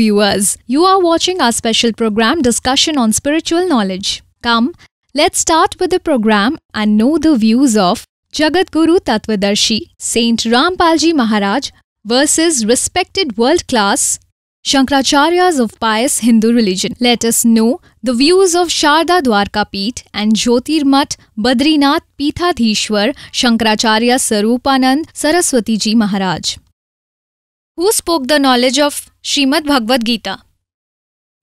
viewers. You are watching our special program discussion on spiritual knowledge. Come, let's start with the program and know the views of Jagat Guru Tatvadarshi, Saint Rampalji Maharaj versus respected world class Shankaracharyas of pious Hindu religion. Let us know the views of Sharda Dwarka Peeth and Jyotirmat Badrinath Peethadhishwar Shankaracharya Sarupanand Saraswati Ji Maharaj. Who spoke the knowledge of Srimad Bhagavad Gita.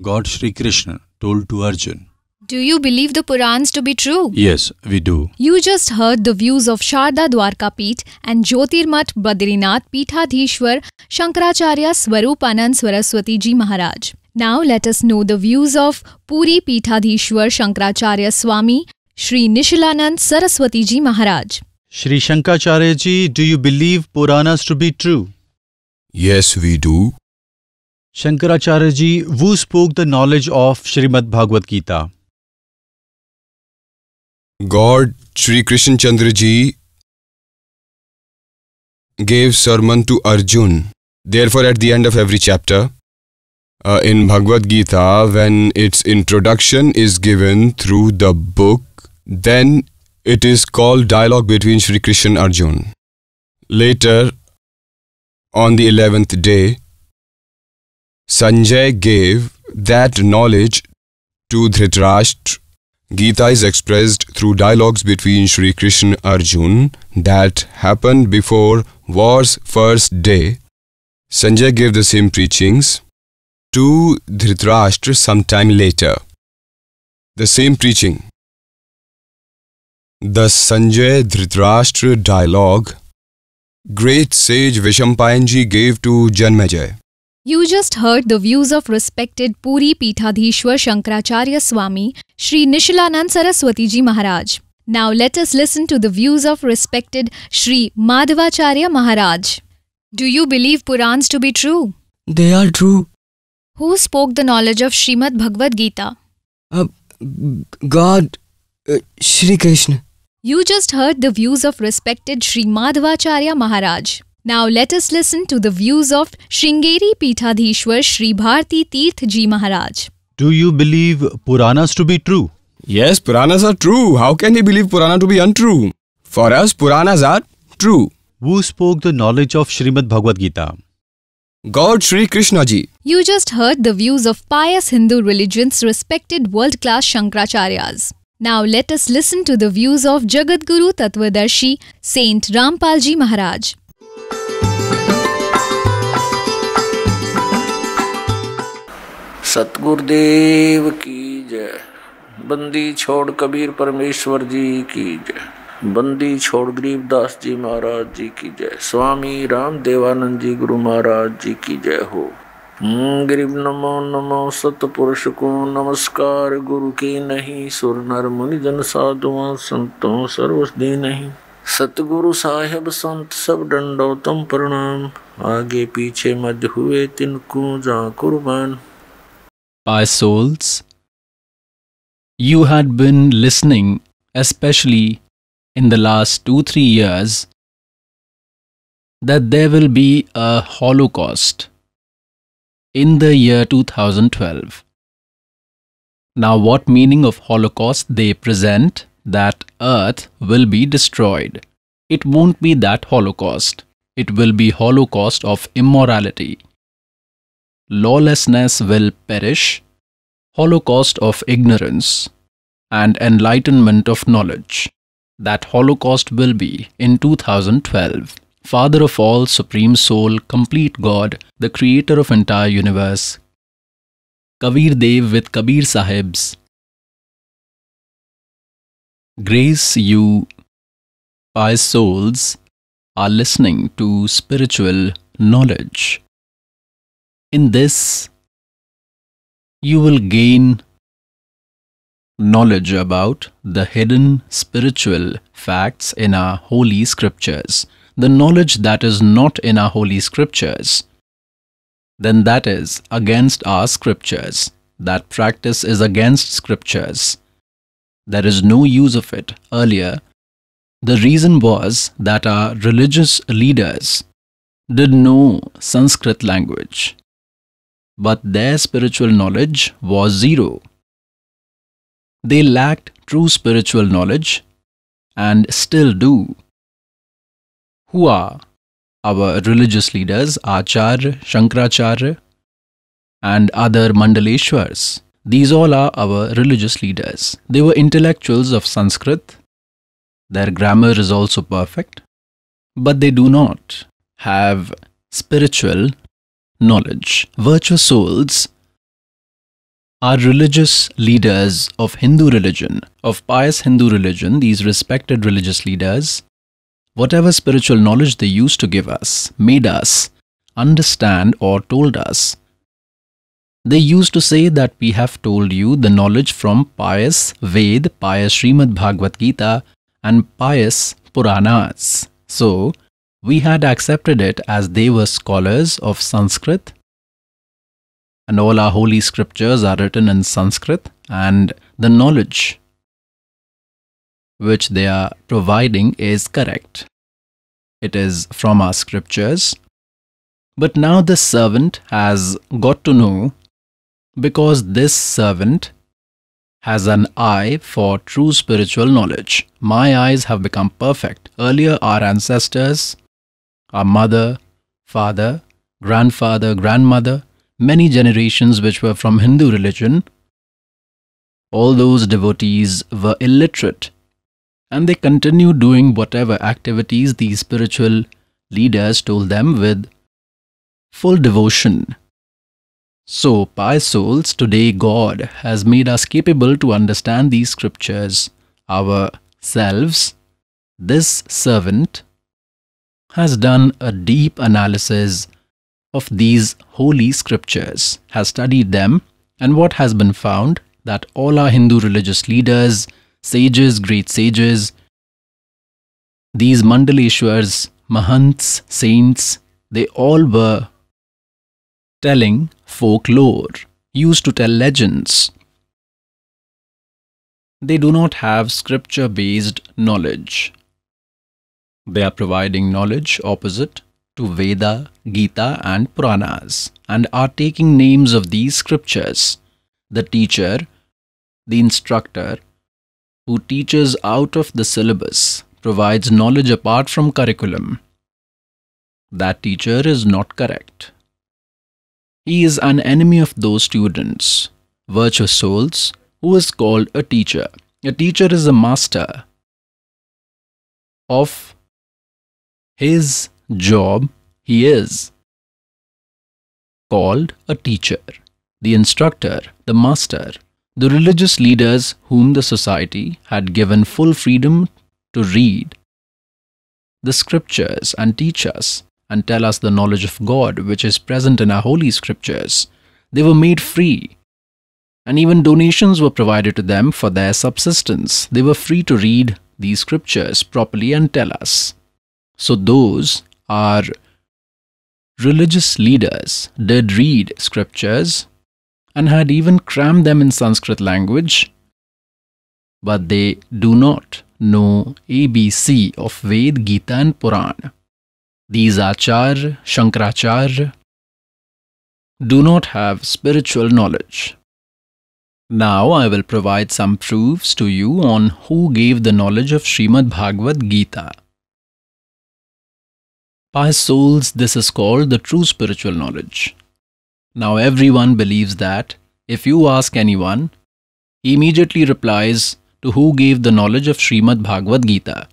God Sri Krishna told to Arjun. Do you believe the Purans to be true? Yes, we do. You just heard the views of Sharda Dwarka Peeth and Jyotirmath Badrinath Peethadhishwar Shankaracharya Swarupanand Saraswati Ji Maharaj. Now let us know the views of Puri Peethadhishwar Shankaracharya Swami Shri Nishilanand Saraswati Ji Maharaj. Shri Shankaracharya Ji, do you believe Puranas to be true? Yes, we do. Shankaracharya ji, who spoke the knowledge of Srimad Bhagavad Gita? God Sri Krishna Chandra ji gave sermon to Arjun. Therefore, at the end of every chapter uh, in Bhagavad Gita, when its introduction is given through the book, then it is called dialogue between Sri Krishna and Arjun. Later, on the 11th day, Sanjay gave that knowledge to Dhritarashtra. Gita is expressed through dialogues between Sri Krishna Arjun that happened before war's first day. Sanjay gave the same preachings to Dhritarashtra sometime later. The same preaching. The Sanjay Dhritarashtra dialogue Great sage Vishampayanji gave to Janmejay. You just heard the views of respected Puri Pithadhishwar Shankaracharya Swami, Sri Nishilanand Saraswati Ji Maharaj. Now let us listen to the views of respected Sri Madhavacharya Maharaj. Do you believe Purans to be true? They are true. Who spoke the knowledge of Srimad Bhagavad Gita? Uh, God, uh, Sri Krishna. You just heard the views of respected Sri Madhavacharya Maharaj. Now let us listen to the views of Shringeri Peethadhishwar Shri Bharti Teerth Ji Maharaj. Do you believe Puranas to be true? Yes, Puranas are true. How can you believe Purana to be untrue? For us, Puranas are true. Who spoke the knowledge of Srimad Bhagavad Gita? God Shri Krishna Ji. You just heard the views of pious Hindu religion's respected world class Shankaracharyas. Now let us listen to the views of Jagadguru Tatvadarshi Saint Ji Maharaj. सतगुरुदेव की जय बंदी छोड़ कबीर परमेश्वर जी की जय बंदी छोड़ गरीबदास जी महाराज जी की जय स्वामी राम देवानंद जी गुरु महाराज जी की जय हो हम्म, गरीब नमो नमो सतपुरुष को नमस्कार गुरु की नहीं सुर नर मुनि जन साधुआ संतों सर्वस्दी नहीं सतगुरु साहेब संत सब दंडोतम प्रणाम आगे पीछे मध हुए तिनको जा कुर्बान our souls. You had been listening, especially in the last two, three years, that there will be a Holocaust in the year 2012. Now, what meaning of Holocaust they present that Earth will be destroyed. It won't be that Holocaust. It will be Holocaust of immorality. Lawlessness will perish holocaust of ignorance and enlightenment of knowledge. That holocaust will be in 2012. Father of all, Supreme Soul, Complete God, the Creator of entire universe, Kabir Dev with Kabir Sahibs, Grace you, pious souls, are listening to spiritual knowledge. In this you will gain knowledge about the hidden spiritual facts in our holy scriptures, the knowledge that is not in our holy scriptures, then that is against our scriptures. That practice is against scriptures. There is no use of it earlier. The reason was that our religious leaders did know Sanskrit language but their spiritual knowledge was zero. They lacked true spiritual knowledge and still do. Who are our religious leaders, Acharya, Shankaracharya, and other Mandaleshwars? These all are our religious leaders. They were intellectuals of Sanskrit. Their grammar is also perfect. But they do not have spiritual knowledge. Virtuous souls are religious leaders of Hindu religion, of pious Hindu religion, these respected religious leaders. Whatever spiritual knowledge they used to give us, made us understand or told us. They used to say that we have told you the knowledge from pious Ved, pious Srimad Bhagavad Gita and pious Puranas. So, we had accepted it as they were scholars of Sanskrit. And all our holy scriptures are written in Sanskrit, and the knowledge which they are providing is correct. It is from our scriptures. But now this servant has got to know because this servant has an eye for true spiritual knowledge. My eyes have become perfect. Earlier, our ancestors our mother, father, grandfather, grandmother, many generations which were from Hindu religion, all those devotees were illiterate and they continued doing whatever activities these spiritual leaders told them with full devotion. So, pious souls, today God has made us capable to understand these scriptures, ourselves, this servant, has done a deep analysis of these holy scriptures, has studied them, and what has been found that all our Hindu religious leaders, sages, great sages, these Mandaleshwars, Mahants, saints, they all were telling folklore, used to tell legends. They do not have scripture based knowledge. They are providing knowledge opposite to Veda, Gita, and Puranas and are taking names of these scriptures. The teacher, the instructor, who teaches out of the syllabus, provides knowledge apart from curriculum. That teacher is not correct. He is an enemy of those students, virtuous souls, who is called a teacher. A teacher is a master of his job he is called a teacher, the instructor, the master, the religious leaders whom the society had given full freedom to read the scriptures and teach us and tell us the knowledge of God which is present in our holy scriptures. They were made free, and even donations were provided to them for their subsistence. They were free to read these scriptures properly and tell us. So those are religious leaders did read scriptures and had even crammed them in Sanskrit language, but they do not know ABC of Ved, Gita, and Puran. These Achar, Shankaracharya do not have spiritual knowledge. Now I will provide some proofs to you on who gave the knowledge of Srimad Bhagavad Gita. Our souls, this is called the true spiritual knowledge. Now, everyone believes that if you ask anyone, he immediately replies to who gave the knowledge of Srimad Bhagavad Gita.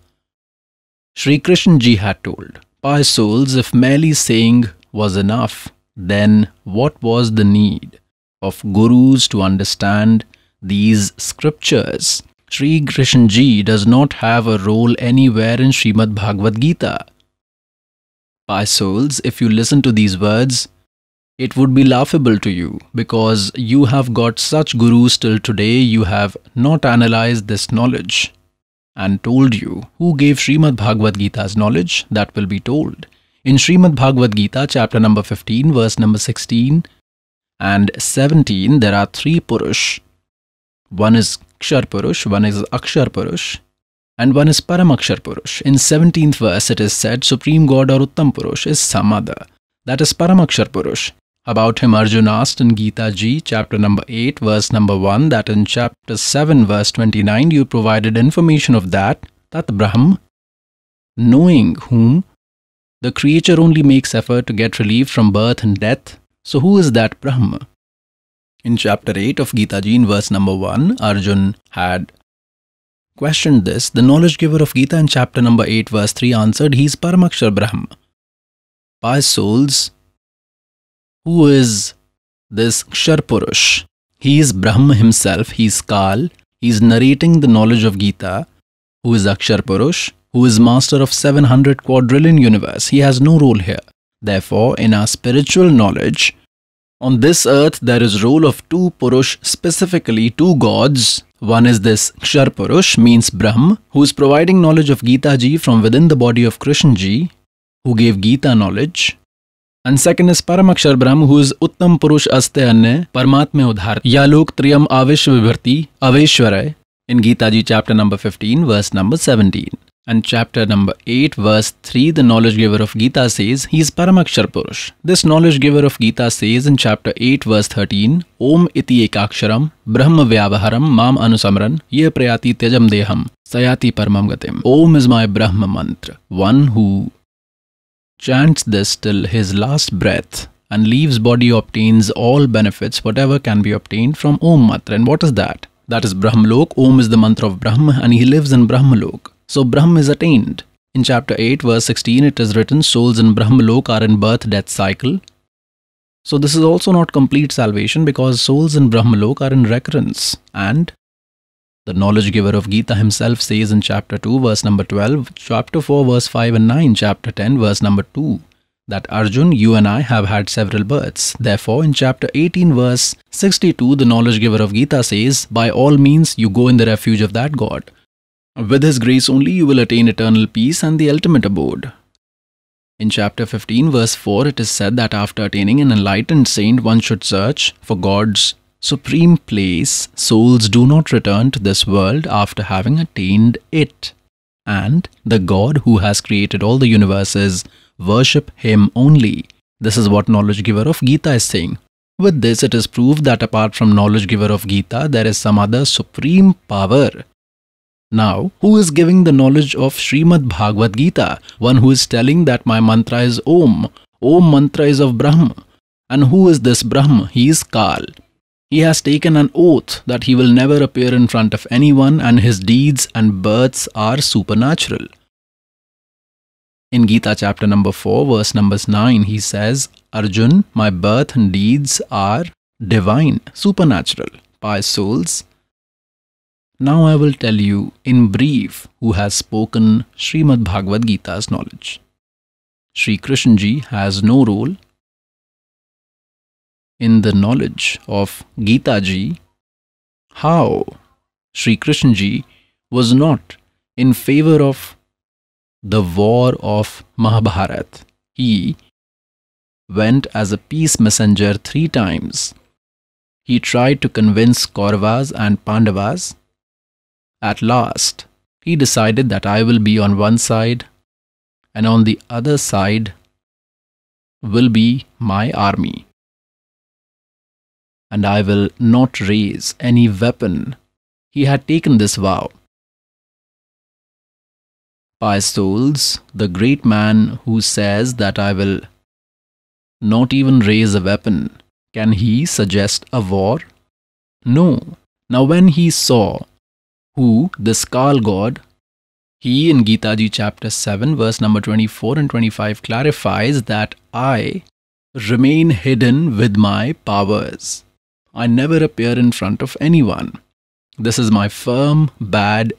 Sri Krishna ji had told, Our souls, if merely saying was enough, then what was the need of gurus to understand these scriptures? Sri Krishna ji does not have a role anywhere in Srimad Bhagavad Gita by souls, if you listen to these words, it would be laughable to you because you have got such gurus till today you have not analyzed this knowledge and told you who gave Srimad Bhagavad Gita's knowledge that will be told in Srimad Bhagavad Gita chapter number 15 verse number 16 and 17 there are three purush one is Kshar Purush one is Akshar Purush and one is Paramakshar Purush. In 17th verse, it is said, Supreme God or Uttam Purush is Samada, that is Paramakshar Purush. About him, Arjun asked in Gita Ji, chapter number 8, verse number 1, that in chapter 7, verse 29, you provided information of that, Tat Brahm, knowing whom the creature only makes effort to get relief from birth and death. So, who is that Brahma? In chapter 8 of Gita Ji, in verse number 1, Arjun had questioned this, the knowledge giver of Gita in chapter number 8 verse 3 answered, He is Paramakshar Brahma. By souls, who is this Purush? He is Brahma himself, he is Kal, he is narrating the knowledge of Gita, who is Akshar Purush? who is master of 700 quadrillion universe. He has no role here. Therefore, in our spiritual knowledge, on this earth there is role of two Purush, specifically two gods, One is this Kshar Purush means Brahm, who is providing knowledge of Gita ji from within the body of Krishna ji, who gave Gita knowledge. And second is Paramakshar Brahm, who is Uttam Purush Aste Anne Paramatma Udhar, Yalok Triyam Avish Vibharti Aveshwaray in Gita ji chapter number 15, verse number 17. And chapter number 8, verse 3, the knowledge giver of Gita says, He is Paramakshar Purush. This knowledge giver of Gita says in chapter 8, verse 13, Om iti ekaksharam, Brahma vyavaharam, mam anusamran, ye prayati tejam deham, sayati paramam gatim. Om is my Brahma mantra. One who chants this till his last breath and leaves body obtains all benefits, whatever can be obtained from Om mantra. And what is that? That is Brahmalok. Om is the mantra of Brahma and he lives in Brahmalok. So Brahm is attained. In chapter 8, verse 16, it is written, Souls in Brahmalok are in birth death cycle. So this is also not complete salvation because souls in Brahmalok are in recurrence. And the knowledge giver of Gita himself says in chapter 2, verse number 12, chapter 4, verse 5 and 9, chapter 10, verse number 2, that Arjun, you and I have had several births. Therefore, in chapter 18, verse 62, the knowledge giver of Gita says, By all means, you go in the refuge of that God. With His grace only you will attain eternal peace and the ultimate abode. In chapter 15, verse 4, it is said that after attaining an enlightened saint, one should search for God's supreme place. Souls do not return to this world after having attained it. And the God who has created all the universes worship Him only. This is what knowledge giver of Gita is saying. With this, it is proved that apart from knowledge giver of Gita, there is some other supreme power now, who is giving the knowledge of Srimad Bhagavad Gita? One who is telling that my mantra is Om. Om mantra is of Brahma. And who is this Brahma? He is Kal. He has taken an oath that he will never appear in front of anyone, and his deeds and births are supernatural. In Gita chapter number 4, verse number 9, he says, Arjun, my birth and deeds are divine, supernatural. Pious souls, now I will tell you in brief who has spoken Srimad Bhagavad Gita's knowledge. Sri Krishanji has no role in the knowledge of Gita ji. How Sri Krishanji was not in favor of the war of Mahabharat. He went as a peace messenger three times. He tried to convince Kauravas and Pandavas at last, he decided that I will be on one side, and on the other side will be my army. And I will not raise any weapon. He had taken this vow. Pistols, the great man who says that I will not even raise a weapon, can he suggest a war? No. Now, when he saw who, the Skal god, he in Gita Ji chapter 7, verse number 24 and 25 clarifies that I remain hidden with my powers. I never appear in front of anyone. This is my firm, bad,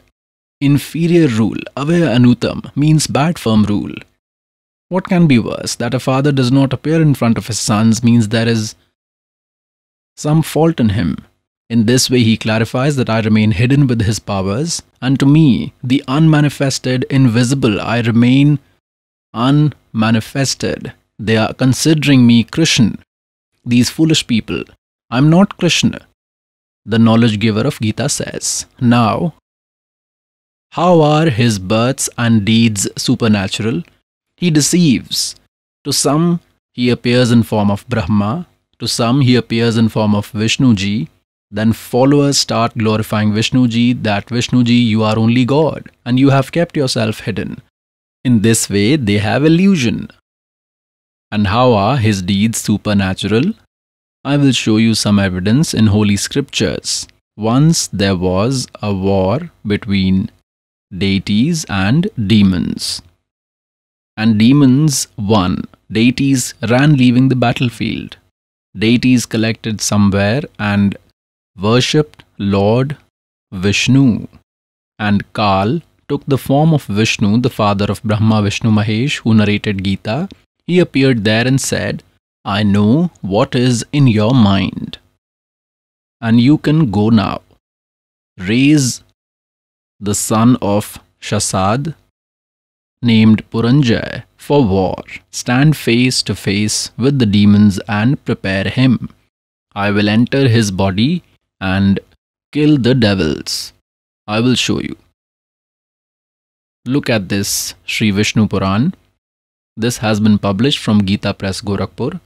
inferior rule. Avaya anutam means bad firm rule. What can be worse? That a father does not appear in front of his sons means there is some fault in him. In this way, he clarifies that I remain hidden with his powers, and to me, the unmanifested, invisible, I remain unmanifested. They are considering me Krishna. These foolish people, I am not Krishna. The knowledge giver of Gita says, Now, how are his births and deeds supernatural? He deceives. To some, he appears in form of Brahma, to some, he appears in form of Vishnuji, then followers start glorifying Vishnuji that Vishnuji, you are only God and you have kept yourself hidden. In this way, they have illusion. And how are his deeds supernatural? I will show you some evidence in Holy Scriptures. Once there was a war between deities and demons. And demons won. Deities ran leaving the battlefield. Deities collected somewhere and worshipped Lord Vishnu, and Kal took the form of Vishnu, the father of Brahma Vishnu Mahesh, who narrated Gita. He appeared there and said, I know what is in your mind, and you can go now. Raise the son of Shasad, named Puranjay, for war. Stand face to face with the demons and prepare him. I will enter his body and kill the devils. I will show you. Look at this Sri Vishnu Puran. This has been published from Gita Press Gorakhpur.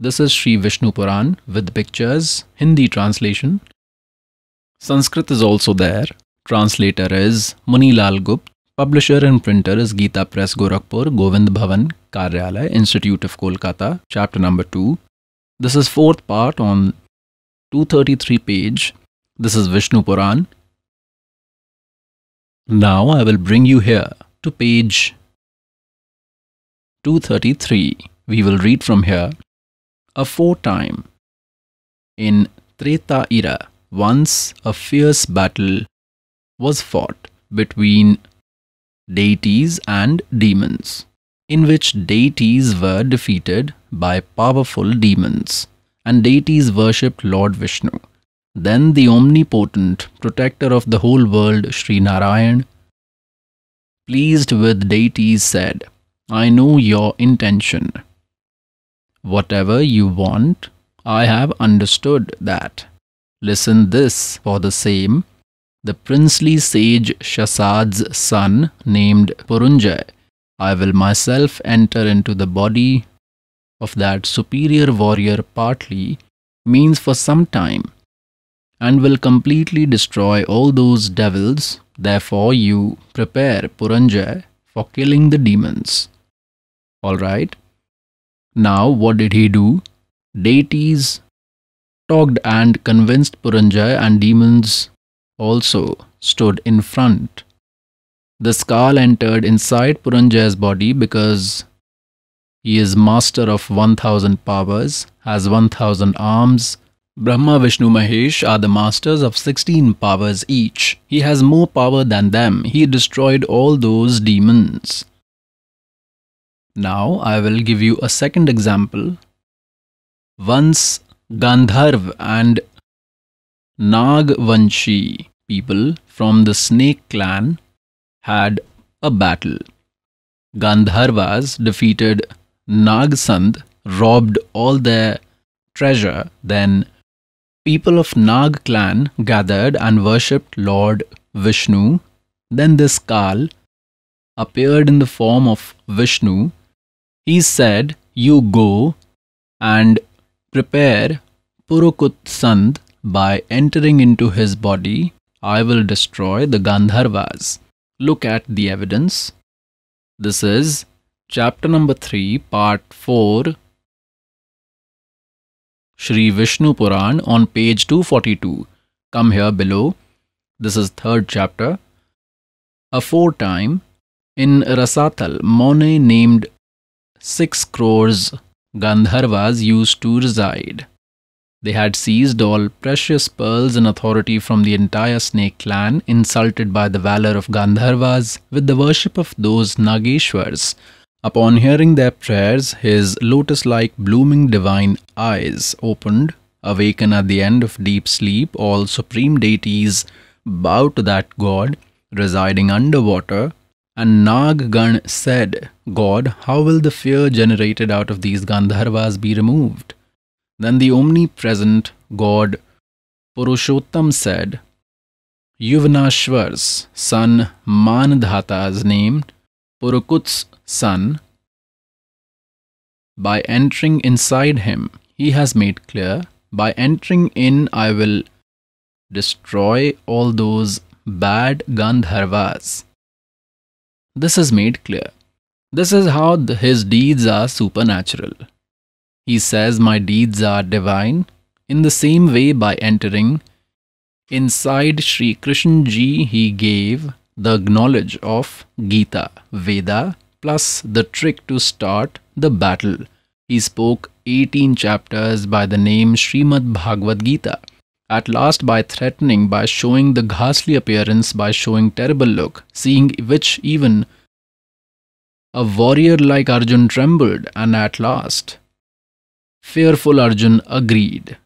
This is Sri Vishnu Puran with pictures, Hindi translation. Sanskrit is also there. Translator is Munilal Gupta. Publisher and printer is Gita Press Gorakhpur, Govind Bhavan, Karyalaya, Institute of Kolkata, chapter number 2. This is fourth part on 233 page. This is Vishnu Puran. Now I will bring you here to page 233. We will read from here. Aforetime, in Treta era, once a fierce battle was fought between deities and demons, in which deities were defeated by powerful demons and deities worshipped Lord Vishnu. Then the omnipotent protector of the whole world, Sri Narayan, pleased with deities, said, I know your intention. Whatever you want, I have understood that. Listen this for the same. The princely sage Shasad's son, named Purunjay, I will myself enter into the body of that superior warrior partly means for some time and will completely destroy all those devils. Therefore, you prepare Puranjay for killing the demons. Alright? Now, what did he do? Deities talked and convinced Puranjay, and demons also stood in front. The skull entered inside Puranjay's body because he is master of 1000 powers, has 1000 arms. Brahma, Vishnu, Mahesh are the masters of 16 powers each. He has more power than them. He destroyed all those demons. Now I will give you a second example. Once Gandharv and Nagvanshi people from the snake clan had a battle. Gandharvas defeated Nagsand robbed all their treasure, then people of Nag clan gathered and worshipped Lord Vishnu. Then this Kal appeared in the form of Vishnu. He said, You go and prepare Purukut Sand by entering into his body. I will destroy the Gandharvas. Look at the evidence. This is chapter number 3 part 4 Shri Vishnu Puran on page 242 come here below this is third chapter A foretime, in Rasatal Mone named 6 crores Gandharvas used to reside they had seized all precious pearls in authority from the entire snake clan insulted by the valor of Gandharvas with the worship of those Nageshwars Upon hearing their prayers, his lotus like blooming divine eyes opened. Awaken at the end of deep sleep, all supreme deities bow to that god residing underwater. And Nag Gan said, God, how will the fear generated out of these Gandharvas be removed? Then the omnipresent god Purushottam said, Yuvanashwar's son Mandhata is named Purukut's Son, by entering inside him. He has made clear, by entering in, I will destroy all those bad Gandharvas. This is made clear. This is how his deeds are supernatural. He says, My deeds are divine. In the same way, by entering inside Sri Krishna ji, he gave the knowledge of Gita, Veda, plus the trick to start the battle. He spoke 18 chapters by the name Srimad Bhagavad Gita. At last, by threatening, by showing the ghastly appearance, by showing terrible look, seeing which even a warrior like Arjun trembled, and at last, fearful Arjun agreed.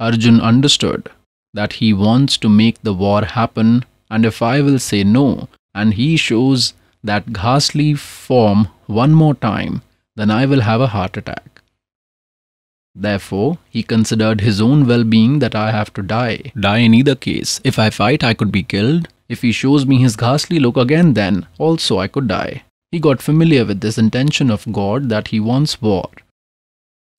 Arjun understood that he wants to make the war happen, and if I will say no, and he shows that ghastly form one more time, then I will have a heart attack. Therefore, he considered his own well being that I have to die. Die in either case. If I fight, I could be killed. If he shows me his ghastly look again, then also I could die. He got familiar with this intention of God that he once bore.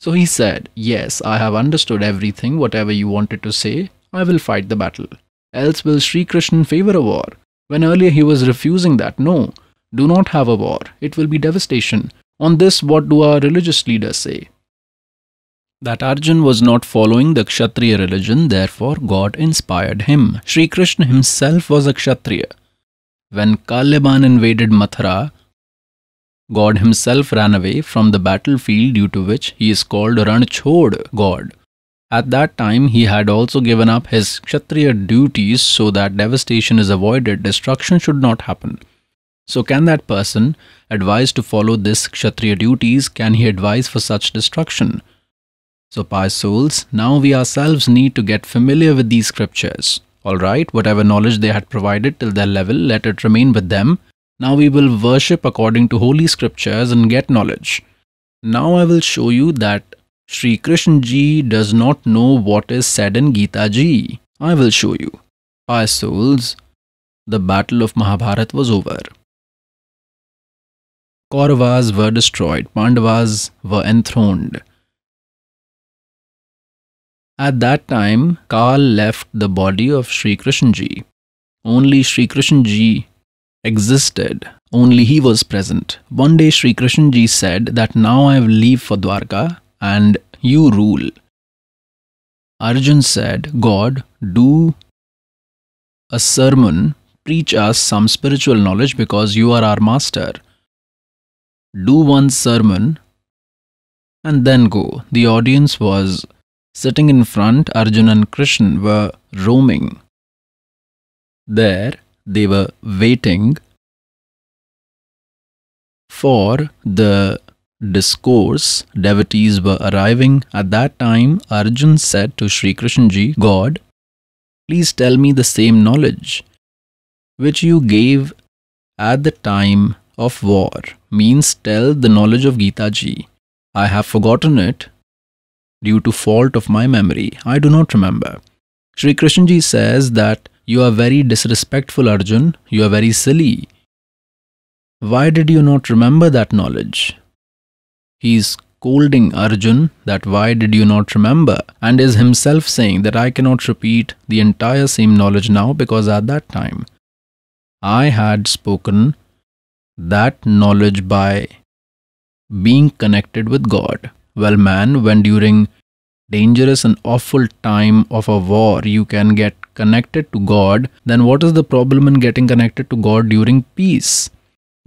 So he said, Yes, I have understood everything, whatever you wanted to say, I will fight the battle. Else will Sri Krishna favor a war? When earlier he was refusing that, no, do not have a war. It will be devastation. On this, what do our religious leaders say? That Arjun was not following the Kshatriya religion, therefore God inspired him. Sri Krishna himself was a Kshatriya. When Kaliban invaded Mathura, God himself ran away from the battlefield due to which he is called Ranchhod God. At that time, he had also given up his Kshatriya duties so that devastation is avoided, destruction should not happen. So can that person advise to follow this Kshatriya duties? Can he advise for such destruction? So pious souls, now we ourselves need to get familiar with these scriptures. Alright, whatever knowledge they had provided till their level, let it remain with them. Now we will worship according to holy scriptures and get knowledge. Now I will show you that Sri Krishna ji does not know what is said in Gita ji. I will show you. Pious souls, the battle of Mahabharata was over. Kauravas were destroyed, Pandavas were enthroned. At that time, Kal left the body of Sri Krishnji. Only Sri Krishnji existed. Only he was present. One day Sri Krishnji said that now I will leave for Dwarka and you rule. Arjun said, God, do a sermon, preach us some spiritual knowledge because you are our master do one sermon, and then go. The audience was sitting in front, Arjun and Krishna were roaming. There they were waiting for the discourse. Devotees were arriving. At that time, Arjun said to Sri Krishnaji, God, please tell me the same knowledge which you gave at the time of war means tell the knowledge of Gita ji. I have forgotten it due to fault of my memory. I do not remember. Sri Krishna ji says that you are very disrespectful Arjun, you are very silly. Why did you not remember that knowledge? He is scolding Arjun that why did you not remember and is himself saying that I cannot repeat the entire same knowledge now because at that time I had spoken that knowledge by being connected with God. Well, man, when during dangerous and awful time of a war you can get connected to God, then what is the problem in getting connected to God during peace?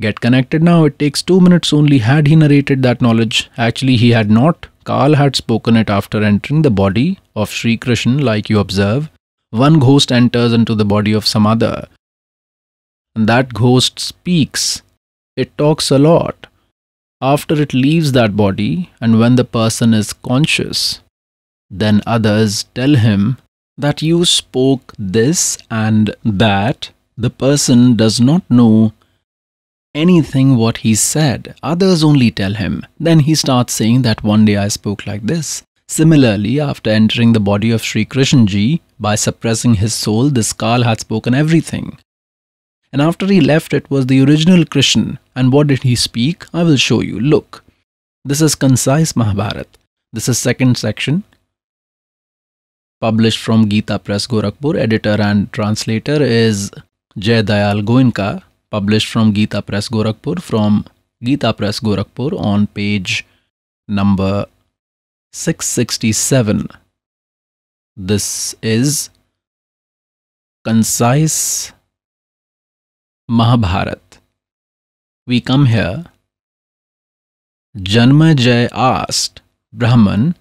Get connected now, it takes two minutes only. Had he narrated that knowledge? Actually, he had not. Karl had spoken it after entering the body of Sri Krishna, like you observe. One ghost enters into the body of some other. And that ghost speaks it talks a lot. After it leaves that body, and when the person is conscious, then others tell him that you spoke this and that. The person does not know anything what he said. Others only tell him. Then he starts saying that one day I spoke like this. Similarly, after entering the body of Sri Krishnji, by suppressing his soul, this skull had spoken everything and after he left, it was the original Krishna. And what did he speak? I will show you. Look, this is concise Mahabharata. This is second section, published from Gita Press Gorakhpur. Editor and translator is Jay Dayal Goenka, published from Gita Press Gorakhpur from Gita Press Gorakhpur on page number 667. This is concise Mahabharat. We come here. Janmajay asked Brahman,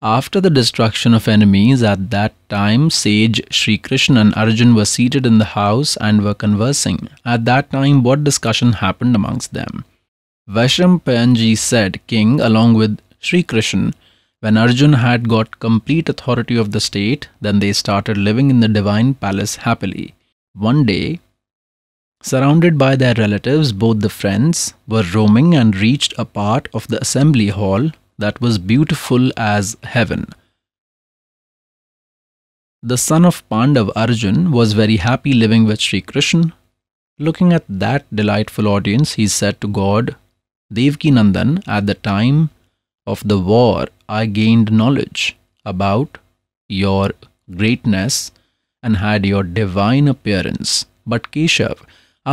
after the destruction of enemies at that time, sage Sri Krishna and Arjun were seated in the house and were conversing. At that time, what discussion happened amongst them? Vaishnampayanji said, King, along with Sri Krishna, when Arjun had got complete authority of the state, then they started living in the divine palace happily. One day, surrounded by their relatives, both the friends were roaming and reached a part of the assembly hall that was beautiful as heaven. The son of Pandav Arjun was very happy living with Sri Krishna. Looking at that delightful audience, he said to God, Devki Nandan, at the time of the war, I gained knowledge about your greatness and had your divine appearance. But Keshav,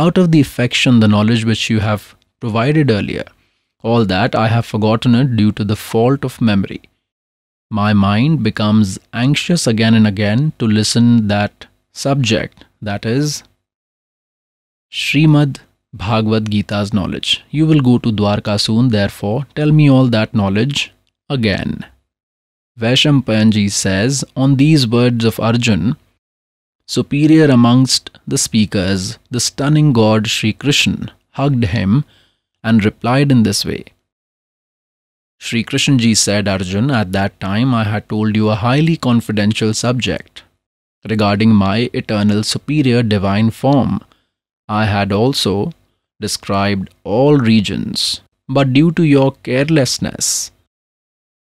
out of the affection, the knowledge which you have provided earlier, all that I have forgotten it due to the fault of memory. My mind becomes anxious again and again to listen that subject, that is Srimad Bhagavad Gita's knowledge. You will go to Dwarka soon, therefore, tell me all that knowledge again. Vaishampayanji says, On these words of Arjun, superior amongst the speakers, the stunning god Sri Krishna hugged him and replied in this way. Sri Krishnaji said, Arjun, at that time I had told you a highly confidential subject regarding my eternal superior divine form. I had also described all regions, but due to your carelessness,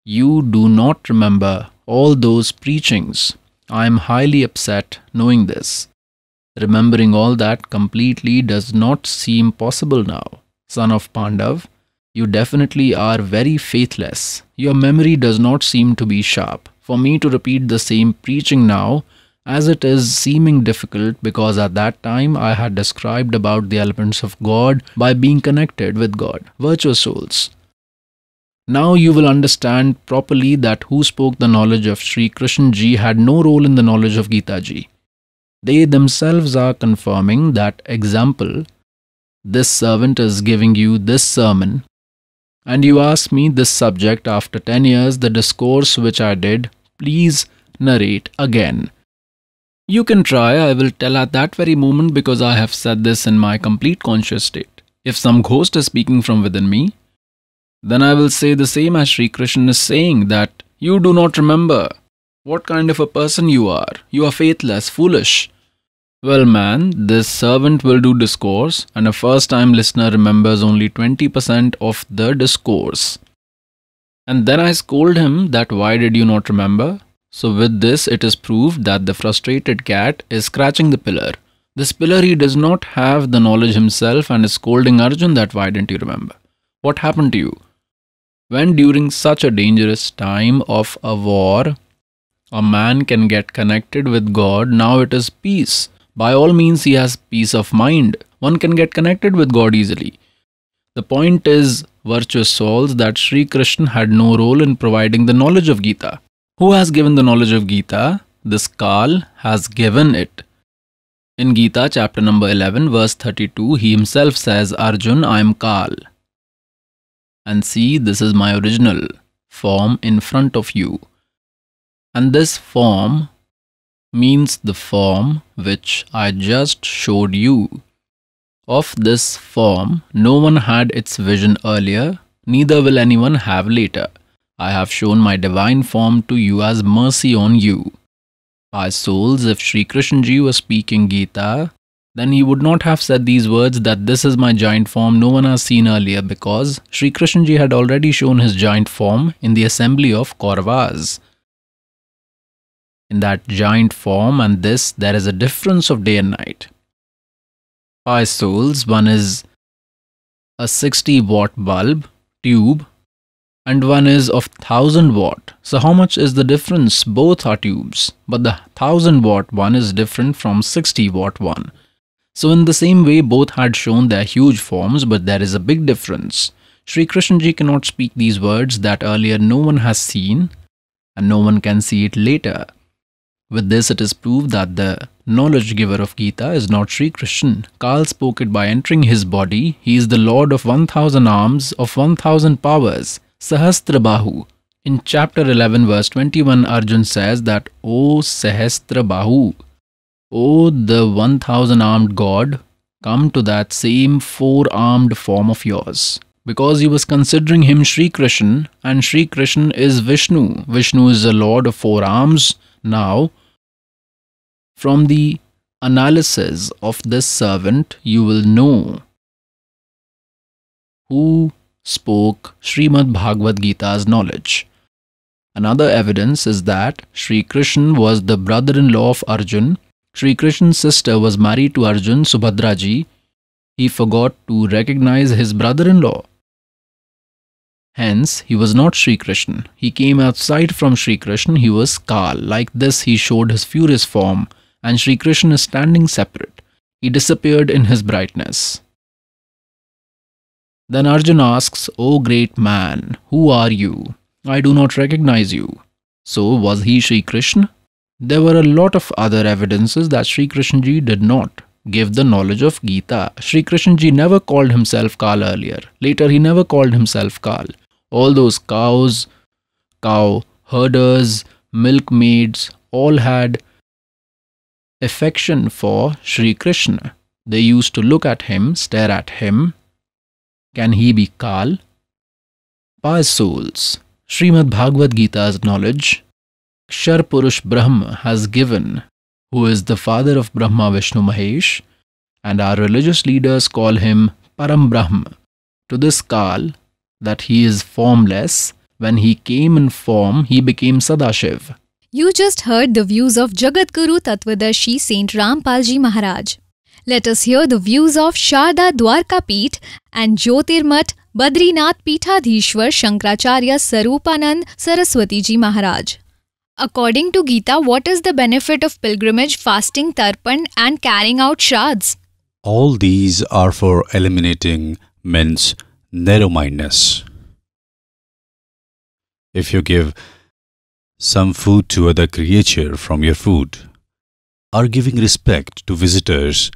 you do not remember all those preachings I am highly upset knowing this. Remembering all that completely does not seem possible now. Son of Pandav, you definitely are very faithless. Your memory does not seem to be sharp. For me to repeat the same preaching now, as it is seeming difficult because at that time I had described about the elements of God by being connected with God, virtuous souls. Now you will understand properly that who spoke the knowledge of Sri Krishna ji had no role in the knowledge of Gita ji. They themselves are confirming that example. This servant is giving you this sermon, and you ask me this subject after 10 years, the discourse which I did, please narrate again. You can try, I will tell at that very moment because I have said this in my complete conscious state. If some ghost is speaking from within me, then I will say the same as Sri Krishna is saying that you do not remember what kind of a person you are. You are faithless, foolish. Well, man, this servant will do discourse, and a first time listener remembers only 20% of the discourse. And then I scold him that why did you not remember? So, with this, it is proved that the frustrated cat is scratching the pillar. This pillar he does not have the knowledge himself and is scolding Arjun that why didn't you remember? What happened to you? When during such a dangerous time of a war, a man can get connected with God, now it is peace. By all means, he has peace of mind. One can get connected with God easily. The point is, virtuous souls, that Sri Krishna had no role in providing the knowledge of Gita. Who has given the knowledge of Gita? This Kal has given it. In Gita, chapter number 11, verse 32, he himself says, Arjun, I am Kal and see this is my original form in front of you. And this form means the form which I just showed you. Of this form, no one had its vision earlier, neither will anyone have later. I have shown my divine form to you as mercy on you. Our souls, if Sri Krishna Ji was speaking Gita, then he would not have said these words that this is my giant form no one has seen earlier because Sri Krishnaji had already shown his giant form in the assembly of Kauravas. In that giant form and this, there is a difference of day and night. Five souls, one is a 60 watt bulb, tube, and one is of 1000 watt. So how much is the difference? Both are tubes, but the 1000 watt one is different from 60 watt one. So in the same way, both had shown their huge forms, but there is a big difference. Sri Krishnaji cannot speak these words that earlier no one has seen, and no one can see it later. With this, it is proved that the knowledge giver of Gita is not Sri Krishna. Karl spoke it by entering his body. He is the lord of 1000 arms, of 1000 powers, Bahu. In chapter 11, verse 21, Arjun says that, O Bahu." O oh, the one thousand armed god, come to that same four armed form of yours. Because he was considering him Sri Krishna, and Sri Krishna is Vishnu. Vishnu is the lord of four arms. Now, from the analysis of this servant, you will know who spoke Srimad Bhagavad Gita's knowledge. Another evidence is that Sri Krishna was the brother in law of Arjun Sri Krishna's sister was married to Arjun Subhadraji. He forgot to recognize his brother-in-law. Hence, he was not Sri Krishna. He came outside from Sri Krishna, he was Kal. Like this, he showed his furious form, and Sri Krishna is standing separate. He disappeared in his brightness. Then Arjun asks, O great man, who are you? I do not recognize you. So, was he Sri Krishna? There were a lot of other evidences that Sri Krishnaji did not give the knowledge of Gita. Sri Krishnaji never called himself Kal earlier. Later he never called himself Kal. All those cows, cow herders, milkmaids all had affection for Sri Krishna. They used to look at him, stare at him. Can he be Kal? Pious souls, Srimad Bhagavad Gita's knowledge Purush Brahma has given, who is the father of Brahma Vishnu Mahesh, and our religious leaders call him Param Brahma. To this Kal, that he is formless, when he came in form, he became Sadashiv. You just heard the views of Jagat Guru Tatvadashi Saint Rampalji Maharaj. Let us hear the views of Sharda Dwarka Pit and Jyotirmat Badrinath Peethadhishwar Shankaracharya Sarupanand Saraswati Ji Maharaj. According to Gita, what is the benefit of pilgrimage, fasting, tarpan, and carrying out shrads? All these are for eliminating men's narrow mindedness. If you give some food to other creature from your food, are giving respect to visitors,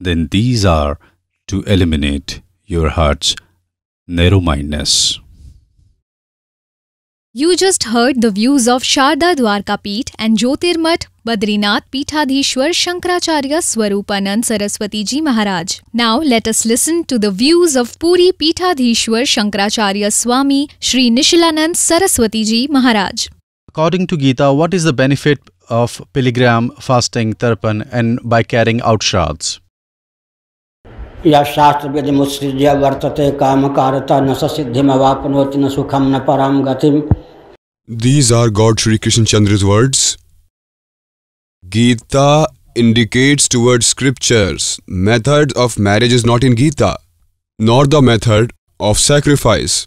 then these are to eliminate your heart's narrow mindedness. You just heard the views of Sharda Dwarkapit and Jyotirmath Badrinath Peethadhishwar Shankaracharya Swarupanand Saraswati Ji Maharaj. Now let us listen to the views of Puri Peethadhishwar Shankaracharya Swami Sri Nishilanand Saraswati Ji Maharaj. According to Gita, what is the benefit of pilgrim fasting, tarpan and by carrying out shards? या शास्त्र विधि मुत्सृज्य वर्तते काम कारता न सिद्धिम अवापनोति न सुखम न पराम गतिम these are God Shri Krishna Chandra words Gita indicates towards scriptures method of marriage is not in Gita not the method of sacrifice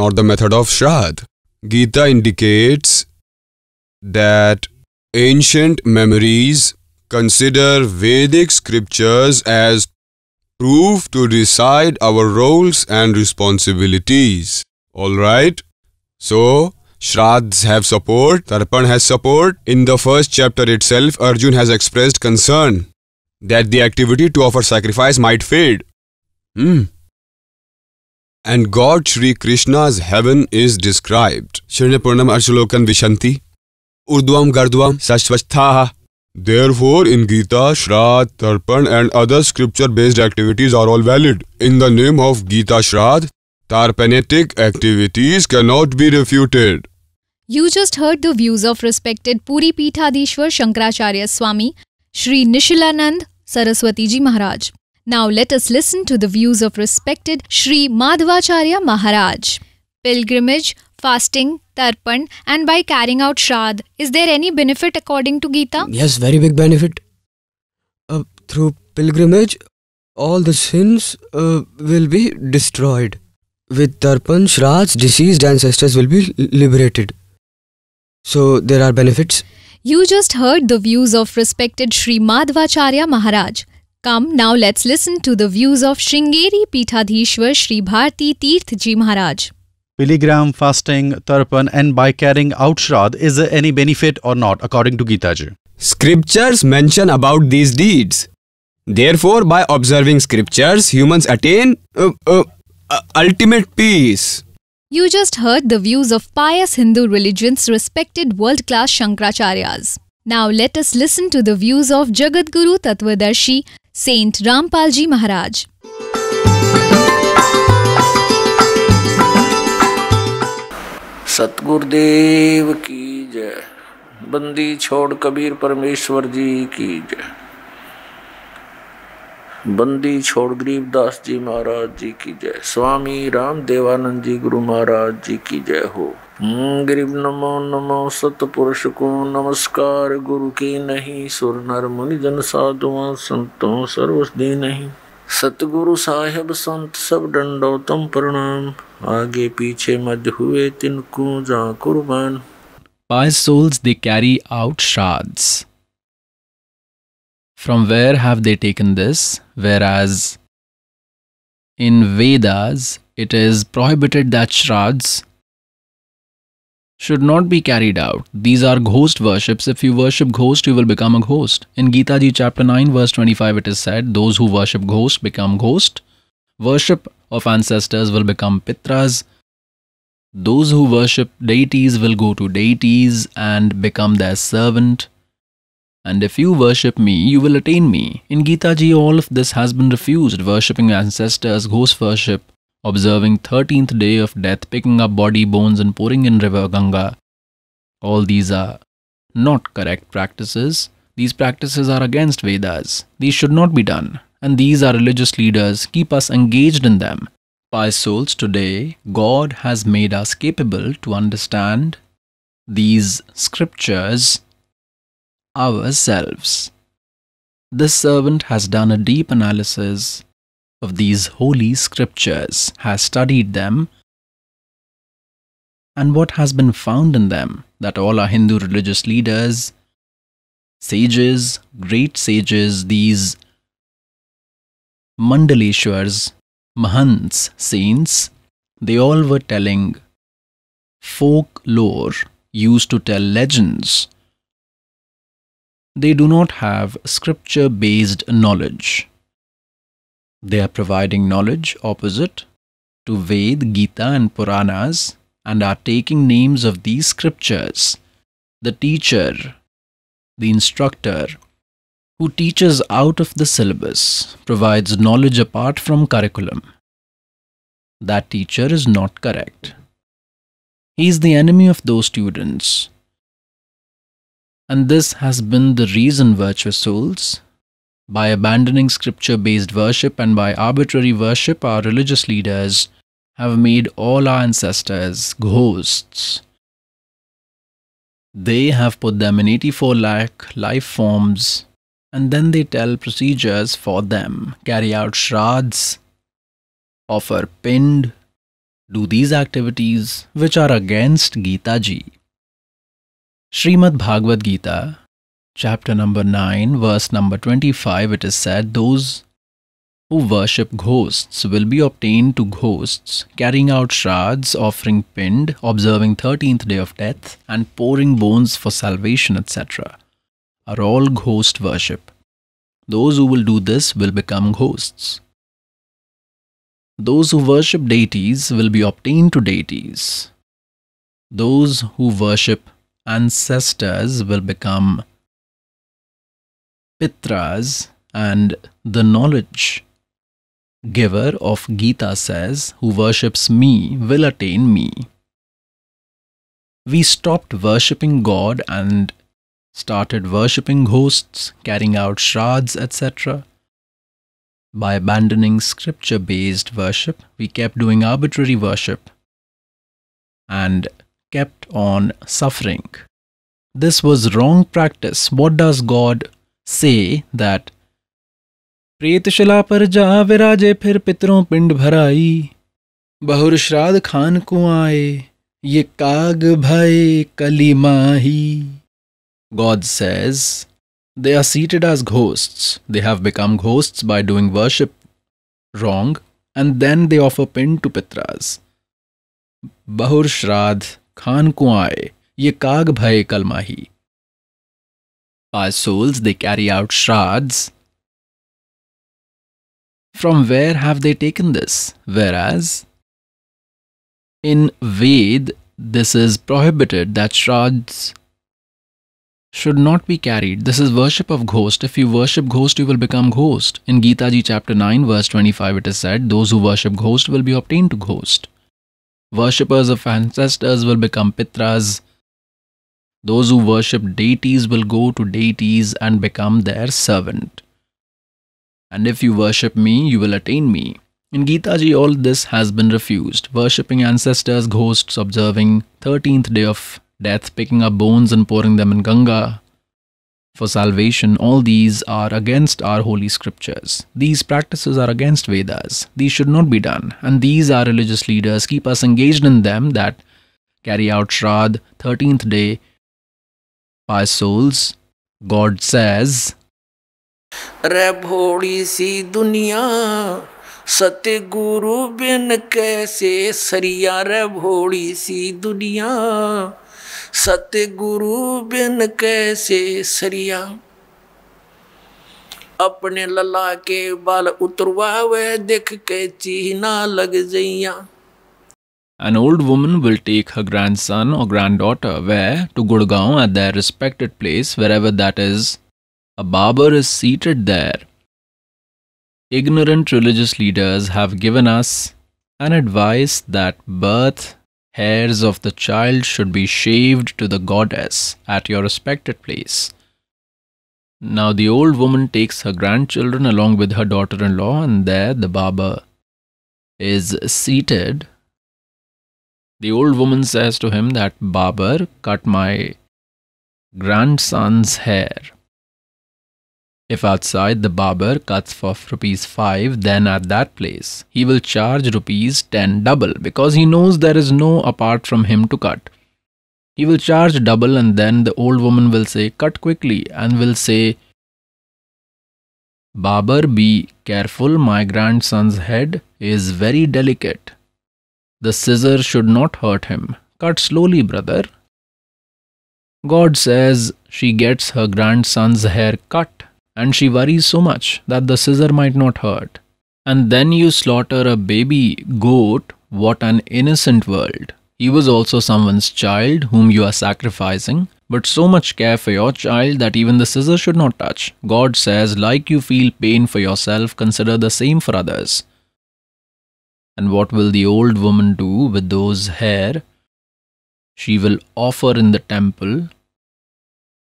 not the method of Shraddh Gita indicates that ancient memories consider Vedic scriptures as proof to decide our roles and responsibilities. Alright? So, Shraddhs have support, Tarpan has support. In the first chapter itself, Arjun has expressed concern that the activity to offer sacrifice might fade. Hmm. And God Sri Krishna's heaven is described. Sharnapurnam Arshalokan Vishanti Urdvam Gardvam Sashvasthaha Therefore, in Gita, Shraddh, Tarpan and other scripture-based activities are all valid. In the name of Gita Shraddh, Tarpanetic activities cannot be refuted. You just heard the views of respected Puri Peethadishwar Shankaracharya Swami, Sri Nishilanand Saraswati Ji Maharaj. Now let us listen to the views of respected Sri Madhvacharya Maharaj. Pilgrimage fasting, tarpan, and by carrying out shrad. Is there any benefit according to Gita? Yes, very big benefit. Uh, through pilgrimage, all the sins uh, will be destroyed. With tarpan, shrads, deceased ancestors will be liberated. So there are benefits. You just heard the views of respected Sri Madhvacharya Maharaj. Come now let's listen to the views of Shringeri Pithadhishwar Sri Bharti Tirthji Maharaj. Piligram, fasting, tarpan, and by carrying out Shraddh, is there any benefit or not, according to Gita ji? Scriptures mention about these deeds. Therefore, by observing scriptures, humans attain uh, uh, uh, ultimate peace. You just heard the views of pious Hindu religion's respected world class Shankaracharyas. Now let us listen to the views of Jagadguru Tattvadarshi Saint Rampalji Maharaj. सतगुरुदेव की जय बंदी छोड़ कबीर परमेश्वर जी की जय बंदी छोड़ गरीबदास जी महाराज जी की जय स्वामी राम देवानंद जी गुरु महाराज जी की जय हो हम्म, गरीब नमो नमो सतपुरुष को नमस्कार गुरु की नहीं सुर नर मुनि जन साधुआ संतों सर्वस्दी नहीं सतगुरु साहेब संत सब डंडोतम प्रणाम आगे पीछे मद हुए तिनको जा कुर्बान By souls they carry out shards. From where have they taken this? Whereas in Vedas it is prohibited that shards should not be carried out. These are ghost worships. If you worship ghost, you will become a ghost. In Gita Ji chapter 9 verse 25 it is said, those who worship ghost become ghost. Worship of ancestors will become pitras. Those who worship deities will go to deities and become their servant. And if you worship me, you will attain me. In Gita Ji all of this has been refused. Worshipping ancestors, ghost worship, observing 13th day of death, picking up body bones and pouring in river Ganga. All these are not correct practices. These practices are against Vedas. These should not be done. And these are religious leaders keep us engaged in them. By souls today, God has made us capable to understand these scriptures ourselves. This servant has done a deep analysis of these holy scriptures, has studied them, and what has been found in them that all our Hindu religious leaders, sages, great sages, these Mandaleshwars, Mahants, saints, they all were telling folk lore, used to tell legends. They do not have scripture based knowledge. They are providing knowledge opposite to Ved, Gita, and Puranas and are taking names of these scriptures. The teacher, the instructor, who teaches out of the syllabus, provides knowledge apart from curriculum. That teacher is not correct. He is the enemy of those students. And this has been the reason, virtuous souls, by abandoning scripture based worship and by arbitrary worship, our religious leaders have made all our ancestors ghosts. They have put them in 84 lakh life forms and then they tell procedures for them, carry out shrads, offer pind, do these activities which are against Gita ji. Srimad Bhagavad Gita chapter number 9, verse number 25, it is said, Those who worship ghosts will be obtained to ghosts, carrying out shards, offering pind, observing 13th day of death, and pouring bones for salvation, etc., are all ghost worship. Those who will do this will become ghosts. Those who worship deities will be obtained to deities. Those who worship ancestors will become Pitras and the knowledge giver of Gita says, Who worships me will attain me. We stopped worshipping God and started worshipping ghosts, carrying out shards, etc. By abandoning scripture based worship, we kept doing arbitrary worship and kept on suffering. This was wrong practice. What does God say that प्रीतशिला पर जा विराजे फिर पितरों पिंड भराई बहुर श्राद्ध खान को आए ये काग भय कली माही God says they are seated as ghost they have become ghost by doing worship wrong and then they off a pind to पित्राज बहुर श्राद्ध खान को आए ये काग भय कलमाही Our souls, they carry out shrads. From where have they taken this? Whereas in Ved, this is prohibited that shrads should not be carried. This is worship of ghost. If you worship ghost, you will become ghost. In Gita Ji chapter 9 verse 25 it is said, those who worship ghost will be obtained to ghost. Worshippers of ancestors will become pitras, those who worship deities will go to deities and become their servant. And if you worship me, you will attain me. In Gita ji, all this has been refused. Worshipping ancestors, ghosts, observing 13th day of death, picking up bones and pouring them in Ganga for salvation, all these are against our holy scriptures. These practices are against Vedas. These should not be done. And these are religious leaders keep us engaged in them that carry out Shraddh, 13th day, our souls, God says, रे भोड़ी सी दुनिया सतगुरु बिन कैसे सरिया रे भोड़ी सी दुनिया सतगुरु बिन कैसे सरिया अपने लला के बाल उतरवा उतरवावे देख के चीना लग जइया An old woman will take her grandson or granddaughter where to Gurgaon at their respected place, wherever that is. A barber is seated there. Ignorant religious leaders have given us an advice that birth hairs of the child should be shaved to the goddess at your respected place. Now the old woman takes her grandchildren along with her daughter in law, and there the barber is seated the old woman says to him that Babar cut my grandson's hair. If outside the barber cuts for rupees 5, then at that place he will charge rupees 10 double because he knows there is no apart from him to cut. He will charge double and then the old woman will say, Cut quickly, and will say, Barber, be careful, my grandson's head is very delicate. The scissor should not hurt him. Cut slowly, brother. God says she gets her grandson's hair cut and she worries so much that the scissor might not hurt. And then you slaughter a baby goat, what an innocent world. He was also someone's child whom you are sacrificing, but so much care for your child that even the scissor should not touch. God says, like you feel pain for yourself, consider the same for others. And what will the old woman do with those hair? She will offer in the temple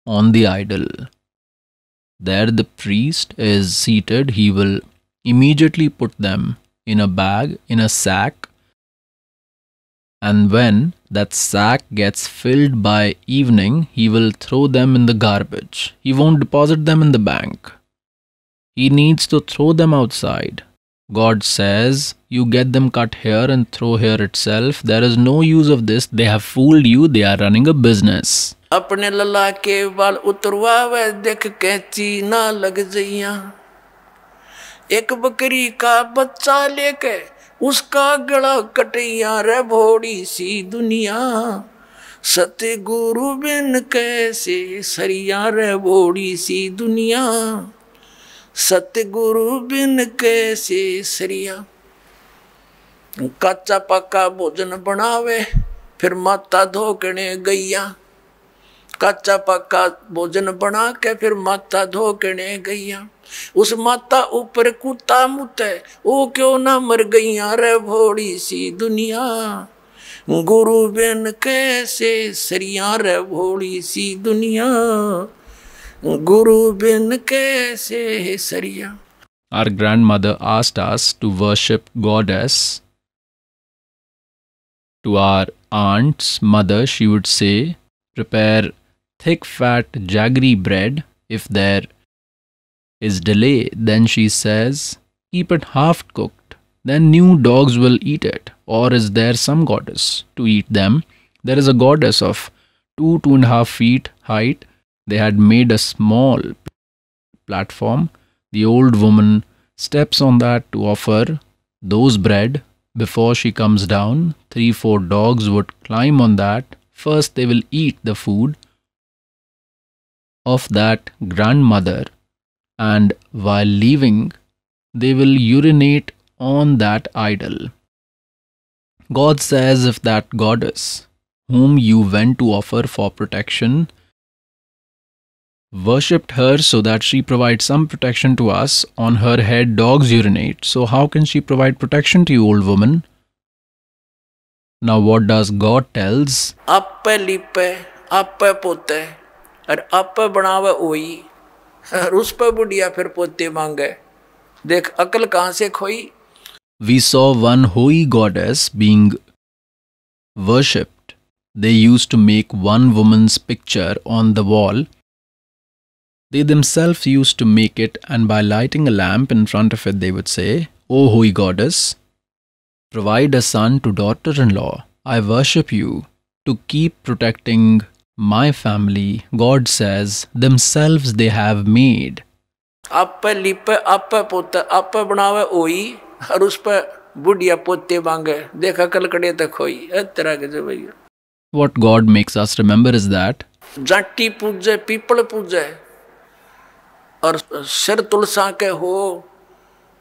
on the idol. There the priest is seated. He will immediately put them in a bag, in a sack. And when that sack gets filled by evening, he will throw them in the garbage. He won't deposit them in the bank. He needs to throw them outside God says, You get them cut here and throw here itself. There is no use of this. They have fooled you. They are running a business. अपने लला के बाल उतरवा व देख के चीना लग जइया एक बकरी का बच्चा लेके उसका गला कटिया रे भोड़ी सी दुनिया सत्य गुरु बिन कैसे सरिया रे भोड़ी सी दुनिया सतगुरु बिन कैसे सरिया काचा पक्का भोजन बनावे फिर माता धोकने गैया काचा पक्का भोजन बना के फिर माता धोकने गैया उस माता ऊपर कुत्ता मुते वो क्यों ना मर गईया रे भोड़ी सी दुनिया गुरु बिन कैसे सरिया रे भोड़ी सी दुनिया Guru bin kaise sariya. Our grandmother asked us to worship goddess. To our aunt's mother, she would say, prepare thick fat jaggery bread. If there is delay, then she says, keep it half cooked. Then new dogs will eat it. Or is there some goddess to eat them? There is a goddess of two, two and a half feet height they had made a small platform. The old woman steps on that to offer those bread. Before she comes down, three, four dogs would climb on that. First, they will eat the food of that grandmother, and while leaving, they will urinate on that idol. God says, If that goddess, whom you went to offer for protection, worshipped her so that she provides some protection to us. On her head, dogs urinate. So, how can she provide protection to you, old woman? Now, what does God tells? We saw one holy goddess being worshipped. They used to make one woman's picture on the wall they themselves used to make it, and by lighting a lamp in front of it, they would say, O holy goddess, provide a son to daughter in law. I worship you to keep protecting my family, God says, themselves they have made. What God makes us remember is that Jati puja, people puja, और सिर तुलसा के हो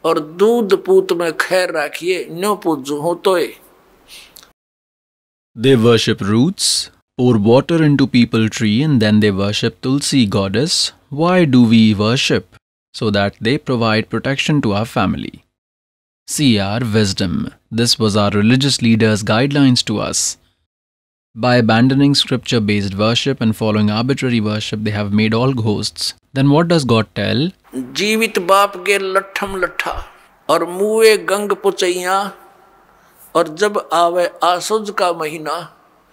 और दूध पूत में खैर राखिए न्यो पूजो हो तो they worship roots or water water to peepal tree and then they worship Tulsi goddess why do we worship so that they provide protection to our family see our wisdom this was our religious leaders guidelines to us By abandoning scripture based worship and following arbitrary worship, they have made all ghosts. Then what does God tell? जीवित बाप के लठम लठा और मुए गंग पुचैया और जब आवे आसुज का महीना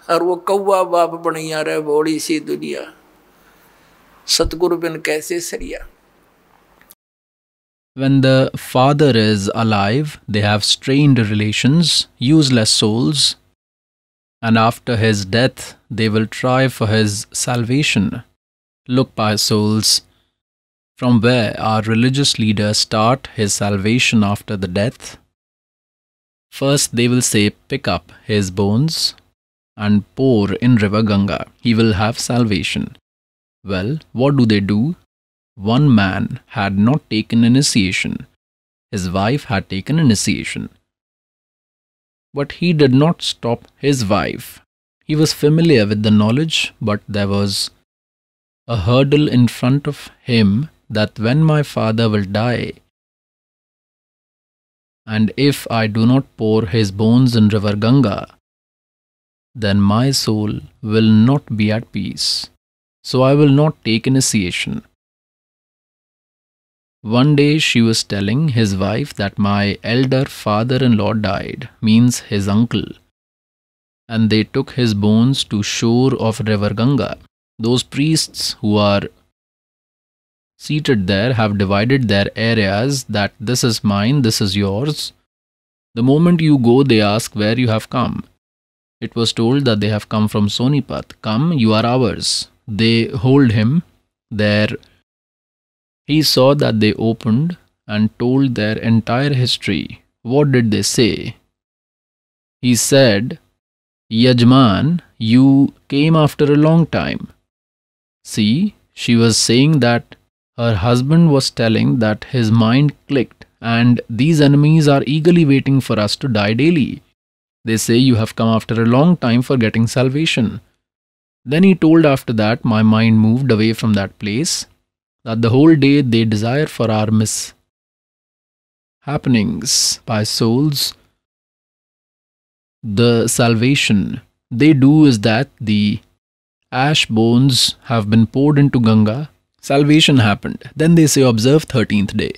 और वो कौआ बाप बनैया रे बोड़ी सी दुनिया सतगुरु बिन कैसे सरिया When the father is alive, they have strained relations, useless souls, and after his death they will try for his salvation. Look, pious souls, from where our religious leaders start his salvation after the death? First they will say, pick up his bones and pour in river Ganga. He will have salvation. Well, what do they do? One man had not taken initiation. His wife had taken initiation but he did not stop his wife. He was familiar with the knowledge, but there was a hurdle in front of him that when my father will die, and if I do not pour his bones in river Ganga, then my soul will not be at peace. So I will not take initiation. One day she was telling his wife that my elder father in law died, means his uncle. And they took his bones to shore of river Ganga. Those priests who are seated there have divided their areas that this is mine, this is yours. The moment you go, they ask where you have come. It was told that they have come from Sonipat. Come, you are ours. They hold him, there. He saw that they opened and told their entire history. What did they say? He said, Yajman, you came after a long time. See, she was saying that her husband was telling that his mind clicked and these enemies are eagerly waiting for us to die daily. They say you have come after a long time for getting salvation. Then he told after that, my mind moved away from that place that the whole day they desire for our mishappenings by souls. The salvation they do is that the ash bones have been poured into Ganga, salvation happened. Then they say, observe 13th day.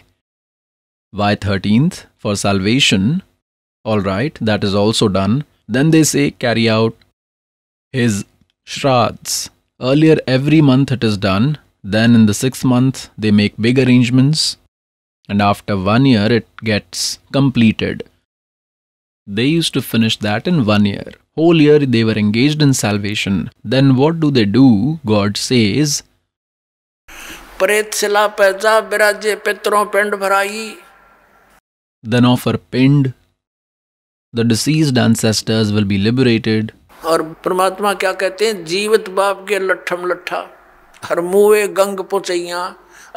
Why 13th? For salvation. Alright, that is also done. Then they say, carry out his shrads. Earlier, every month it is done. Then in the sixth month, they make big arrangements, and after one year, it gets completed. They used to finish that in one year. Whole year they were engaged in salvation. Then what do they do? God says, Then offer pind. The deceased ancestors will be liberated. और परमात्मा क्या कहते हैं जीवित बाप के लट्ठम लट्ठा हर मुए गंग पोचैया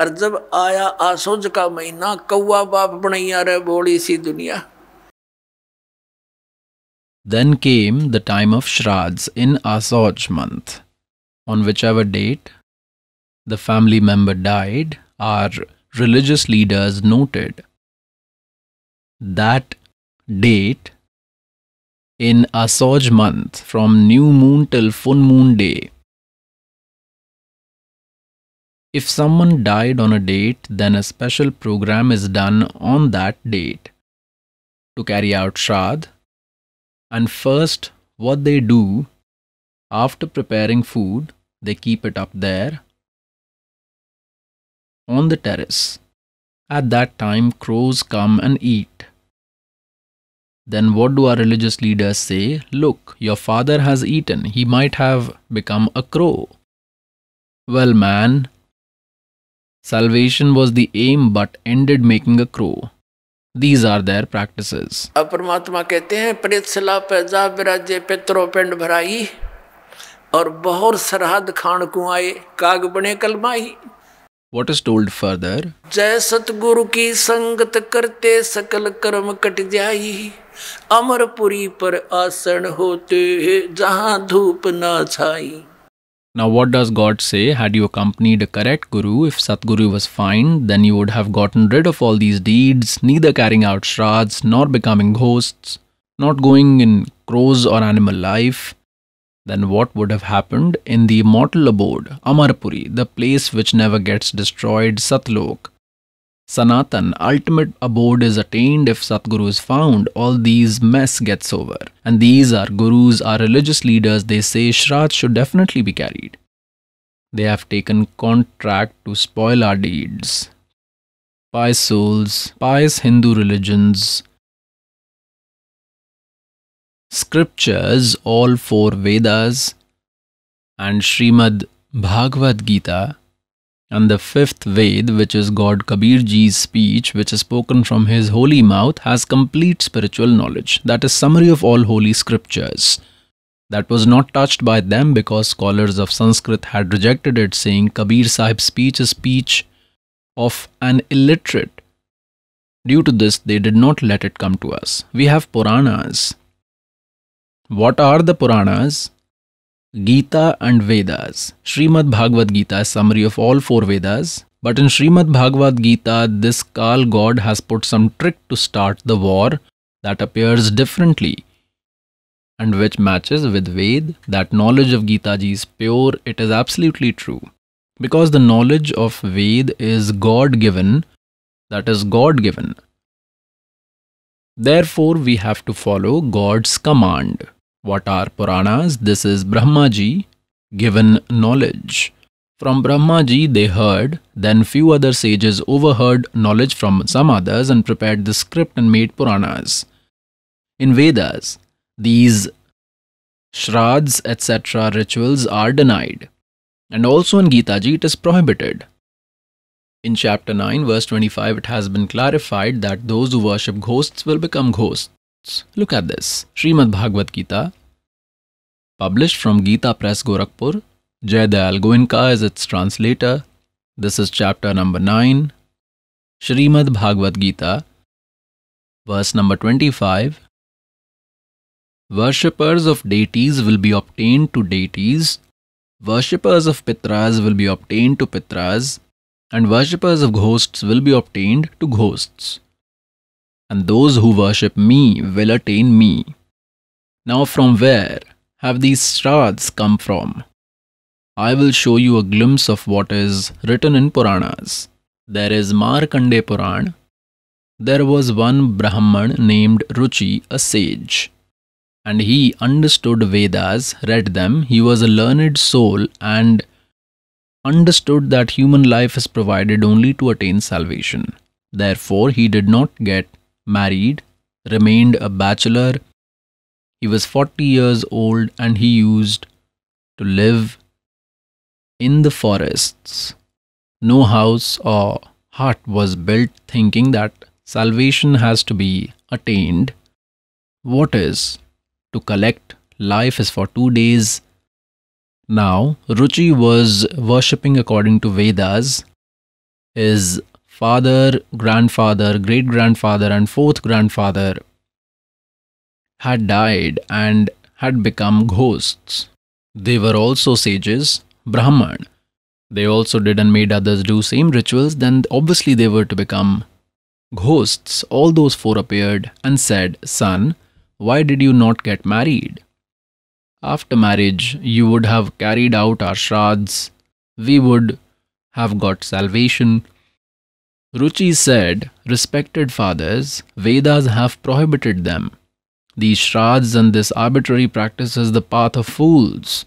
और जब आया आसोज का महीना कौआ बाप बनैया रे बोली सी दुनिया Then came the time of Shraddhs in Asauj month. On whichever date the family member died, our religious leaders noted that date in Asauj month from new moon till full moon day If someone died on a date, then a special program is done on that date to carry out Shraddh. And first, what they do after preparing food, they keep it up there on the terrace. At that time, crows come and eat. Then, what do our religious leaders say? Look, your father has eaten, he might have become a crow. Well, man, Salvation was the aim but ended making a crow. These are their practices. अब परमात्मा कहते हैं प्रेत सला पैजा विराजे पितरो पिंड भराई और बहुर सरहद खान कुआए काग बने कलमाई What is told further? जय सतगुरु की संगत करते सकल कर्म कट जाई अमरपुरी पर आसन होते जहाँ धूप ना छाई Now, what does God say? Had you accompanied a correct guru, if Satguru was fine, then you would have gotten rid of all these deeds, neither carrying out shrads, nor becoming ghosts, not going in crows or animal life. Then what would have happened in the immortal abode, Amarpuri, the place which never gets destroyed, Satlok? Sanatan, ultimate abode is attained if Satguru is found, all these mess gets over. And these are gurus, are religious leaders, they say Shraddh should definitely be carried. They have taken contract to spoil our deeds. Pious souls, pious Hindu religions, scriptures, all four Vedas, and Srimad Bhagavad Gita and the fifth Ved, which is God Kabir Ji's speech, which is spoken from his holy mouth, has complete spiritual knowledge, that is summary of all holy scriptures. That was not touched by them because scholars of Sanskrit had rejected it, saying Kabir Sahib's speech is speech of an illiterate. Due to this, they did not let it come to us. We have Puranas. What are the Puranas? Gita and Vedas. Srimad Bhagavad Gita is summary of all four Vedas. But in Srimad Bhagavad Gita, this Kal god has put some trick to start the war that appears differently and which matches with Ved. That knowledge of Gita ji is pure, it is absolutely true. Because the knowledge of Ved is God given, that is God given. Therefore, we have to follow God's command. What are Puranas? This is Brahmaji given knowledge. From Brahmaji they heard, then few other sages overheard knowledge from some others and prepared the script and made Puranas. In Vedas, these shrads etc. rituals are denied. And also in Gita Ji it is prohibited. In chapter 9 verse 25 it has been clarified that those who worship ghosts will become ghosts. Look at this Srimad Bhagavad Gita, published from Gita Press Gorakhpur. Jayadayal Goenka is its translator. This is chapter number 9, Srimad Bhagavad Gita, verse number 25. Worshippers of deities will be obtained to deities, worshippers of pitras will be obtained to pitras, and worshippers of ghosts will be obtained to ghosts and those who worship me will attain me. Now, from where have these strads come from? I will show you a glimpse of what is written in Puranas. There is Markande Puran. There was one Brahman named Ruchi, a sage. And he understood Vedas, read them. He was a learned soul and understood that human life is provided only to attain salvation. Therefore, he did not get married, remained a bachelor. He was 40 years old and he used to live in the forests. No house or hut was built, thinking that salvation has to be attained. What is to collect? Life is for two days. Now, Ruchi was worshipping according to Vedas. His father, grandfather, great grandfather, and fourth grandfather had died and had become ghosts. They were also sages, Brahman. They also did and made others do same rituals, then obviously they were to become ghosts. All those four appeared and said, Son, why did you not get married? After marriage, you would have carried out our shrads, we would have got salvation, Ruchi said, Respected fathers, Vedas have prohibited them. These shrads and this arbitrary practice is the path of fools.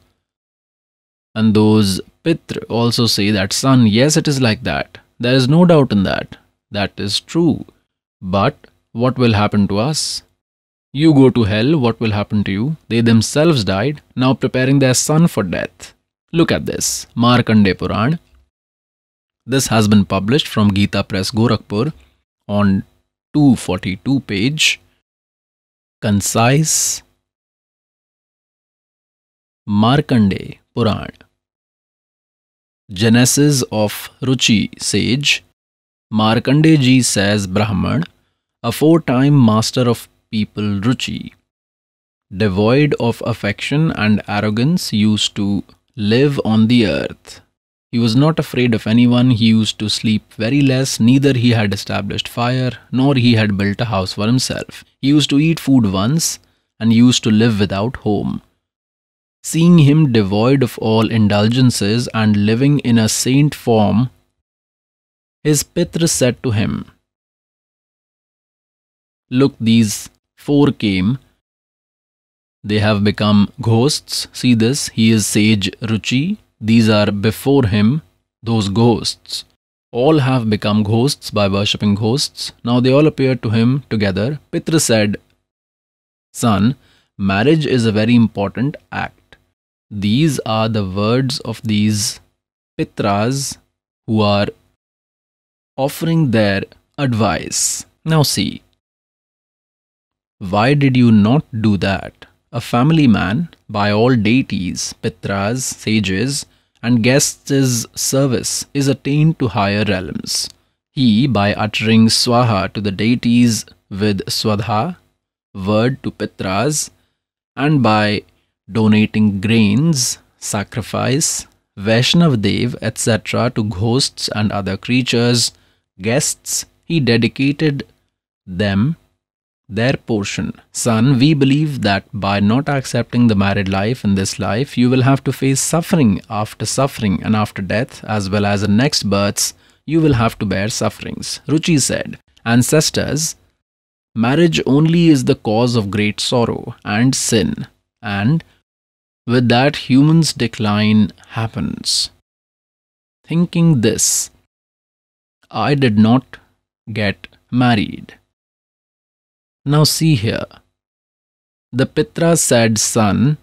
And those Pitra also say that, son, yes, it is like that. There is no doubt in that. That is true. But what will happen to us? You go to hell, what will happen to you? They themselves died, now preparing their son for death. Look at this Markandeya Puran this has been published from Gita Press Gorakhpur on 242 page concise Markande Puran Genesis of Ruchi sage Markande ji says Brahman time master of people Ruchi devoid of affection and arrogance used to live on the earth he was not afraid of anyone, he used to sleep very less, neither he had established fire, nor he had built a house for himself. He used to eat food once, and used to live without home. Seeing him devoid of all indulgences and living in a saint form, his Pitra said to him, Look, these four came. They have become ghosts. See this, he is sage Ruchi, these are before him, those ghosts. All have become ghosts by worshipping ghosts. Now they all appear to him together. Pitra said, Son, marriage is a very important act. These are the words of these Pitras who are offering their advice. Now see, why did you not do that? a family man by all deities, pitras, sages, and guests service is attained to higher realms. He, by uttering Swaha to the deities with Swadha, word to pitras, and by donating grains, sacrifice, Vaishnav etc. to ghosts and other creatures, guests, he dedicated them their portion. Son, we believe that by not accepting the married life in this life, you will have to face suffering after suffering and after death, as well as in next births, you will have to bear sufferings. Ruchi said, Ancestors, marriage only is the cause of great sorrow and sin, and with that, humans' decline happens. Thinking this, I did not get married. Now see here. The Pitra said son,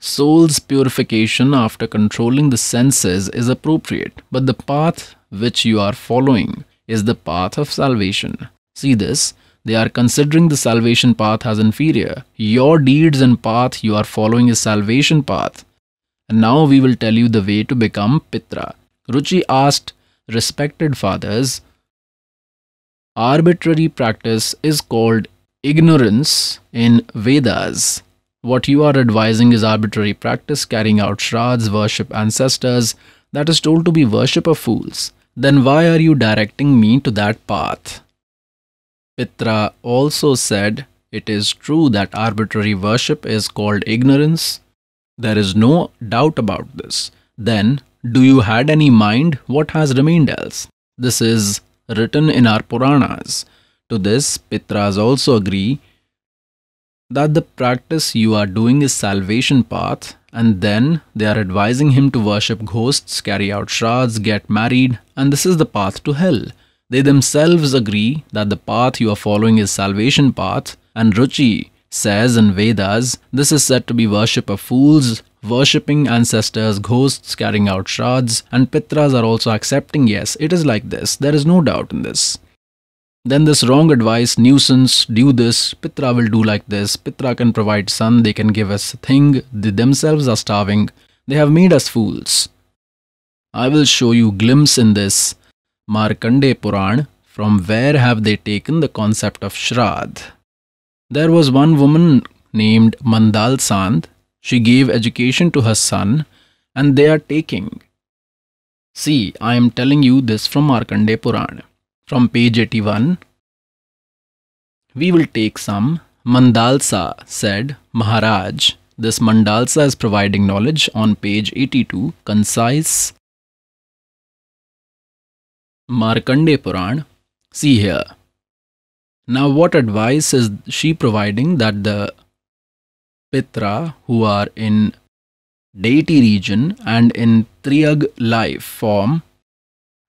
soul's purification after controlling the senses is appropriate, but the path which you are following is the path of salvation. See this? They are considering the salvation path as inferior. Your deeds and path you are following is salvation path. And now we will tell you the way to become Pitra. Ruchi asked, respected fathers, arbitrary practice is called ignorance in Vedas. What you are advising is arbitrary practice, carrying out shrads, worship ancestors, that is told to be worship of fools. Then why are you directing me to that path? Pitra also said, It is true that arbitrary worship is called ignorance. There is no doubt about this. Then, do you had any mind what has remained else? This is written in our Puranas. To this, Pitras also agree that the practice you are doing is salvation path and then they are advising him to worship ghosts, carry out shrads, get married and this is the path to hell. They themselves agree that the path you are following is salvation path and Ruchi says in Vedas this is said to be worship of fools, worshipping ancestors, ghosts, carrying out shrads and Pitras are also accepting yes, it is like this, there is no doubt in this. Then this wrong advice, nuisance, do this, Pitra will do like this, Pitra can provide sun, they can give us thing, they themselves are starving, they have made us fools. I will show you glimpse in this Markande Puran from where have they taken the concept of Shradh. There was one woman named Mandal Sand, she gave education to her son and they are taking. See, I am telling you this from Markande Puran from page 81. We will take some. Mandalsa said, Maharaj, this Mandalsa is providing knowledge on page 82, concise. Markande Puran, see here. Now, what advice is she providing that the Pitra who are in deity region and in Triag life form,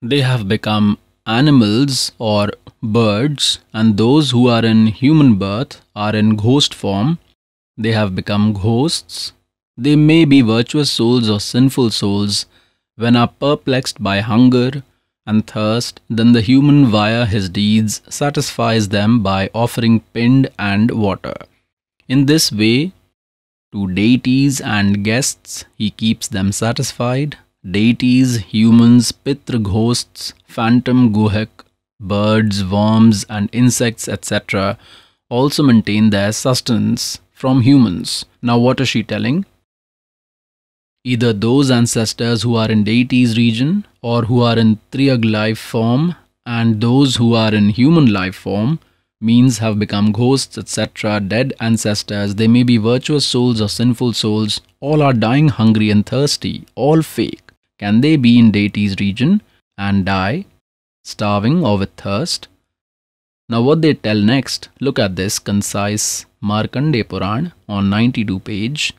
they have become animals or birds and those who are in human birth are in ghost form. They have become ghosts. They may be virtuous souls or sinful souls. When are perplexed by hunger and thirst, then the human via his deeds satisfies them by offering pind and water. In this way, to deities and guests, he keeps them satisfied deities, humans, pitra ghosts, phantom guhek, birds, worms, and insects, etc., also maintain their sustenance from humans. Now, what is she telling? Either those ancestors who are in deities region or who are in Triag life form and those who are in human life form means have become ghosts, etc., dead ancestors, they may be virtuous souls or sinful souls, all are dying hungry and thirsty, all fake. Can they be in deity's region and die, starving or with thirst? Now what they tell next, look at this concise Markandeya Puran on 92 page.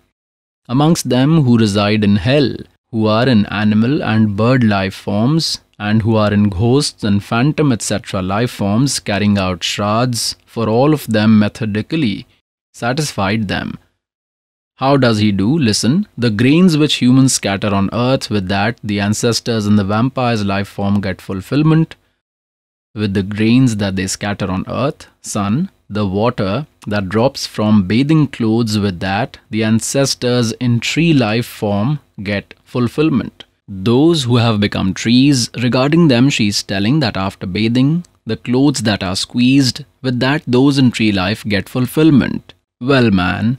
Amongst them who reside in hell, who are in animal and bird life forms, and who are in ghosts and phantom etc. life forms carrying out shrads for all of them methodically satisfied them how does he do? Listen, the grains which humans scatter on earth, with that the ancestors in the vampire's life form get fulfillment. With the grains that they scatter on earth, sun, the water that drops from bathing clothes, with that the ancestors in tree life form get fulfillment. Those who have become trees, regarding them, she is telling that after bathing, the clothes that are squeezed, with that those in tree life get fulfillment. Well, man,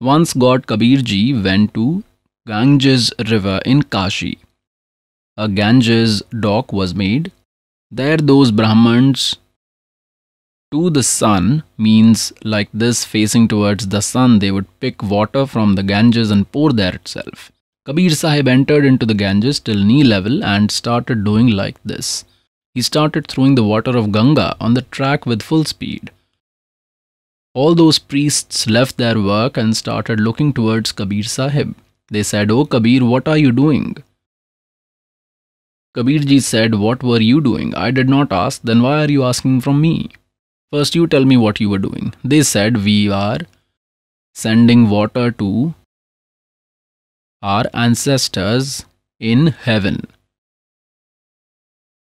once God Kabir ji went to Ganges river in Kashi. A Ganges dock was made. There those Brahmans to the sun means like this facing towards the sun they would pick water from the Ganges and pour there itself. Kabir Sahib entered into the Ganges till knee level and started doing like this. He started throwing the water of Ganga on the track with full speed. All those priests left their work and started looking towards Kabir Sahib. They said, Oh Kabir, what are you doing? Kabirji said, What were you doing? I did not ask, then why are you asking from me? First, you tell me what you were doing. They said, We are sending water to our ancestors in heaven.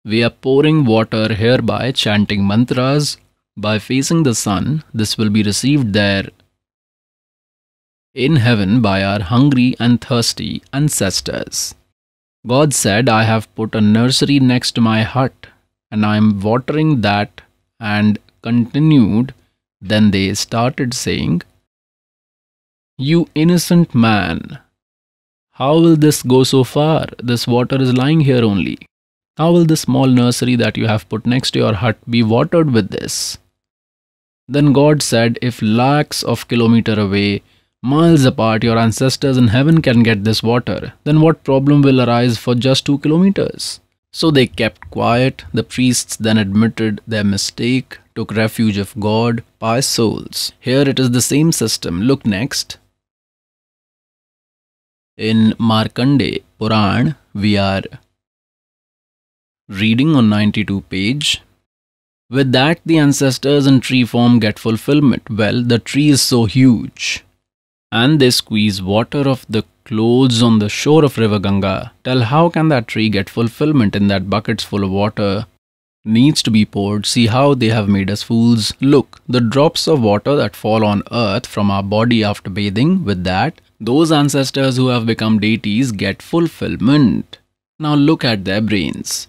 We are pouring water here by chanting mantras by facing the sun, this will be received there in heaven by our hungry and thirsty ancestors. God said, I have put a nursery next to my hut, and I am watering that, and continued. Then they started saying, You innocent man, how will this go so far? This water is lying here only. How will the small nursery that you have put next to your hut be watered with this? Then God said, If lakhs of kilometer away, miles apart, your ancestors in heaven can get this water, then what problem will arise for just two kilometers? So they kept quiet. The priests then admitted their mistake, took refuge of God, pious souls. Here it is the same system. Look next. In Markande Puran, we are reading on 92 page with that, the ancestors in tree form get fulfillment. Well, the tree is so huge. And they squeeze water of the clothes on the shore of River Ganga. Tell how can that tree get fulfillment in that buckets full of water needs to be poured. See how they have made us fools. Look, the drops of water that fall on earth from our body after bathing, with that, those ancestors who have become deities get fulfillment. Now look at their brains.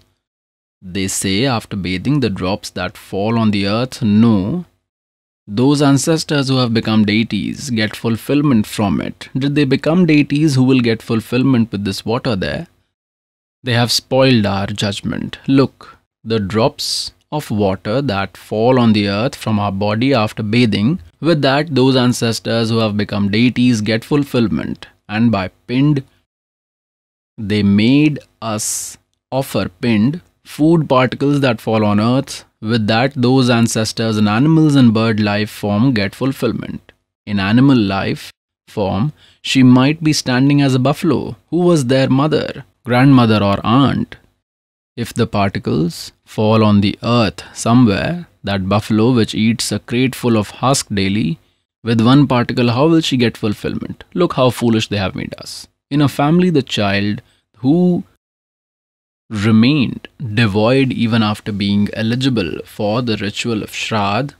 They say after bathing the drops that fall on the earth know those ancestors who have become deities get fulfillment from it. Did they become deities who will get fulfillment with this water there? They have spoiled our judgment. Look, the drops of water that fall on the earth from our body after bathing, with that, those ancestors who have become deities get fulfillment. And by pind, they made us offer pind food particles that fall on earth. With that, those ancestors in animals and bird life form get fulfillment. In animal life form, she might be standing as a buffalo who was their mother, grandmother, or aunt. If the particles fall on the earth somewhere, that buffalo which eats a crateful of husk daily, with one particle, how will she get fulfillment? Look how foolish they have made us. In a family, the child who remained devoid even after being eligible for the ritual of Shraddh,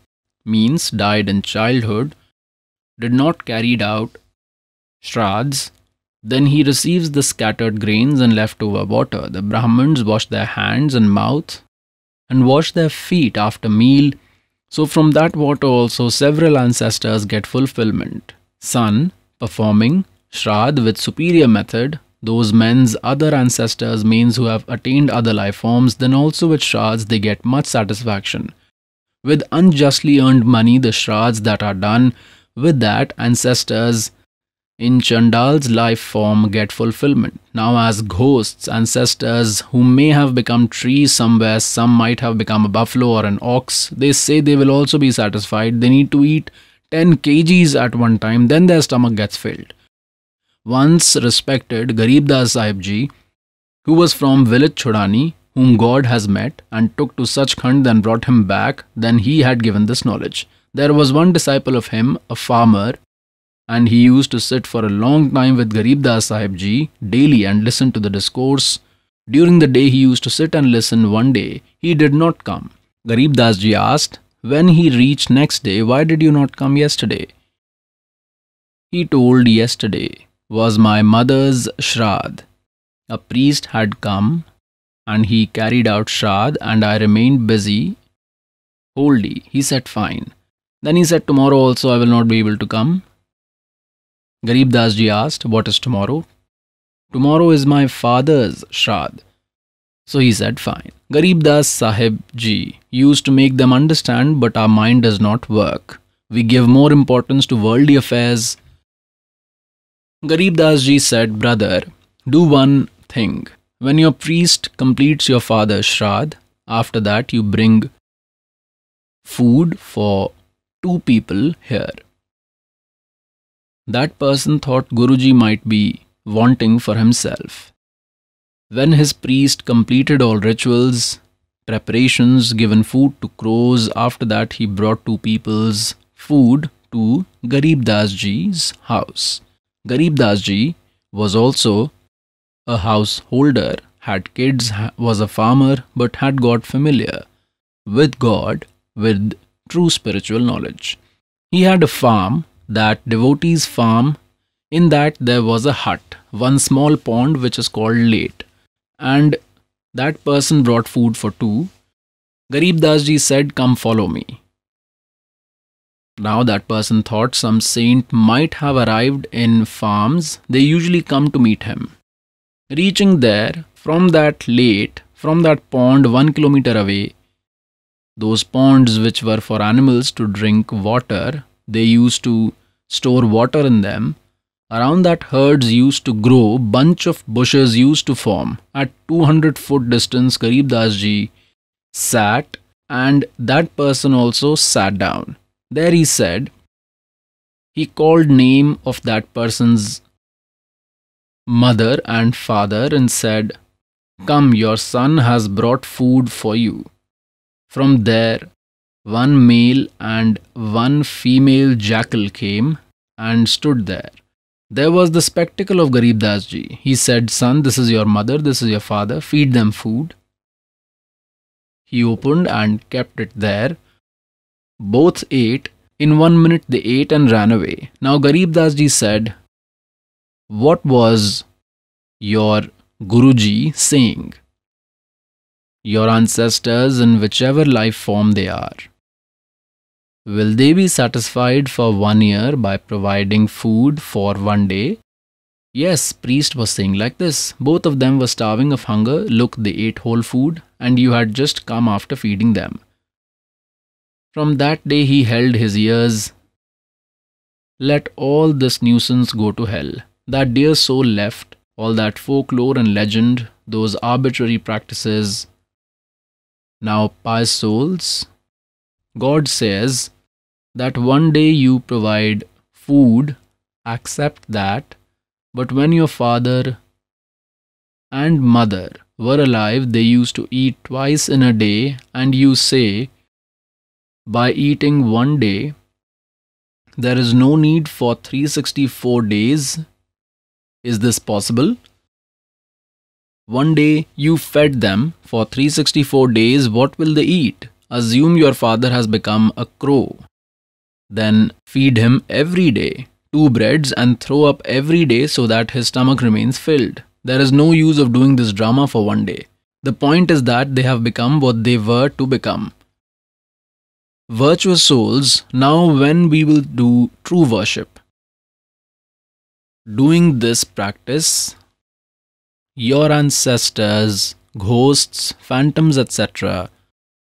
means died in childhood, did not carry out Shraddhs, then he receives the scattered grains and leftover water. The Brahmins wash their hands and mouth and wash their feet after meal. So from that water also several ancestors get fulfillment. Son, performing Shraddh with superior method those men's other ancestors means who have attained other life forms, then also with shards they get much satisfaction. With unjustly earned money, the shards that are done with that ancestors in Chandal's life form get fulfillment. Now as ghosts, ancestors who may have become trees somewhere, some might have become a buffalo or an ox, they say they will also be satisfied. They need to eat 10 kgs at one time, then their stomach gets filled once respected Garib Das Sahib Ji, who was from village Chudani, whom God has met, and took to such Khand and brought him back, then he had given this knowledge. There was one disciple of him, a farmer, and he used to sit for a long time with Garib Das Sahib Ji daily and listen to the discourse. During the day he used to sit and listen. One day he did not come. Garib Das Ji asked, when he reached next day, why did you not come yesterday? He told yesterday was my mother's Shraddh. A priest had come and he carried out Shraddh and I remained busy Holy, He said, Fine. Then he said, Tomorrow also I will not be able to come. Garib Dasji asked, What is tomorrow? Tomorrow is my father's Shraddh. So he said, Fine. Garib Das Sahib Ji used to make them understand, but our mind does not work. We give more importance to worldly affairs Garib Das ji said, Brother, do one thing. When your priest completes your father's shradh, after that you bring food for two people here. That person thought Guruji might be wanting for himself. When his priest completed all rituals, preparations, given food to crows, after that he brought two people's food to Garib Das ji's house. Garib Dasji was also a householder, had kids, was a farmer, but had got familiar with God with true spiritual knowledge. He had a farm, that devotee's farm. In that there was a hut, one small pond which is called late, and that person brought food for two. Garib Dasji said, Come follow me. Now that person thought some saint might have arrived in farms they usually come to meet him. Reaching there, from that late, from that pond one kilometer away, those ponds which were for animals to drink water, they used to store water in them. Around that herds used to grow, bunch of bushes used to form. At 200 foot distance, Karib Das ji sat and that person also sat down. There he said, he called name of that person's mother and father and said, Come, your son has brought food for you. From there, one male and one female jackal came and stood there. There was the spectacle of Garib Das ji. He said, Son, this is your mother, this is your father, feed them food. He opened and kept it there. Both ate. In one minute, they ate and ran away. Now, Garib Dasji said, What was your Guruji saying? Your ancestors, in whichever life form they are, will they be satisfied for one year by providing food for one day? Yes, priest was saying like this. Both of them were starving of hunger. Look, they ate whole food, and you had just come after feeding them. From that day he held his ears. Let all this nuisance go to hell. That dear soul left, all that folklore and legend, those arbitrary practices. Now, pious souls, God says that one day you provide food, accept that, but when your father and mother were alive, they used to eat twice in a day, and you say, by eating one day, there is no need for 364 days. Is this possible? One day you fed them for 364 days, what will they eat? Assume your father has become a crow. Then feed him every day, two breads, and throw up every day so that his stomach remains filled. There is no use of doing this drama for one day. The point is that they have become what they were to become virtuous souls, now when we will do true worship. Doing this practice, your ancestors, ghosts, phantoms, etc.,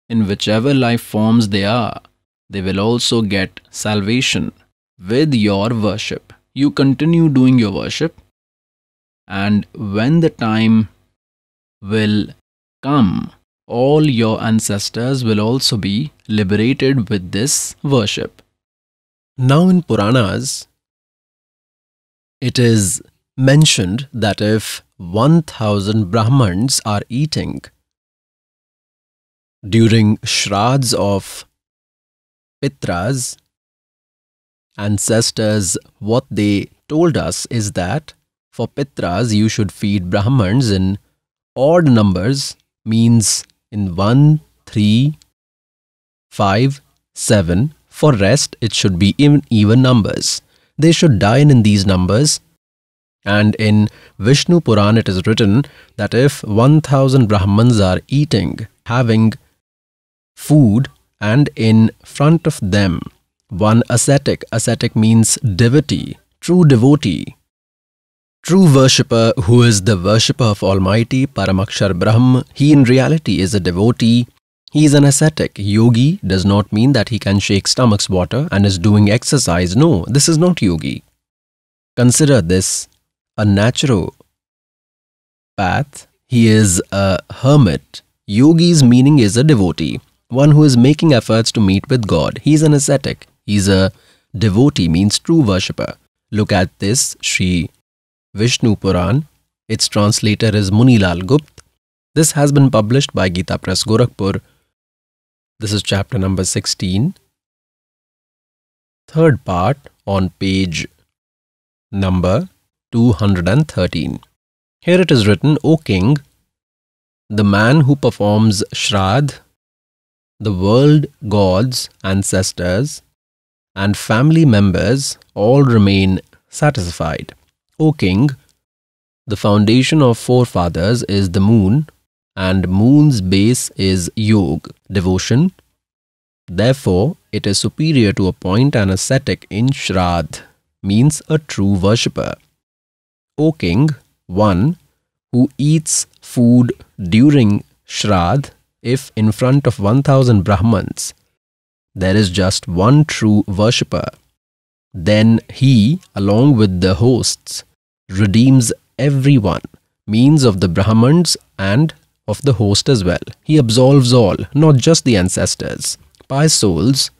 in whichever life forms they are, they will also get salvation with your worship. You continue doing your worship, and when the time will come all your ancestors will also be liberated with this worship. Now, in Puranas, it is mentioned that if 1000 Brahmans are eating during Shrads of Pitras, ancestors, what they told us is that for Pitras, you should feed Brahmans in odd numbers, means in 1, 3, 5, 7. For rest, it should be in even numbers. They should dine in these numbers. And in Vishnu Puran, it is written that if 1000 Brahmans are eating, having food, and in front of them, one ascetic, ascetic means devotee, true devotee, True worshipper, who is the worshipper of Almighty Paramakshar Brahm, he in reality is a devotee. He is an ascetic. Yogi does not mean that he can shake stomach's water and is doing exercise. No, this is not yogi. Consider this a natural path. He is a hermit. Yogi's meaning is a devotee, one who is making efforts to meet with God. He is an ascetic. He is a devotee, means true worshipper. Look at this, Sri Vishnu Puran. Its translator is Munilal Gupt. This has been published by Gita Press Gorakhpur. This is chapter number 16. Third part on page number 213. Here it is written, O king, the man who performs Shraddh, the world gods, ancestors, and family members all remain satisfied. O king, the foundation of forefathers is the moon and moon's base is yog, devotion. Therefore, it is superior to appoint an ascetic in Shraddh, means a true worshipper. O king, one who eats food during Shraddh if in front of 1000 Brahmans there is just one true worshipper, then he, along with the hosts, redeems everyone, means of the Brahmans and of the host as well. He absolves all, not just the ancestors. By souls,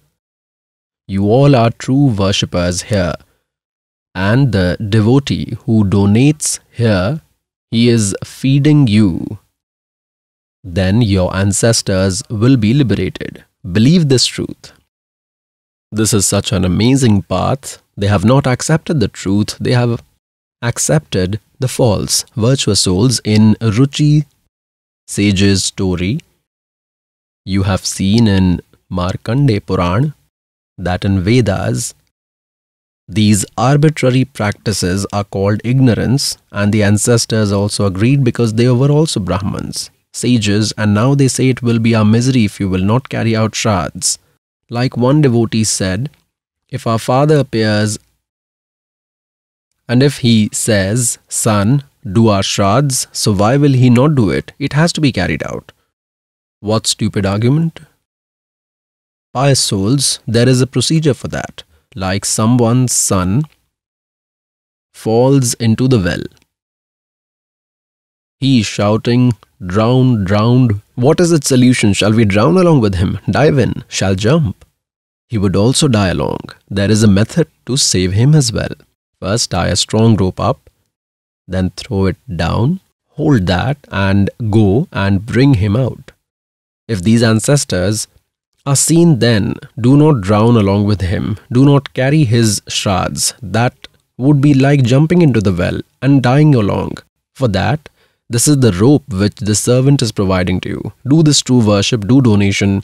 you all are true worshippers here. And the devotee who donates here, he is feeding you. Then your ancestors will be liberated. Believe this truth. This is such an amazing path. They have not accepted the truth. They have accepted the false virtuous souls in Ruchi sage's story. You have seen in Markande Puran that in Vedas, these arbitrary practices are called ignorance and the ancestors also agreed because they were also Brahmans, sages and now they say it will be our misery if you will not carry out shrads. Like one devotee said, if our father appears and if he says, Son, do our shrads, so why will he not do it? It has to be carried out. What stupid argument? Pious souls, there is a procedure for that. Like someone's son falls into the well. He is shouting, drowned, drowned. What is its solution? Shall we drown along with him? Dive in? Shall jump? He would also die along. There is a method to save him as well. First tie a strong rope up, then throw it down, hold that and go and bring him out. If these ancestors are seen then, do not drown along with him, do not carry his shards. That would be like jumping into the well and dying along. For that, this is the rope which the servant is providing to you. Do this true worship, do donation,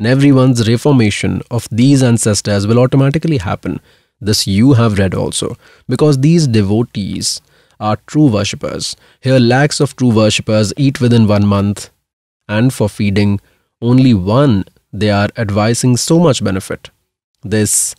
and everyone's reformation of these ancestors will automatically happen. This you have read also. Because these devotees are true worshippers. Here lakhs of true worshippers eat within one month and for feeding only one they are advising so much benefit. This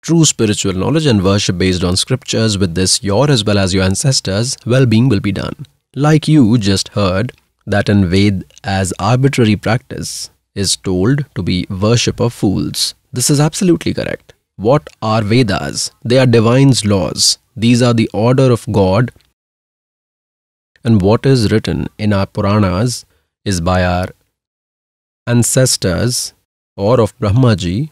true spiritual knowledge and worship based on scriptures with this your as well as your ancestors well-being will be done. Like you just heard that in Ved as arbitrary practice is told to be worship of fools. This is absolutely correct. What are Vedas? They are divine's laws. These are the order of God. And what is written in our Puranas is by our ancestors or of Brahmaji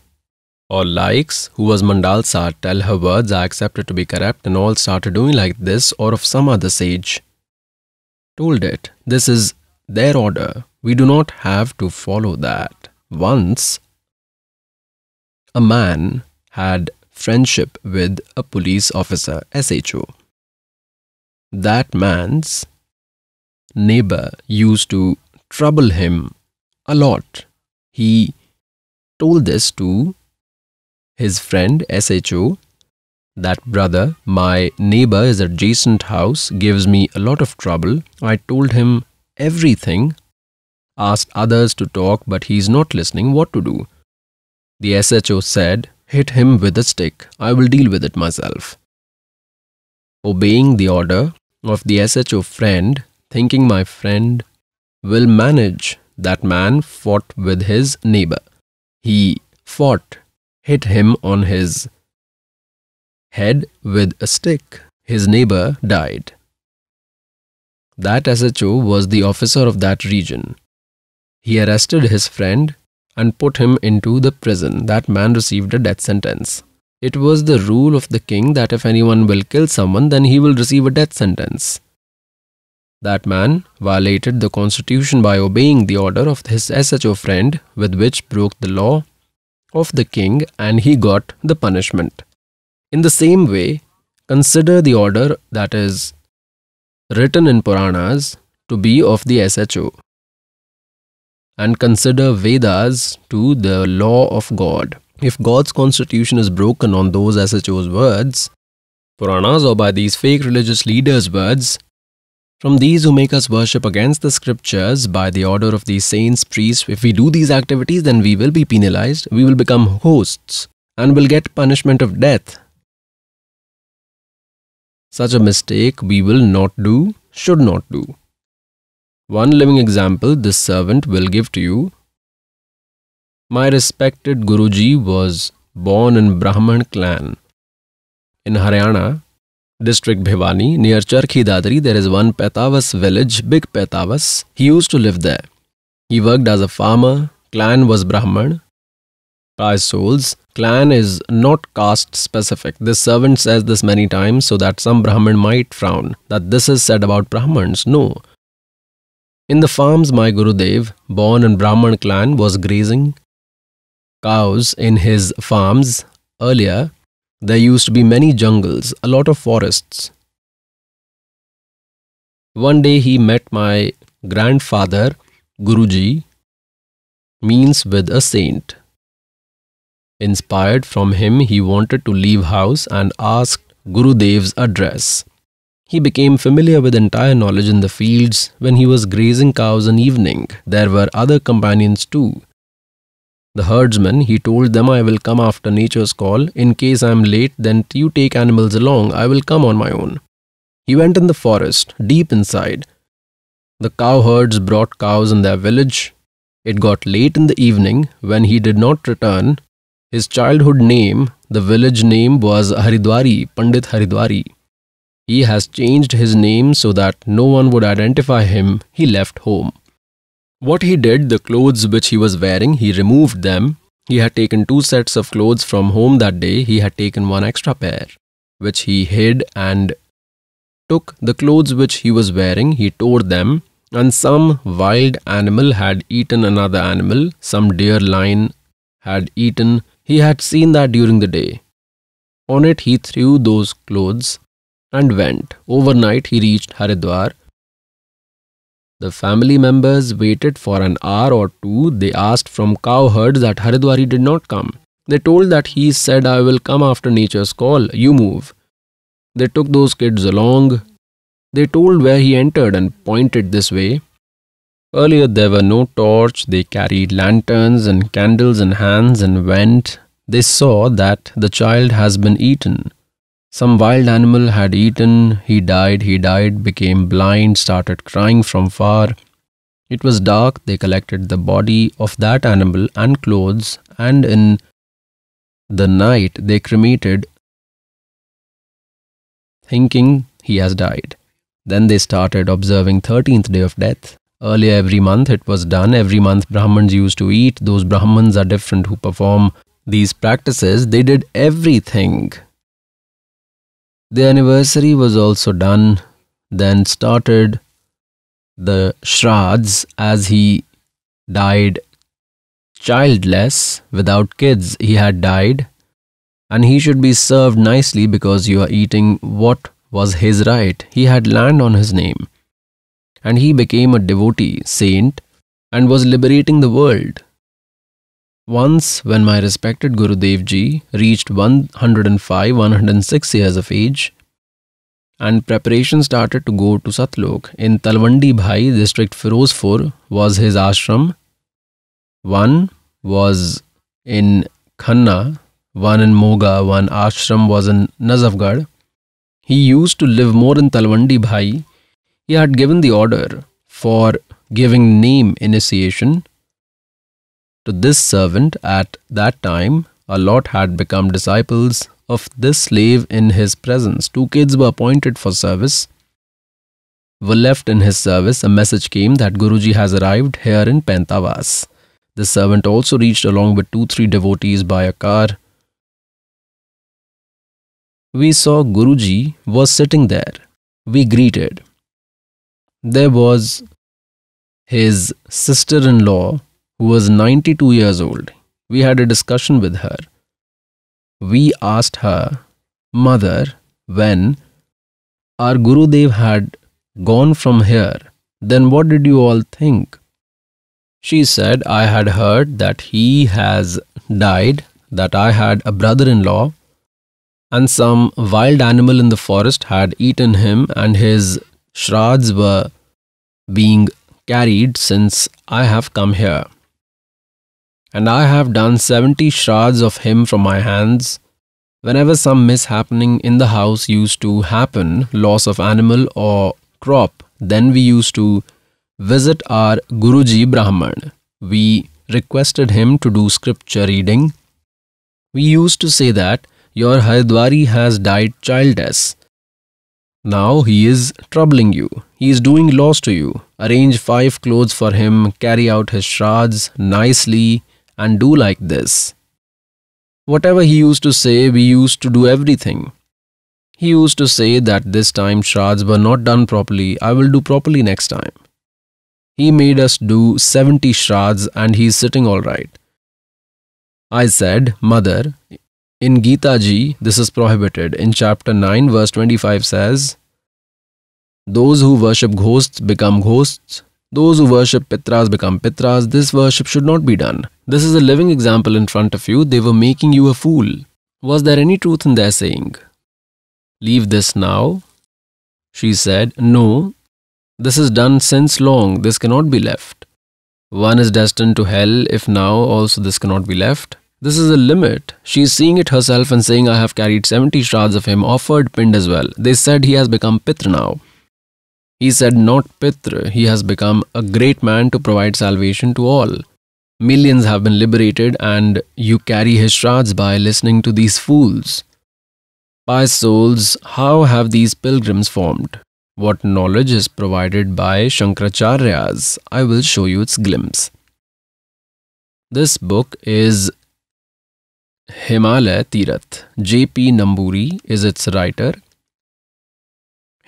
or likes, who was Mandalsar, tell her words are accepted to be correct and all started doing like this or of some other sage. Told it, this is their order. We do not have to follow that. Once a man had friendship with a police officer SHO. That man's neighbor used to trouble him a lot. He told this to his friend SHO that brother, my neighbor, is adjacent house gives me a lot of trouble. I told him everything, asked others to talk, but he's not listening. What to do? The SHO said, Hit him with a stick. I will deal with it myself. Obeying the order of the SHO friend, thinking my friend will manage, that man fought with his neighbor. He fought, hit him on his head with a stick. His neighbor died. That SHO was the officer of that region. He arrested his friend and put him into the prison. That man received a death sentence. It was the rule of the king that if anyone will kill someone, then he will receive a death sentence. That man violated the constitution by obeying the order of his SHO friend, with which broke the law of the king and he got the punishment. In the same way, consider the order that is written in Puranas to be of the SHO and consider Vedas to the law of God. If God's constitution is broken on those SHO's words, Puranas or by these fake religious leaders' words, from these who make us worship against the scriptures by the order of these saints, priests, if we do these activities, then we will be penalized, we will become hosts, and will get punishment of death. Such a mistake we will not do, should not do. One living example this servant will give to you. My respected Guruji was born in Brahman clan. In Haryana, district Bhivani, near Charkhi Dadri, there is one Petavas village, Big Petavas. He used to live there. He worked as a farmer, clan was Brahman. By souls, clan is not caste specific. This servant says this many times so that some Brahman might frown that this is said about Brahmans. No, in the farms, my Gurudev, born in Brahman clan, was grazing cows in his farms. Earlier, there used to be many jungles, a lot of forests. One day he met my grandfather, Guruji, means with a saint. Inspired from him, he wanted to leave house and asked Gurudev's address. He became familiar with entire knowledge in the fields when he was grazing cows In evening. There were other companions too. The herdsman, he told them, I will come after nature's call. In case I am late, then you take animals along. I will come on my own. He went in the forest, deep inside. The cowherds brought cows in their village. It got late in the evening when he did not return. His childhood name, the village name was Haridwari, Pandit Haridwari. He has changed his name so that no one would identify him. He left home. What he did, the clothes which he was wearing, he removed them. He had taken two sets of clothes from home that day. He had taken one extra pair, which he hid and took the clothes which he was wearing. He tore them. And some wild animal had eaten another animal. Some deer lion had eaten. He had seen that during the day. On it he threw those clothes and went. Overnight, he reached Haridwar. The family members waited for an hour or two. They asked from cowherds that Haridwari did not come. They told that he said, I will come after nature's call. You move. They took those kids along. They told where he entered and pointed this way. Earlier there were no torch, they carried lanterns and candles in hands and went. They saw that the child has been eaten. Some wild animal had eaten, he died, he died, became blind, started crying from far. It was dark, they collected the body of that animal and clothes, and in the night they cremated, thinking he has died. Then they started observing 13th day of death. Earlier every month it was done. Every month Brahmins used to eat. Those Brahmins are different who perform these practices. They did everything the anniversary was also done, then started the Shrads as he died childless, without kids, he had died, and he should be served nicely because you are eating what was his right. He had land on his name, and he became a devotee, saint, and was liberating the world. Once, when my respected Guru Dev Ji reached 105 106 years of age, and preparation started to go to Satlok in Talwandi Bhai district Firozpur was his ashram. One was in Khanna, one in Moga, one ashram was in Nazafgarh. He used to live more in Talwandi Bhai. He had given the order for giving name initiation to this servant at that time, a lot had become disciples of this slave in his presence. Two kids were appointed for service, were left in his service. A message came that Guruji has arrived here in Pentavas. The servant also reached along with two, three devotees by a car. We saw Guruji was sitting there. We greeted. There was his sister in law who was 92 years old. We had a discussion with her. We asked her, Mother, when our Gurudev had gone from here, then what did you all think? She said, I had heard that he has died, that I had a brother in law, and some wild animal in the forest had eaten him, and his shreds were being carried since I have come here and I have done 70 shards of him from my hands. Whenever some mishappening in the house used to happen, loss of animal or crop, then we used to visit our Guruji Brahman. We requested him to do scripture reading. We used to say that your Haridwari has died childless. Now he is troubling you. He is doing loss to you. Arrange five clothes for him, carry out his shards nicely, and do like this. Whatever he used to say, we used to do everything. He used to say that this time shrads were not done properly, I will do properly next time. He made us do 70 shrads and he is sitting alright. I said, Mother, in Gita Ji, this is prohibited. In chapter 9, verse 25 says, Those who worship ghosts become ghosts, those who worship Pitras become Pitras. This worship should not be done. This is a living example in front of you. They were making you a fool. Was there any truth in their saying? Leave this now. She said, No. This is done since long. This cannot be left. One is destined to hell if now also this cannot be left. This is a limit. She is seeing it herself and saying, I have carried 70 shards of him, offered, pinned as well. They said he has become Pitra now. He said, Not Pitra, he has become a great man to provide salvation to all. Millions have been liberated, and you carry his shards by listening to these fools. Pious souls, how have these pilgrims formed? What knowledge is provided by Shankaracharyas? I will show you its glimpse. This book is Himalaya Tirath. J.P. Namburi is its writer.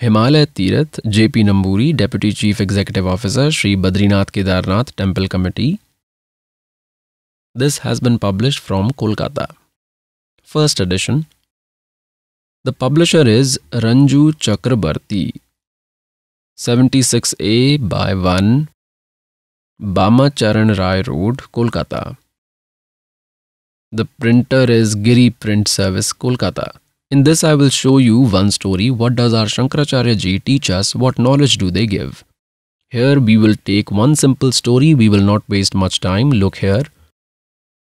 Himalaya Tirath JP Namburi deputy chief executive officer Shri Badrinath Kedarnath temple committee this has been publish from Kolkata first edition the publisher is Ranju Chakraborty 76 A by one Bamacharan Roy road Kolkata the printer is Giri print service Kolkata In this I will show you one story what does our Shankaracharya ji teach us what knowledge do they give. Here we will take one simple story we will not waste much time look here.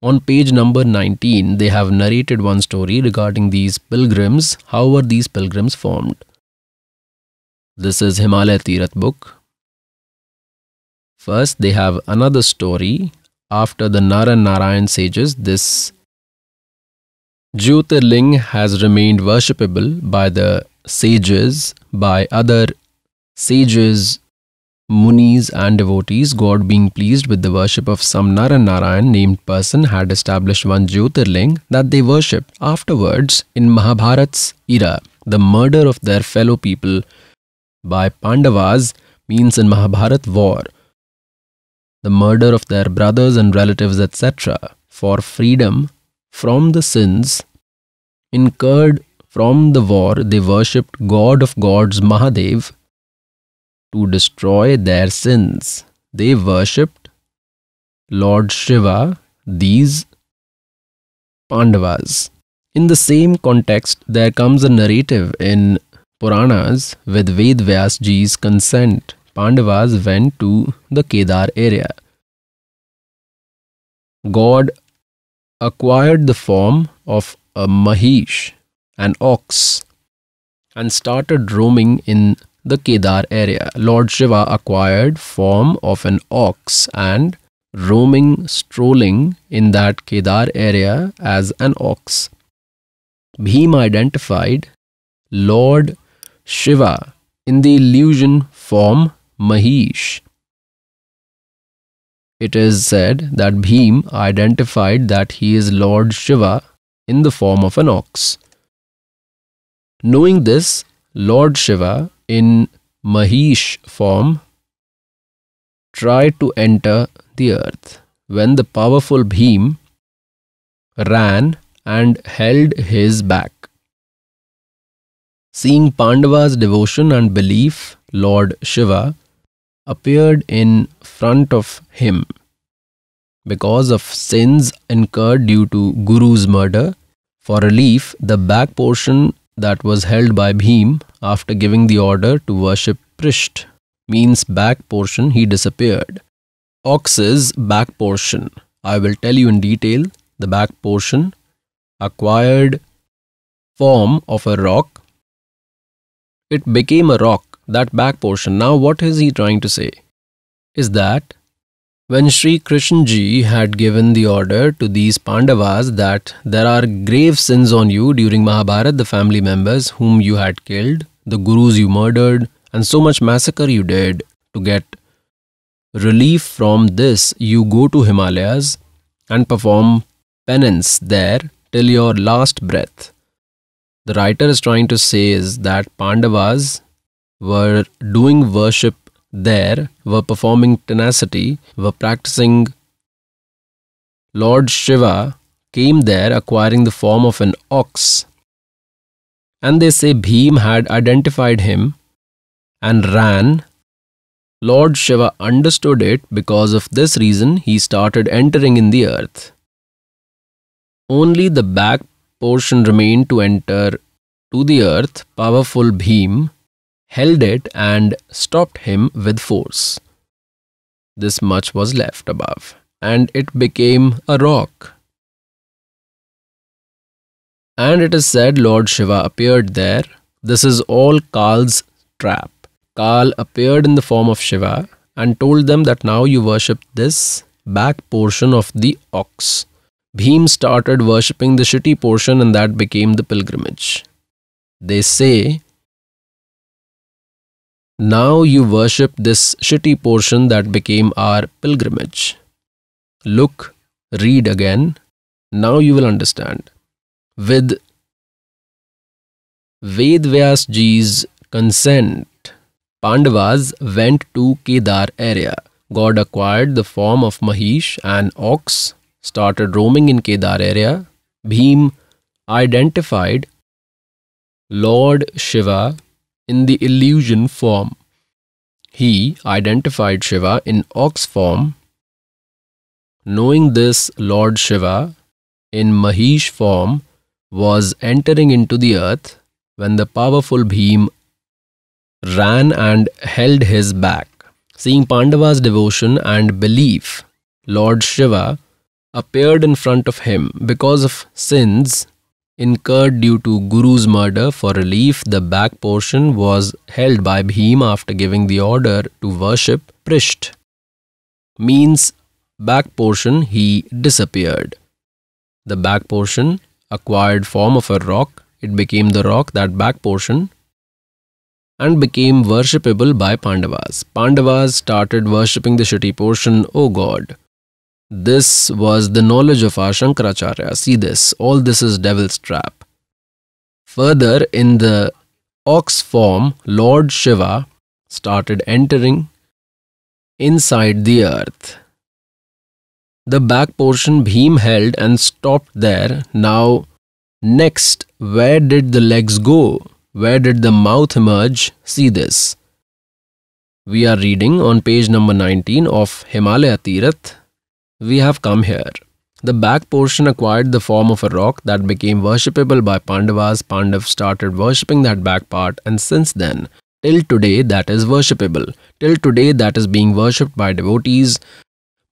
On page number 19 they have narrated one story regarding these pilgrims how were these pilgrims formed. This is Himalaya Tirath book. First they have another story after the Nara Narayan sages this Jyotirling has remained worshipable by the sages, by other sages, munis, and devotees. God, being pleased with the worship of some Nara Narayan named person, had established one Jyotirling that they worshipped. Afterwards, in Mahabharat's era, the murder of their fellow people by Pandavas means in Mahabharat war, the murder of their brothers and relatives, etc., for freedom from the sins incurred from the war, they worshipped God of gods Mahadev to destroy their sins. They worshipped Lord Shiva, these Pandavas. In the same context, there comes a narrative in Puranas with Ved Vyas Ji's consent. Pandavas went to the Kedar area. God acquired the form of a Mahish, an ox, and started roaming in the Kedar area. Lord Shiva acquired form of an ox and roaming strolling in that Kedar area as an ox. Bhima identified Lord Shiva in the illusion form Mahish it is said that Bhim identified that he is Lord Shiva in the form of an ox. Knowing this, Lord Shiva in Mahish form tried to enter the earth. When the powerful Bhim ran and held his back. Seeing Pandava's devotion and belief, Lord Shiva appeared in front of him. Because of sins incurred due to Guru's murder, for relief, the back portion that was held by Bhim after giving the order to worship Prisht means back portion he disappeared. Ox's back portion, I will tell you in detail, the back portion acquired form of a rock. It became a rock that back portion. Now, what is he trying to say? Is that when Sri Krishnaji had given the order to these Pandavas that there are grave sins on you during Mahabharata, the family members whom you had killed, the gurus you murdered, and so much massacre you did to get relief from this, you go to Himalayas and perform penance there till your last breath. The writer is trying to say is that Pandavas were doing worship there, were performing tenacity, were practicing. Lord Shiva came there acquiring the form of an ox. And they say Bhim had identified him and ran. Lord Shiva understood it because of this reason he started entering in the earth. Only the back portion remained to enter to the earth, powerful Bhim held it and stopped him with force. This much was left above, and it became a rock. And it is said Lord Shiva appeared there. This is all Kal's trap. Kal appeared in the form of Shiva and told them that now you worship this back portion of the ox. Bhim started worshipping the shitty portion and that became the pilgrimage. They say now you worship this shitty portion that became our pilgrimage. Look, read again. Now you will understand. With Ved Vyas Ji's consent, Pandavas went to Kedar area. God acquired the form of Mahish, and ox, started roaming in Kedar area. Bhim identified Lord Shiva in the illusion form. He identified Shiva in ox form. Knowing this, Lord Shiva, in Mahish form, was entering into the earth when the powerful beam ran and held his back. Seeing Pandava's devotion and belief, Lord Shiva appeared in front of him because of sins incurred due to Guru's murder for relief, the back portion was held by Bhima after giving the order to worship Prisht. Means back portion he disappeared. The back portion acquired form of a rock, it became the rock, that back portion, and became worshipable by Pandavas. Pandavas started worshipping the shitty portion, O God. This was the knowledge of our Shankaracharya. See this, all this is devil's trap. Further, in the ox form, Lord Shiva started entering inside the earth. The back portion Bhim held and stopped there. Now, next, where did the legs go? Where did the mouth emerge? See this. We are reading on page number 19 of Himalaya Tirath, we have come here. The back portion acquired the form of a rock that became worshipable by Pandavas. Pandav started worshipping that back part, and since then, till today, that is worshipable. Till today, that is being worshipped by devotees.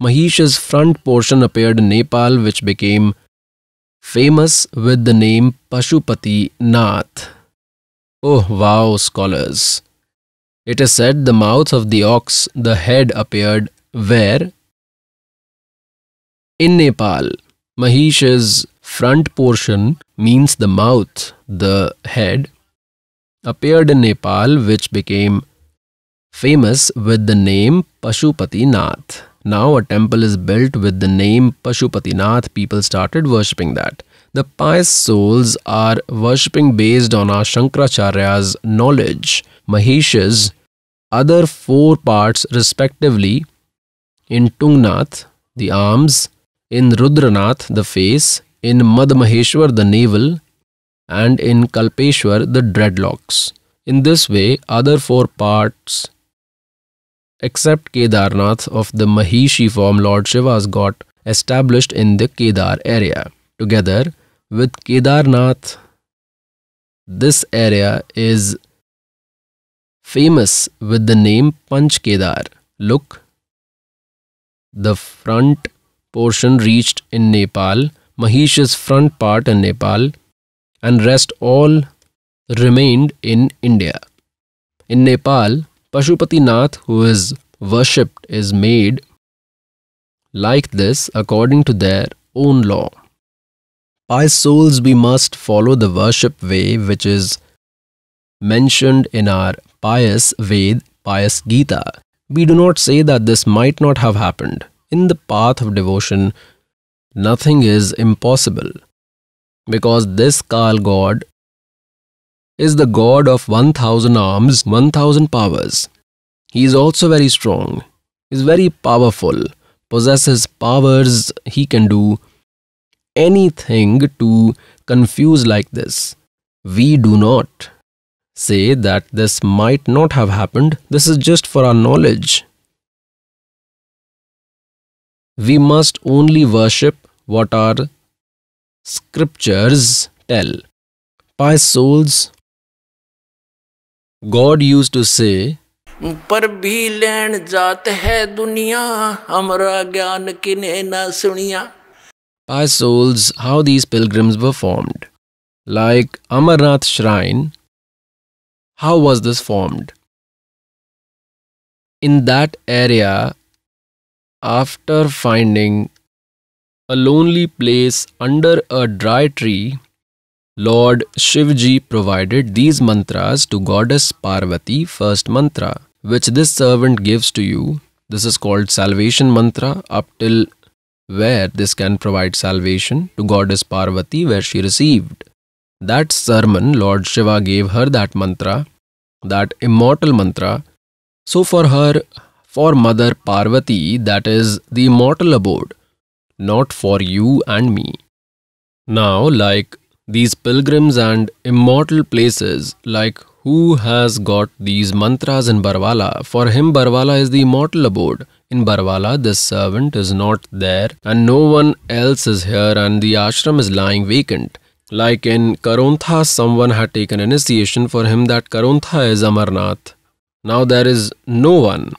Mahisha's front portion appeared in Nepal, which became famous with the name Pashupati Nath. Oh, wow, scholars. It is said the mouth of the ox, the head appeared where in Nepal, Mahish's front portion means the mouth, the head, appeared in Nepal, which became famous with the name Pashupati Nath. Now a temple is built with the name Pashupati Nath. People started worshipping that. The pious souls are worshipping based on our Shankaracharya's knowledge. Mahish's other four parts respectively in Tungnath, the arms, in Rudranath the face, in Madhmaheshwar the navel, and in Kalpeshwar the dreadlocks. In this way, other four parts except Kedarnath of the Mahishi form Lord Shiva's got established in the Kedar area. Together with Kedarnath, this area is famous with the name Panch Kedar. Look, the front portion reached in Nepal, Mahishas front part in Nepal, and rest all remained in India. In Nepal, Pashupati Nath, who is worshipped, is made like this according to their own law. By souls, we must follow the worship way which is mentioned in our pious Ved, pious Gita. We do not say that this might not have happened in the path of devotion, nothing is impossible because this Kal God is the God of 1000 arms, 1000 powers. He is also very strong, is very powerful, possesses powers, he can do anything to confuse like this. We do not say that this might not have happened, this is just for our knowledge we must only worship what our scriptures tell. Pious souls, God used to say, पर भी लेन जात है दुनिया हमरा ज्ञान किने ना सुनिया Pious souls, how these pilgrims were formed. Like Amarnath shrine, how was this formed? In that area, after finding a lonely place under a dry tree, Lord Shivji provided these mantras to Goddess Parvati, first mantra, which this servant gives to you. This is called salvation mantra, up till where this can provide salvation to Goddess Parvati, where she received. That sermon, Lord Shiva gave her that mantra, that immortal mantra. So for her, for Mother Parvati, that is, the mortal abode, not for you and me. Now, like these pilgrims and immortal places, like who has got these mantras in Barwala? For him, Barwala is the immortal abode. In Barwala, this servant is not there and no one else is here and the ashram is lying vacant. Like in Karuntha. someone had taken initiation for him that Karuntha is Amarnath. Now there is no one.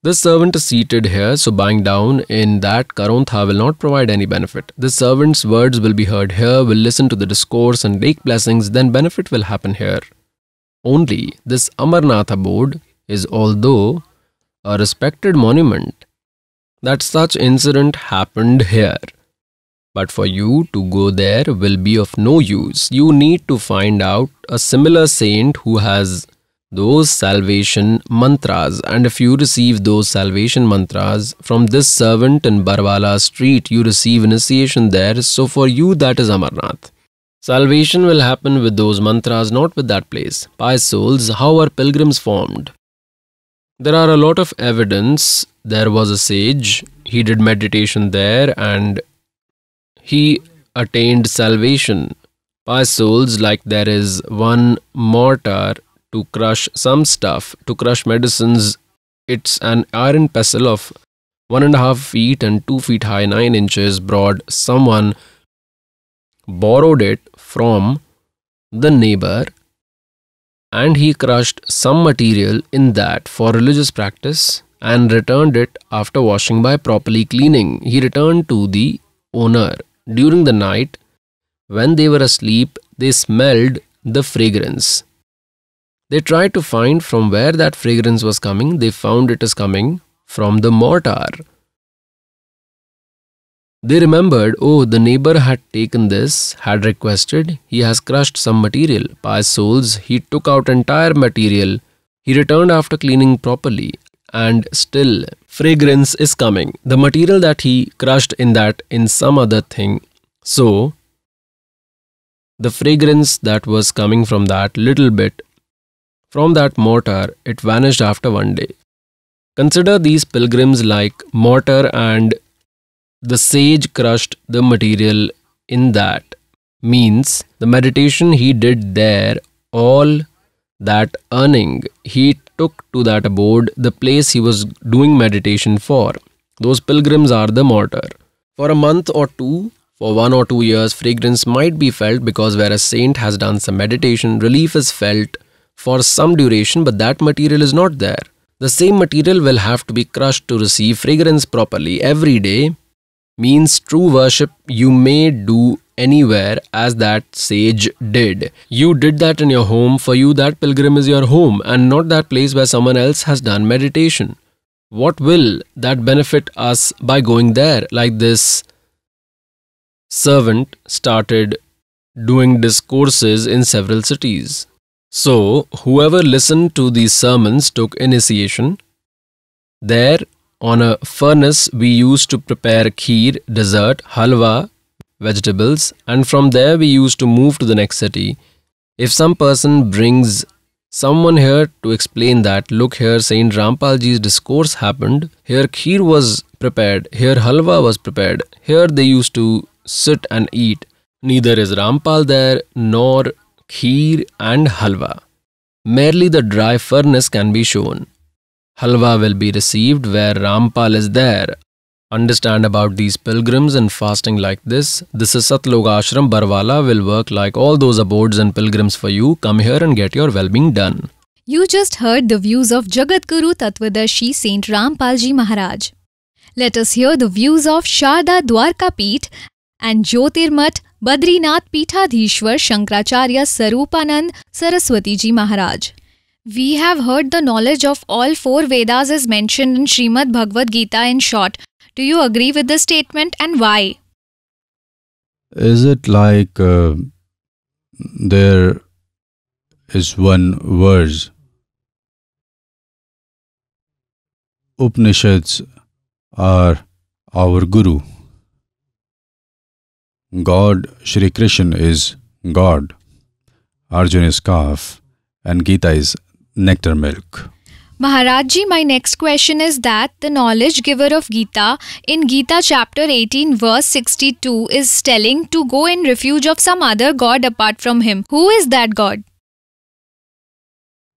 This servant is seated here, so bowing down in that Karuntha will not provide any benefit. The servant's words will be heard here, will listen to the discourse and take blessings, then benefit will happen here. Only this Amarnath abode is although a respected monument that such incident happened here. But for you to go there will be of no use. You need to find out a similar saint who has those salvation mantras. And if you receive those salvation mantras from this servant in Barwala street, you receive initiation there. So for you, that is Amarnath. Salvation will happen with those mantras, not with that place. Pious souls, how are pilgrims formed? There are a lot of evidence. There was a sage, he did meditation there and he attained salvation. Pious souls, like there is one mortar to crush some stuff, to crush medicines. It's an iron pestle of one and a half feet and two feet high, nine inches broad. Someone borrowed it from the neighbor and he crushed some material in that for religious practice and returned it after washing by properly cleaning. He returned to the owner. During the night, when they were asleep, they smelled the fragrance. They tried to find from where that fragrance was coming. They found it is coming from the mortar. They remembered, oh, the neighbor had taken this, had requested, he has crushed some material. By souls, he took out entire material. He returned after cleaning properly, and still, fragrance is coming. The material that he crushed in that, in some other thing. So, the fragrance that was coming from that little bit from that mortar, it vanished after one day. Consider these pilgrims like mortar and the sage crushed the material in that. Means the meditation he did there, all that earning he took to that abode, the place he was doing meditation for. Those pilgrims are the mortar. For a month or two, for one or two years, fragrance might be felt because where a saint has done some meditation, relief is felt for some duration, but that material is not there. The same material will have to be crushed to receive fragrance properly every day means true worship you may do anywhere as that sage did. You did that in your home, for you that pilgrim is your home and not that place where someone else has done meditation. What will that benefit us by going there like this? Servant started doing discourses in several cities. So, whoever listened to these sermons took initiation. There, on a furnace, we used to prepare kheer, dessert, halwa, vegetables, and from there we used to move to the next city. If some person brings someone here to explain that, look here, Saint Rampalji's discourse happened. Here, kheer was prepared. Here, halwa was prepared. Here, they used to sit and eat. Neither is Rampal there, nor kheer and halwa. Merely the dry furnace can be shown. Halwa will be received where Rampal is there. Understand about these pilgrims and fasting like this. This is Satlog Ashram Barwala will work like all those abodes and pilgrims for you. Come here and get your well-being done. You just heard the views of Jagatguru Tatvadarshi Saint Rampalji Maharaj. Let us hear the views of Sharda Dwarka Peeth and Jyotirmat Badrinath Pithadhishwar Shankaracharya Sarupanand Ji Maharaj. We have heard the knowledge of all four Vedas is mentioned in Srimad Bhagavad Gita in short. Do you agree with this statement and why? Is it like uh, there is one verse? Upanishads are our guru. God, Shri Krishna is God, Arjuna is calf, and Gita is nectar milk. Maharaj ji, my next question is that the knowledge giver of Gita in Gita chapter 18 verse 62 is telling to go in refuge of some other god apart from him. Who is that god?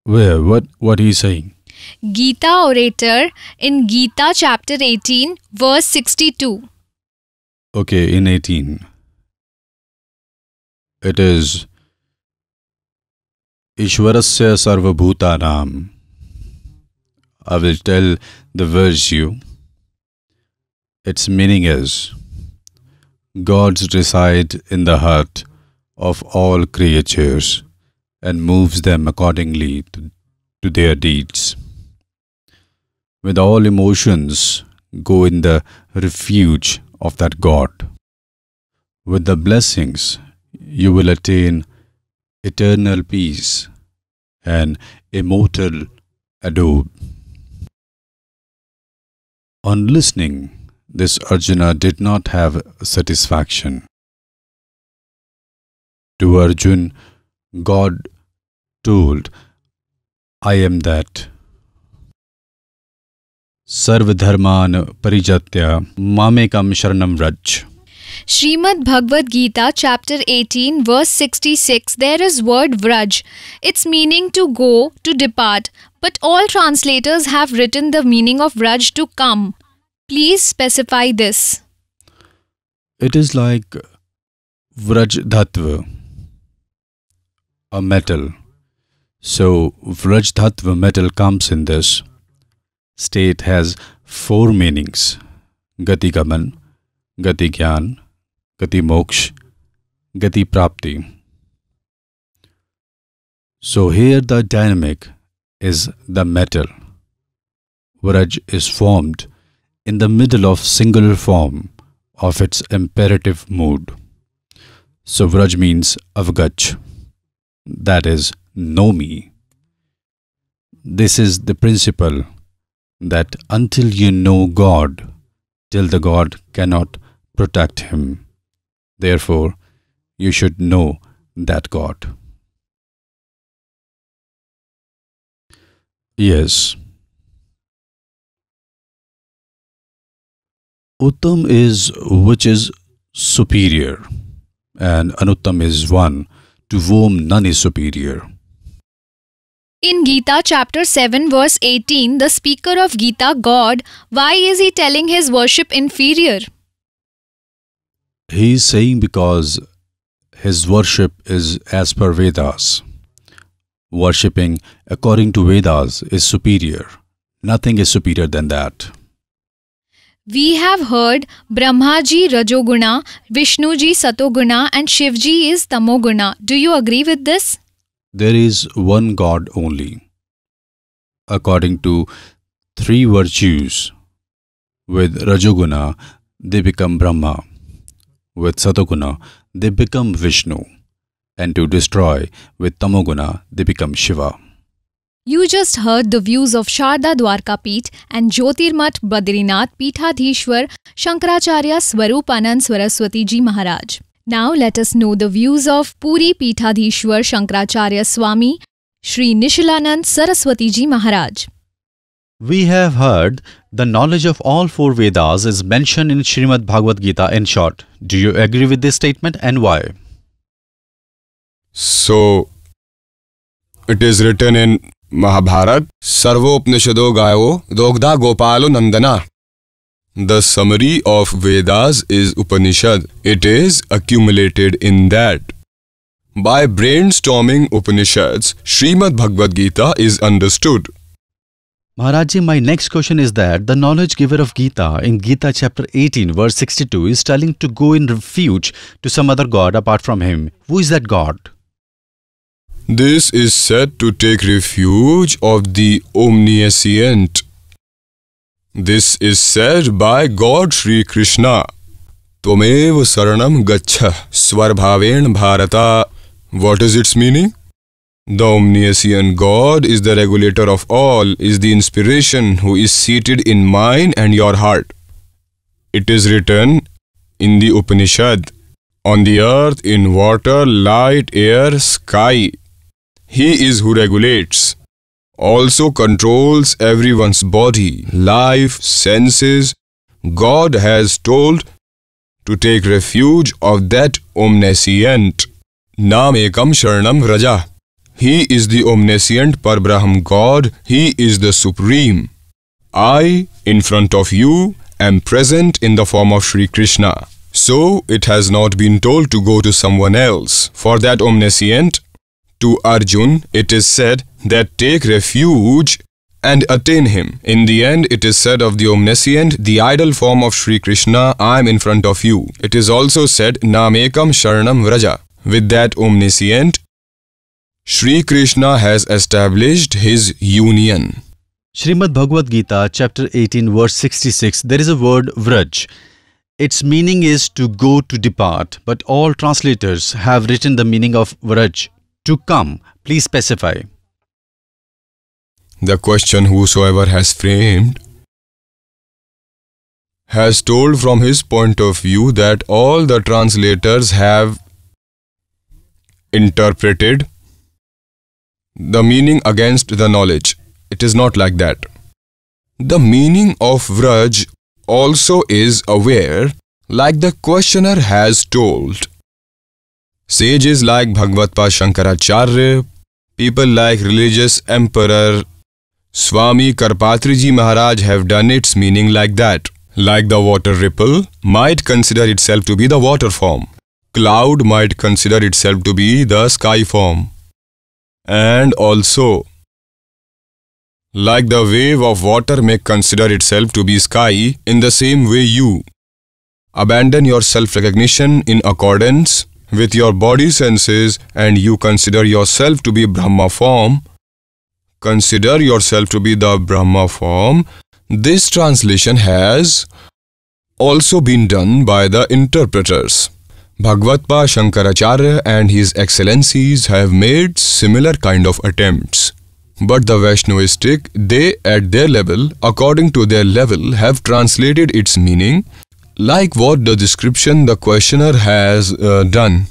Where? What? What he saying? Gita orator in Gita chapter 18 verse 62. Okay, in 18. It is Ishwarasya Sarvabhutanam. I will tell the virtue. Its meaning is Gods reside in the heart of all creatures and moves them accordingly to, to their deeds. With all emotions, go in the refuge of that God. With the blessings you will attain eternal peace and immortal adobe. On listening, this Arjuna did not have satisfaction. To Arjun, God told, I am that. Sarvadharman Parijatya Mamekam Sharanam Raj. Srimad Bhagavad Gita, chapter 18, verse 66, there is word vraj, its meaning to go, to depart, but all translators have written the meaning of vraj to come. Please specify this. It is like vraj dhatva, a metal. So, vraj dhatva metal comes in this. State has four meanings Gati Gaman, Gati Gyan, गति moksha, gati prapti. So here the dynamic is the matter. Vraj is formed in the middle of singular form of its imperative mood. So Vraj means avagach, that is, know me. This is the principle that until you know God, till the God cannot protect him. Therefore, you should know that God. Yes. Uttam is which is superior, and Anuttam is one, to whom none is superior. In Gita chapter 7 verse 18, the speaker of Gita, God, why is he telling his worship inferior? He is saying because his worship is as per Vedas. Worshipping according to Vedas is superior. Nothing is superior than that. We have heard Brahmaji Rajoguna, Vishnuji Satoguna, and Shivji is Tamoguna. Do you agree with this? There is one God only. According to three virtues, with Rajoguna, they become Brahma with Satoguna, they become Vishnu, and to destroy with Tamoguna, they become Shiva. You just heard the views of Sharda Dwarka Pit and Jyotirmath Badrinath Peethadhishwar Shankaracharya Swarupanand Saraswati Ji Maharaj. Now let us know the views of Puri Peethadhishwar Shankaracharya Swami Sri Nishilanand Saraswati Ji Maharaj. We have heard the knowledge of all four Vedas is mentioned in Srimad Bhagavad Gita in short. Do you agree with this statement and why? So, it is written in Mahabharat. Sarvopnishado Gayo Dogda Gopalo Nandana. The summary of Vedas is Upanishad. It is accumulated in that. By brainstorming Upanishads, Srimad Bhagavad Gita is understood. Maharaj, my next question is that the knowledge giver of Gita in Gita chapter 18, verse 62 is telling to go in refuge to some other god apart from him. Who is that god? This is said to take refuge of the omniscient. This is said by God Sri Krishna. Tvamev saranam gachha svarbhaven bharata. What is its meaning? The omniscient God is the regulator of all, is the inspiration who is seated in mine and your heart. It is written in the Upanishad, on the earth, in water, light, air, sky. He is who regulates, also controls everyone's body, life, senses. God has told to take refuge of that omniscient. Namakam sharanam raja. He is the omniscient Parbraham God. He is the Supreme. I, in front of you, am present in the form of Sri Krishna. So it has not been told to go to someone else. For that omniscient, to Arjun, it is said that take refuge and attain him. In the end, it is said of the omniscient, the idol form of Sri Krishna, I am in front of you. It is also said, Namekam Sharanam Vraja. With that omniscient, Shri Krishna has established his union. Srimad Bhagavad Gita, chapter 18, verse 66, there is a word vraj. Its meaning is to go to depart, but all translators have written the meaning of vraj. To come, please specify. The question whosoever has framed has told from his point of view that all the translators have interpreted the meaning against the knowledge. It is not like that. The meaning of Vraj also is aware, like the questioner has told. Sages like Bhagavatpa Shankaracharya, people like religious emperor Swami Karpatriji Maharaj have done its meaning like that. Like the water ripple might consider itself to be the water form. Cloud might consider itself to be the sky form and also like the wave of water may consider itself to be sky, in the same way you abandon your self-recognition in accordance with your body senses and you consider yourself to be Brahma form. Consider yourself to be the Brahma form. This translation has also been done by the interpreters. Bhagvatpa Shankaracharya and his excellencies have made similar kind of attempts. But the Vaishnavistic, they at their level, according to their level, have translated its meaning like what the description the questioner has uh, done.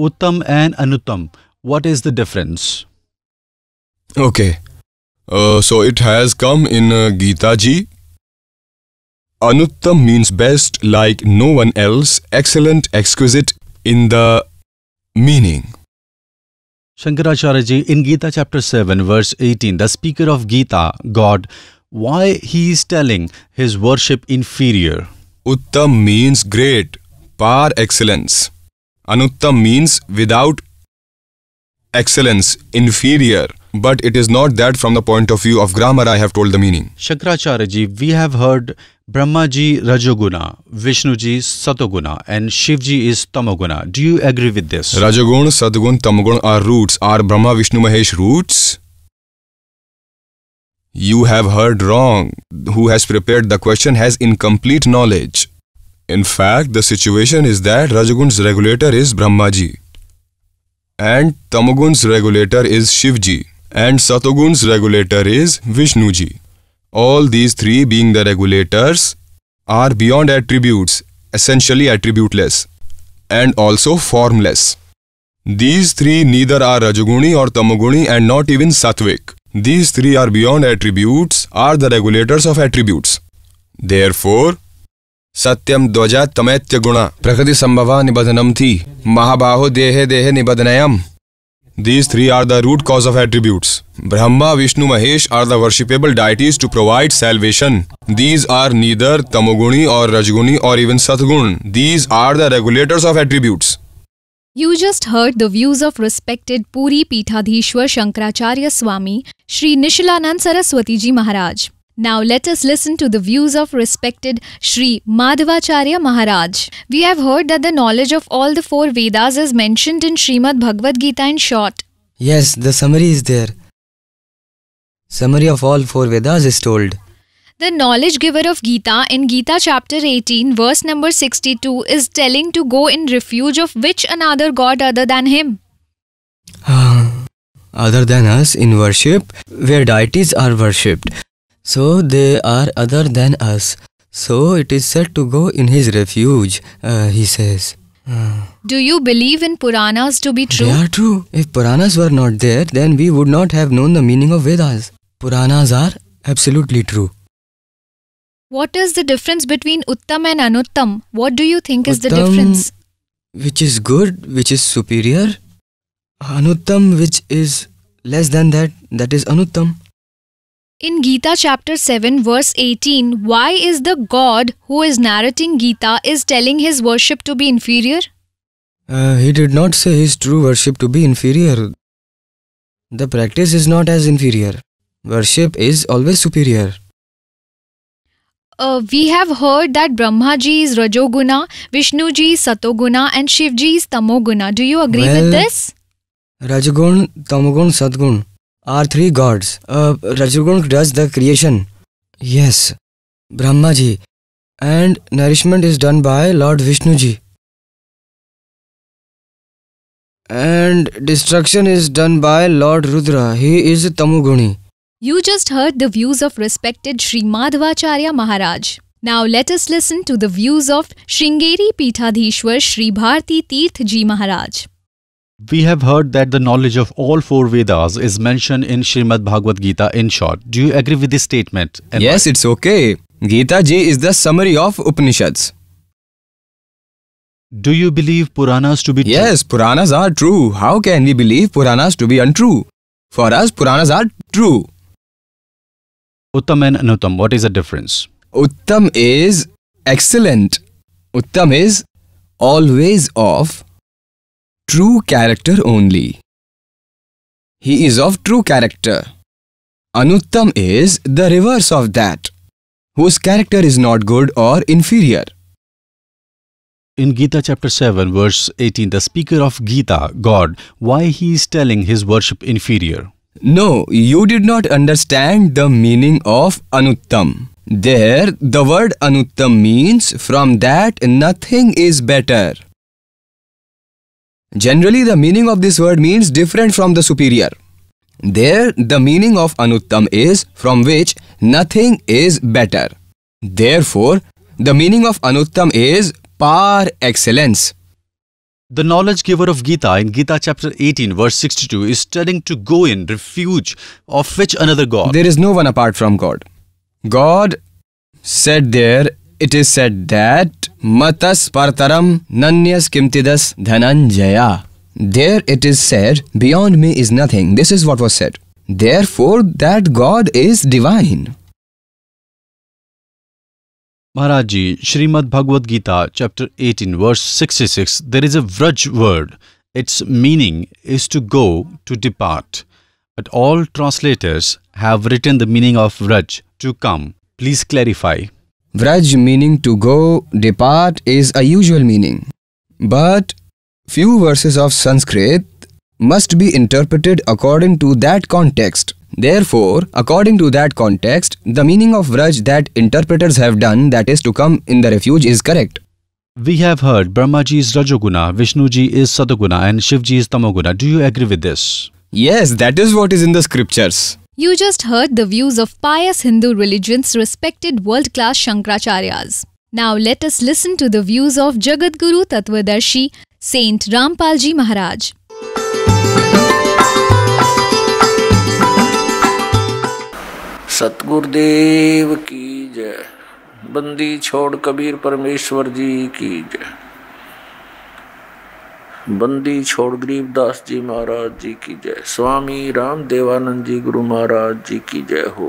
Uttam and Anuttam, what is the difference? Okay, uh, so it has come in uh, Gita ji Anuttam means best, like no one else, excellent, exquisite in the meaning. Shankaracharya in Gita chapter 7, verse 18, the speaker of Gita, God, why he is telling his worship inferior. Uttam means great, par excellence. Anuttam means without excellence, inferior but it is not that from the point of view of grammar I have told the meaning. Shankaracharya we have heard Brahmaji Rajoguna, Vishnuji Satoguna and Shivji is Tamoguna. Do you agree with this? Rajogun, Satoguna, Tamogun are roots, are Brahma, Vishnu, Mahesh roots? You have heard wrong. Who has prepared the question has incomplete knowledge. In fact, the situation is that Rajagun's regulator is Brahmaji and Tamagun's regulator is Shivji. and Satagun's regulator is Vishnuji. All these three being the regulators are beyond attributes, essentially attributeless, and also formless. These three neither are Rajaguni or Tamaguni and not even Sattvic. These three are beyond attributes, are the regulators of attributes. Therefore, सत्यम ध्वजा तमैत्य गुणा प्रकृति संभवा निबधनम थी महाबाहो देहे देहे निबधनयम These three are the root cause of attributes. Brahma, Vishnu, Mahesh are the worshipable deities to provide salvation. These are neither tamoguni or rajguni or even satgun. These are the regulators of attributes. You just heard the views of respected Puri Pithadhishwar Shankaracharya Swami, Sri Nishilanand Saraswati Ji Maharaj. Now let us listen to the views of respected Sri Madhavacharya Maharaj. We have heard that the knowledge of all the four Vedas is mentioned in Srimad Bhagavad Gita in short. Yes, the summary is there. Summary of all four Vedas is told. The knowledge giver of Gita in Gita chapter 18 verse number 62 is telling to go in refuge of which another god other than him? Ah, other than us in worship where deities are worshipped so they are other than us. So it is said to go in his refuge, uh, he says. Uh, do you believe in Puranas to be true? They are true. If Puranas were not there, then we would not have known the meaning of Vedas. Puranas are absolutely true. What is the difference between Uttam and Anuttam? What do you think Uttam, is the difference? Which is good, which is superior. Anuttam, which is less than that, that is Anuttam. In Gita chapter 7 verse 18, why is the God who is narrating Gita is telling his worship to be inferior? Uh, he did not say his true worship to be inferior. The practice is not as inferior. Worship is always superior. Uh, we have heard that Brahmaji is Rajoguna, Vishnuji is Satoguna and Shivji is Tamoguna. Do you agree well, with this? Rajagun, Tamogun, Satgun are three gods. Uh, does the creation. Yes, Brahma ji. And nourishment is done by Lord Vishnu ji. And destruction is done by Lord Rudra. He is Tamuguni. You just heard the views of respected Sri Madhvacharya Maharaj. Now let us listen to the views of Sringeri Pithadhishwar Sri Bharti Tirth Ji Maharaj. We have heard that the knowledge of all four Vedas is mentioned in Srimad Bhagavad Gita in short. Do you agree with this statement? yes, why? it's okay. Gita ji is the summary of Upanishads. Do you believe Puranas to be true? Yes, Puranas are true. How can we believe Puranas to be untrue? For us, Puranas are true. Uttam and Anuttam, what is the difference? Uttam is excellent. Uttam is always of true character only. He is of true character. Anuttam is the reverse of that, whose character is not good or inferior. In Gita chapter 7 verse 18, the speaker of Gita, God, why he is telling his worship inferior? No, you did not understand the meaning of Anuttam. There, the word Anuttam means from that nothing is better. Generally, the meaning of this word means different from the superior. There, the meaning of anuttam is from which nothing is better. Therefore, the meaning of anuttam is par excellence. The knowledge giver of Gita in Gita chapter 18 verse 62 is telling to go in refuge of which another God? There is no one apart from God. God said there, it is said that there it is said, Beyond me is nothing. This is what was said. Therefore, that God is divine. Maharaj Shrimad Srimad Bhagavad Gita, chapter 18, verse 66, there is a Vraj word. Its meaning is to go, to depart. But all translators have written the meaning of Vraj, to come. Please clarify. Vraj meaning to go, depart is a usual meaning. But few verses of Sanskrit must be interpreted according to that context. Therefore, according to that context, the meaning of Vraj that interpreters have done, that is to come in the refuge, is correct. We have heard Brahmaji is Rajoguna, Vishnuji is Satoguna, and Shivji is Tamoguna. Do you agree with this? Yes, that is what is in the scriptures. You just heard the views of pious Hindu religion's respected world class Shankaracharyas. Now let us listen to the views of Jagadguru Tatvadarshi Saint Rampalji Maharaj. सतगुरुदेव की जय बंदी छोड़ कबीर परमेश्वर जी की जय बंदी छोड़ गरीब दास जी महाराज जी की जय स्वामी राम देवानंद जी गुरु महाराज जी की जय हो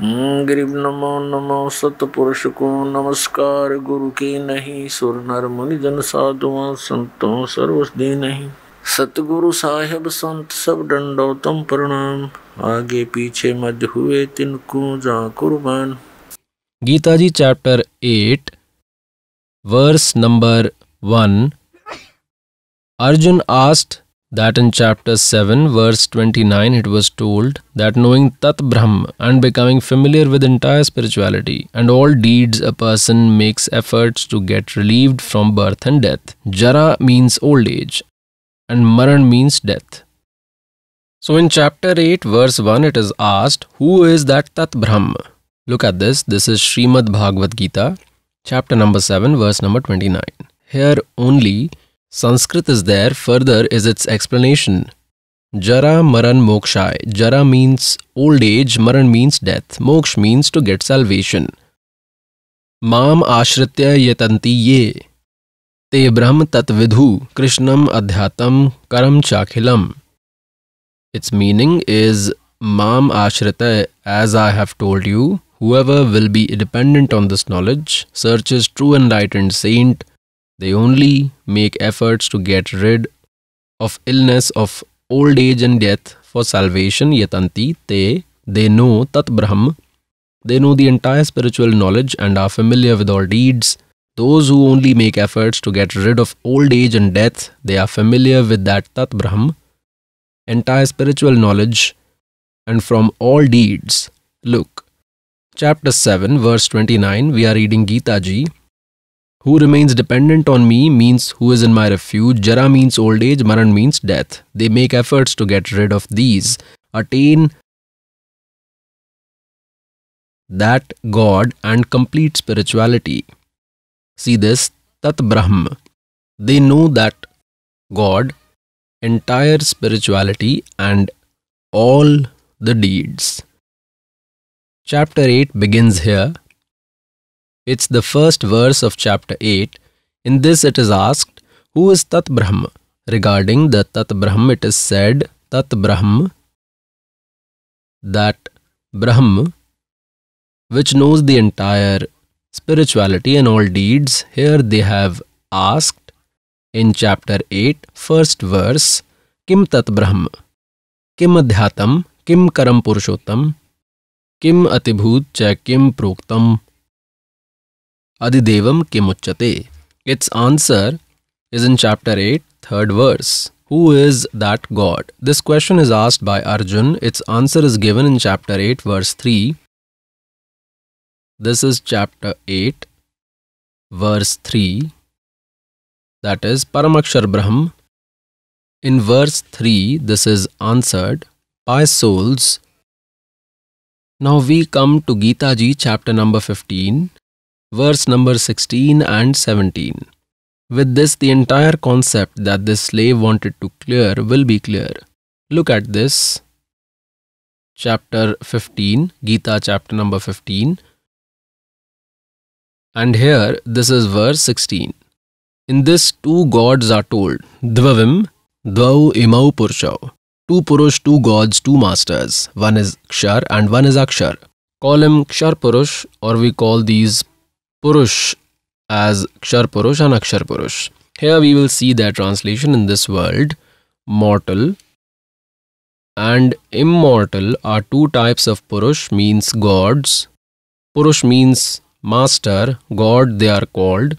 हम्म, गरीब नमो नमो सतपुरुष को नमस्कार गुरु की नहीं सुर नर मुनि जन साधुआ संतों सर्वस्दी नहीं सतगुरु साहेब संत सब दंडोतम प्रणाम आगे पीछे मध्य हुए तिनको जा कुर्बान Gita ji chapter eight verse number one Arjun asked that in chapter 7, verse 29, it was told that knowing Tat Brahm and becoming familiar with entire spirituality and all deeds, a person makes efforts to get relieved from birth and death. Jara means old age, and Maran means death. So in chapter 8, verse 1, it is asked, Who is that Tat Brahm? Look at this. This is Srimad Bhagavad Gita, chapter number 7, verse number 29. Here only, Sanskrit is there, further is its explanation. Jara Maran Mokshai. Jara means old age, Maran means death, Moksh means to get salvation. Mam Ashritya Yetanti Ye. Te Brahm Tatvidhu Krishnam Adhyatam Karam Chakhilam. Its meaning is Mam Ashrita, as I have told you, whoever will be dependent on this knowledge, searches true enlightened saint, They only make efforts to get rid of illness of old age and death for salvation yatanti te. They know tat brahm. They know the entire spiritual knowledge and are familiar with all deeds. Those who only make efforts to get rid of old age and death, they are familiar with that tat brahm, entire spiritual knowledge, and from all deeds. Look, chapter 7, verse 29, we are reading Gita Ji. Who remains dependent on me means who is in my refuge. Jara means old age, Maran means death. They make efforts to get rid of these. Attain that God and complete spirituality. See this, Tat Brahm. They know that God, entire spirituality, and all the deeds. Chapter 8 begins here it's the first verse of chapter 8. In this, it is asked, Who is Tat Brahma? Regarding the Tat Brahma, it is said, Tat Brahma, that Brahma, which knows the entire spirituality and all deeds, here they have asked in chapter 8, first verse, Kim Tat Brahma? Kim Adhyatam? Kim Karam Purushottam? Kim Atibhut Cha Kim Proktam? Adidevam Kimuchate. Its answer is in chapter 8, third verse. Who is that God? This question is asked by Arjun. Its answer is given in chapter 8, verse 3. This is chapter 8, verse 3. That is Paramakshar Brahm. In verse 3, this is answered by souls. Now we come to Gita Ji, chapter number 15. verse number 16 and 17. With this, the entire concept that this slave wanted to clear will be clear. Look at this. Chapter 15, Gita chapter number 15. And here, this is verse 16. In this, two gods are told, Dvavim, Dvau Imau Purshau. Two Purush, two gods, two masters. One is Kshar and one is Akshar. Call him Kshar Purush or we call these Purush as Akshar Purush and Akshar Purush. Here we will see their translation in this world. Mortal and immortal are two types of Purush means gods. Purush means master, god they are called.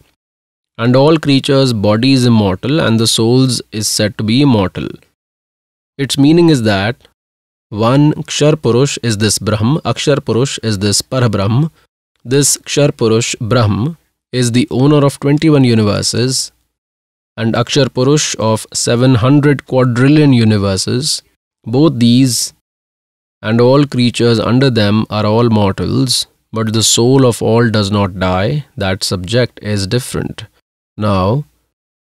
And all creatures' body is immortal and the souls is said to be immortal. Its meaning is that one Akshar Purush is this Brahm, Akshar Purush is this Parabrahm, this Akshar Purush Brahm is the owner of 21 universes and Akshar Purush of 700 quadrillion universes. Both these and all creatures under them are all mortals, but the soul of all does not die, that subject is different. Now,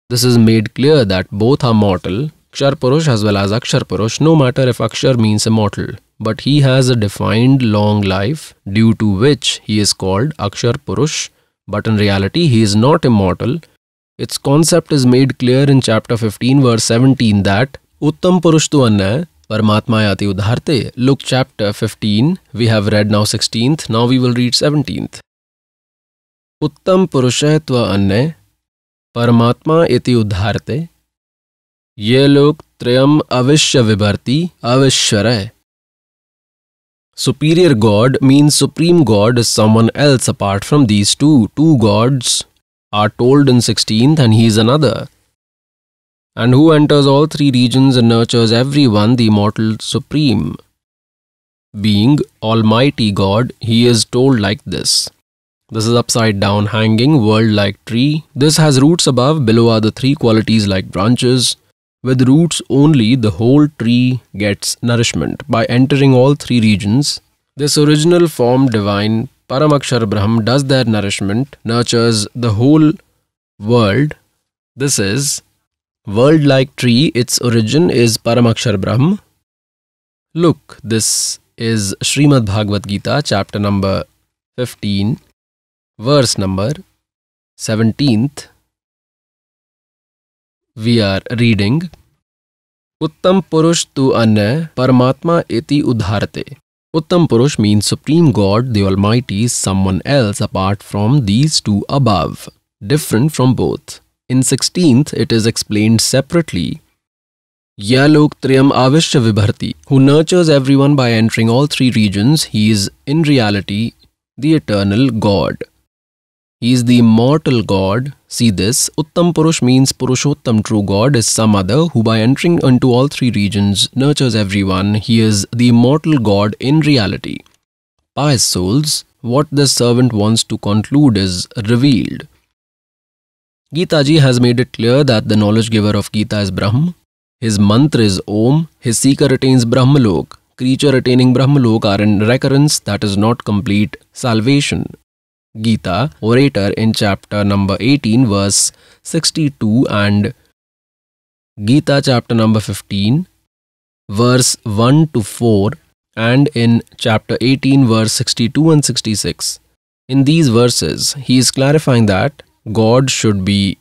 this is made clear that both are mortal, Akshar Purush as well as Akshar Purush, no matter if Akshar means immortal. But he has a defined long life due to which he is called Akshar Purush but in reality he is not a model its concept is made clear in chapter fifteen verse seventeen that उत्तम पुरुष तो अन्य परमात्मा याति उदाहरते look chapter fifteen we have read now sixteen now we will read seventeen उत्तम पुरुष तो अन्य परमात्मा इति उदाहरते ये लोक त्रयम अविश्य विभर्ति अविश्वर Superior God means supreme God is someone else apart from these two. Two gods are told in 16th and he is another. And who enters all three regions and nurtures everyone, the immortal supreme. Being Almighty God, he is told like this. This is upside down hanging, world like tree. This has roots above, below are the three qualities like branches. With roots only, the whole tree gets nourishment by entering all three regions. This original form divine Paramakshar Brahm does their nourishment, nurtures the whole world. This is world like tree, its origin is Paramakshar Brahm. Look, this is Srimad Bhagavad Gita, chapter number 15, verse number 17th we are reading Uttam Purush Tu Anna Paramatma Iti Udharate. Uttam Purush means Supreme God, the Almighty, someone else apart from these two above, different from both. In 16th, it is explained separately. Yaloktriyam Avishya Vibharti, who nurtures everyone by entering all three regions, he is in reality the eternal God. He is the immortal God See this, Uttam Purush means Purushottam true God is some other who by entering unto all three regions nurtures everyone. He is the immortal God in reality. Pious souls, what this servant wants to conclude is revealed. Gita ji has made it clear that the knowledge giver of Gita is Brahm. His mantra is Om, his seeker attains Brahmalok. Creature attaining Brahmalok are in recurrence that is not complete salvation. Gita, orator in chapter number 18, verse 62, and Gita, chapter number 15, verse 1 to 4, and in chapter 18, verse 62 and 66. In these verses, he is clarifying that God should be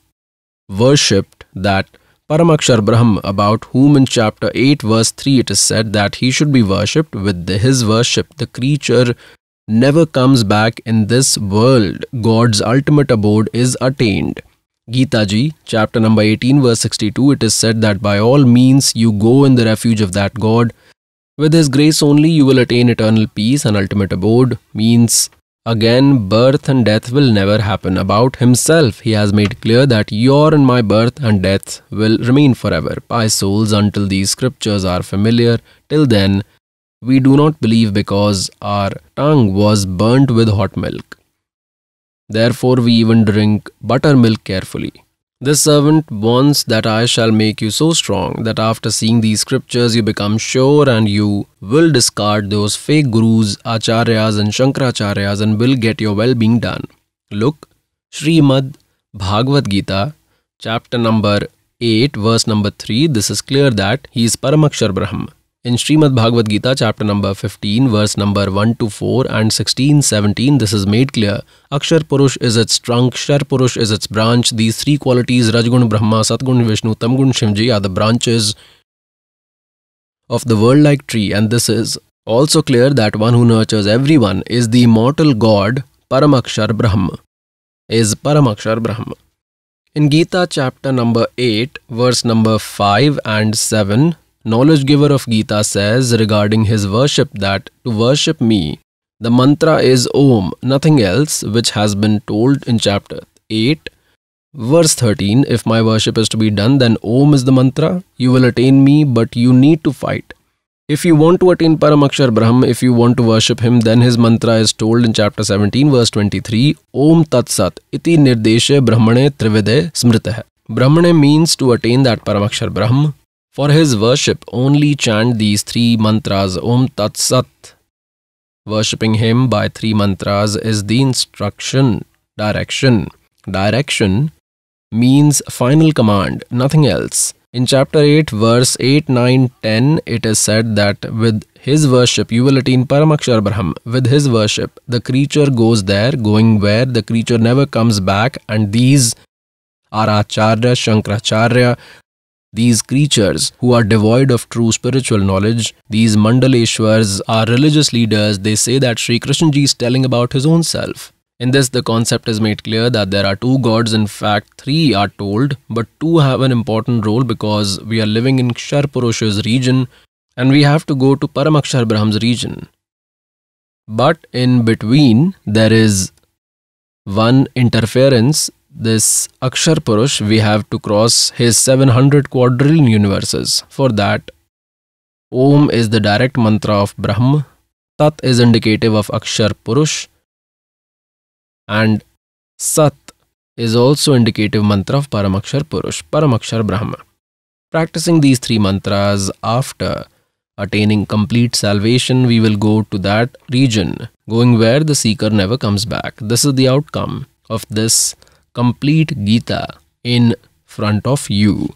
worshipped, that Paramakshar Brahma, about whom in chapter 8, verse 3, it is said that he should be worshipped with the, his worship, the creature never comes back in this world. God's ultimate abode is attained. Gita Ji, chapter number 18, verse 62, it is said that by all means you go in the refuge of that God. With His grace only you will attain eternal peace and ultimate abode, means Again, birth and death will never happen. About himself, he has made clear that your and my birth and death will remain forever. By souls, until these scriptures are familiar, till then, we do not believe because our tongue was burnt with hot milk. Therefore, we even drink buttermilk carefully. The servant wants that I shall make you so strong that after seeing these scriptures you become sure and you will discard those fake gurus, acharyas, and shankaracharyas and will get your well being done. Look, Srimad Bhagavad Gita, chapter number 8, verse number 3. This is clear that he is Paramakshar Brahma. In Srimad Bhagavad Gita, chapter number 15, verse number 1 to 4 and 16 17, this is made clear. Akshar Purush is its trunk, Shar Purush is its branch. These three qualities, Rajgun Brahma, Satgun Vishnu, Tamgun Shivji, are the branches of the world like tree, and this is also clear that one who nurtures everyone is the immortal god Paramakshar Brahma. Is Paramakshar Brahma. In Gita, chapter number 8, verse number 5 and 7, knowledge giver of Gita says regarding his worship that to worship me, the mantra is Om, nothing else, which has been told in chapter 8, verse 13. If my worship is to be done, then Om is the mantra. You will attain me, but you need to fight. If you want to attain Paramakshar Brahm, if you want to worship him, then his mantra is told in chapter 17, verse 23 Om Tat Sat Iti Nirdeshe Brahmane Trivide Smritaha. Brahmane means to attain that Paramakshar Brahm. For his worship, only chant these three mantras Om Tat Sat. Worshipping him by three mantras is the instruction, direction. Direction means final command, nothing else. In chapter 8, verse 8, 9, 10, it is said that with his worship, you will attain Paramakshar Braham. With his worship, the creature goes there, going where the creature never comes back, and these are Acharya, Shankaracharya, these creatures who are devoid of true spiritual knowledge, these Mandaleshwars are religious leaders, they say that Sri Krishnaji is telling about his own self. In this, the concept is made clear that there are two gods, in fact, three are told, but two have an important role because we are living in Purusha's region and we have to go to Paramakshar Brahm's region. But in between, there is one interference this Akshar Purush, we have to cross his 700 quadrillion universes. For that, Om is the direct mantra of Brahma, Tat is indicative of Akshar Purush, and Sat is also indicative mantra of Paramakshar Purush, Paramakshar Brahma. Practicing these three mantras after attaining complete salvation, we will go to that region, going where the seeker never comes back. This is the outcome of this complete Gita in front of you.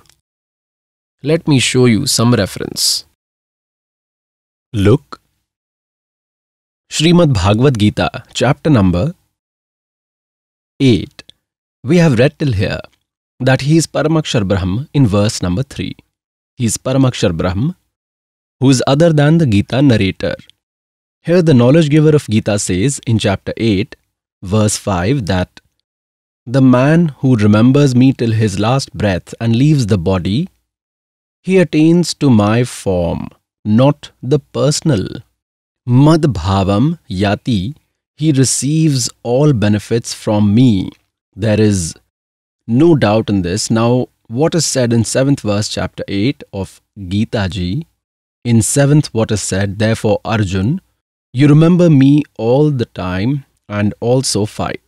Let me show you some reference. Look. Srimad Bhagavad Gita, chapter number 8. We have read till here that he is Paramakshar Brahman in verse number 3. He is Paramakshar Brahman, who is other than the Gita narrator. Here, the knowledge giver of Gita says in chapter 8, verse 5, that the man who remembers me till his last breath and leaves the body, he attains to my form, not the personal. Madbhavam yati, he receives all benefits from me. There is no doubt in this. Now, what is said in 7th verse, chapter 8 of Gita Ji? In 7th, what is said, therefore, Arjun, you remember me all the time and also fight.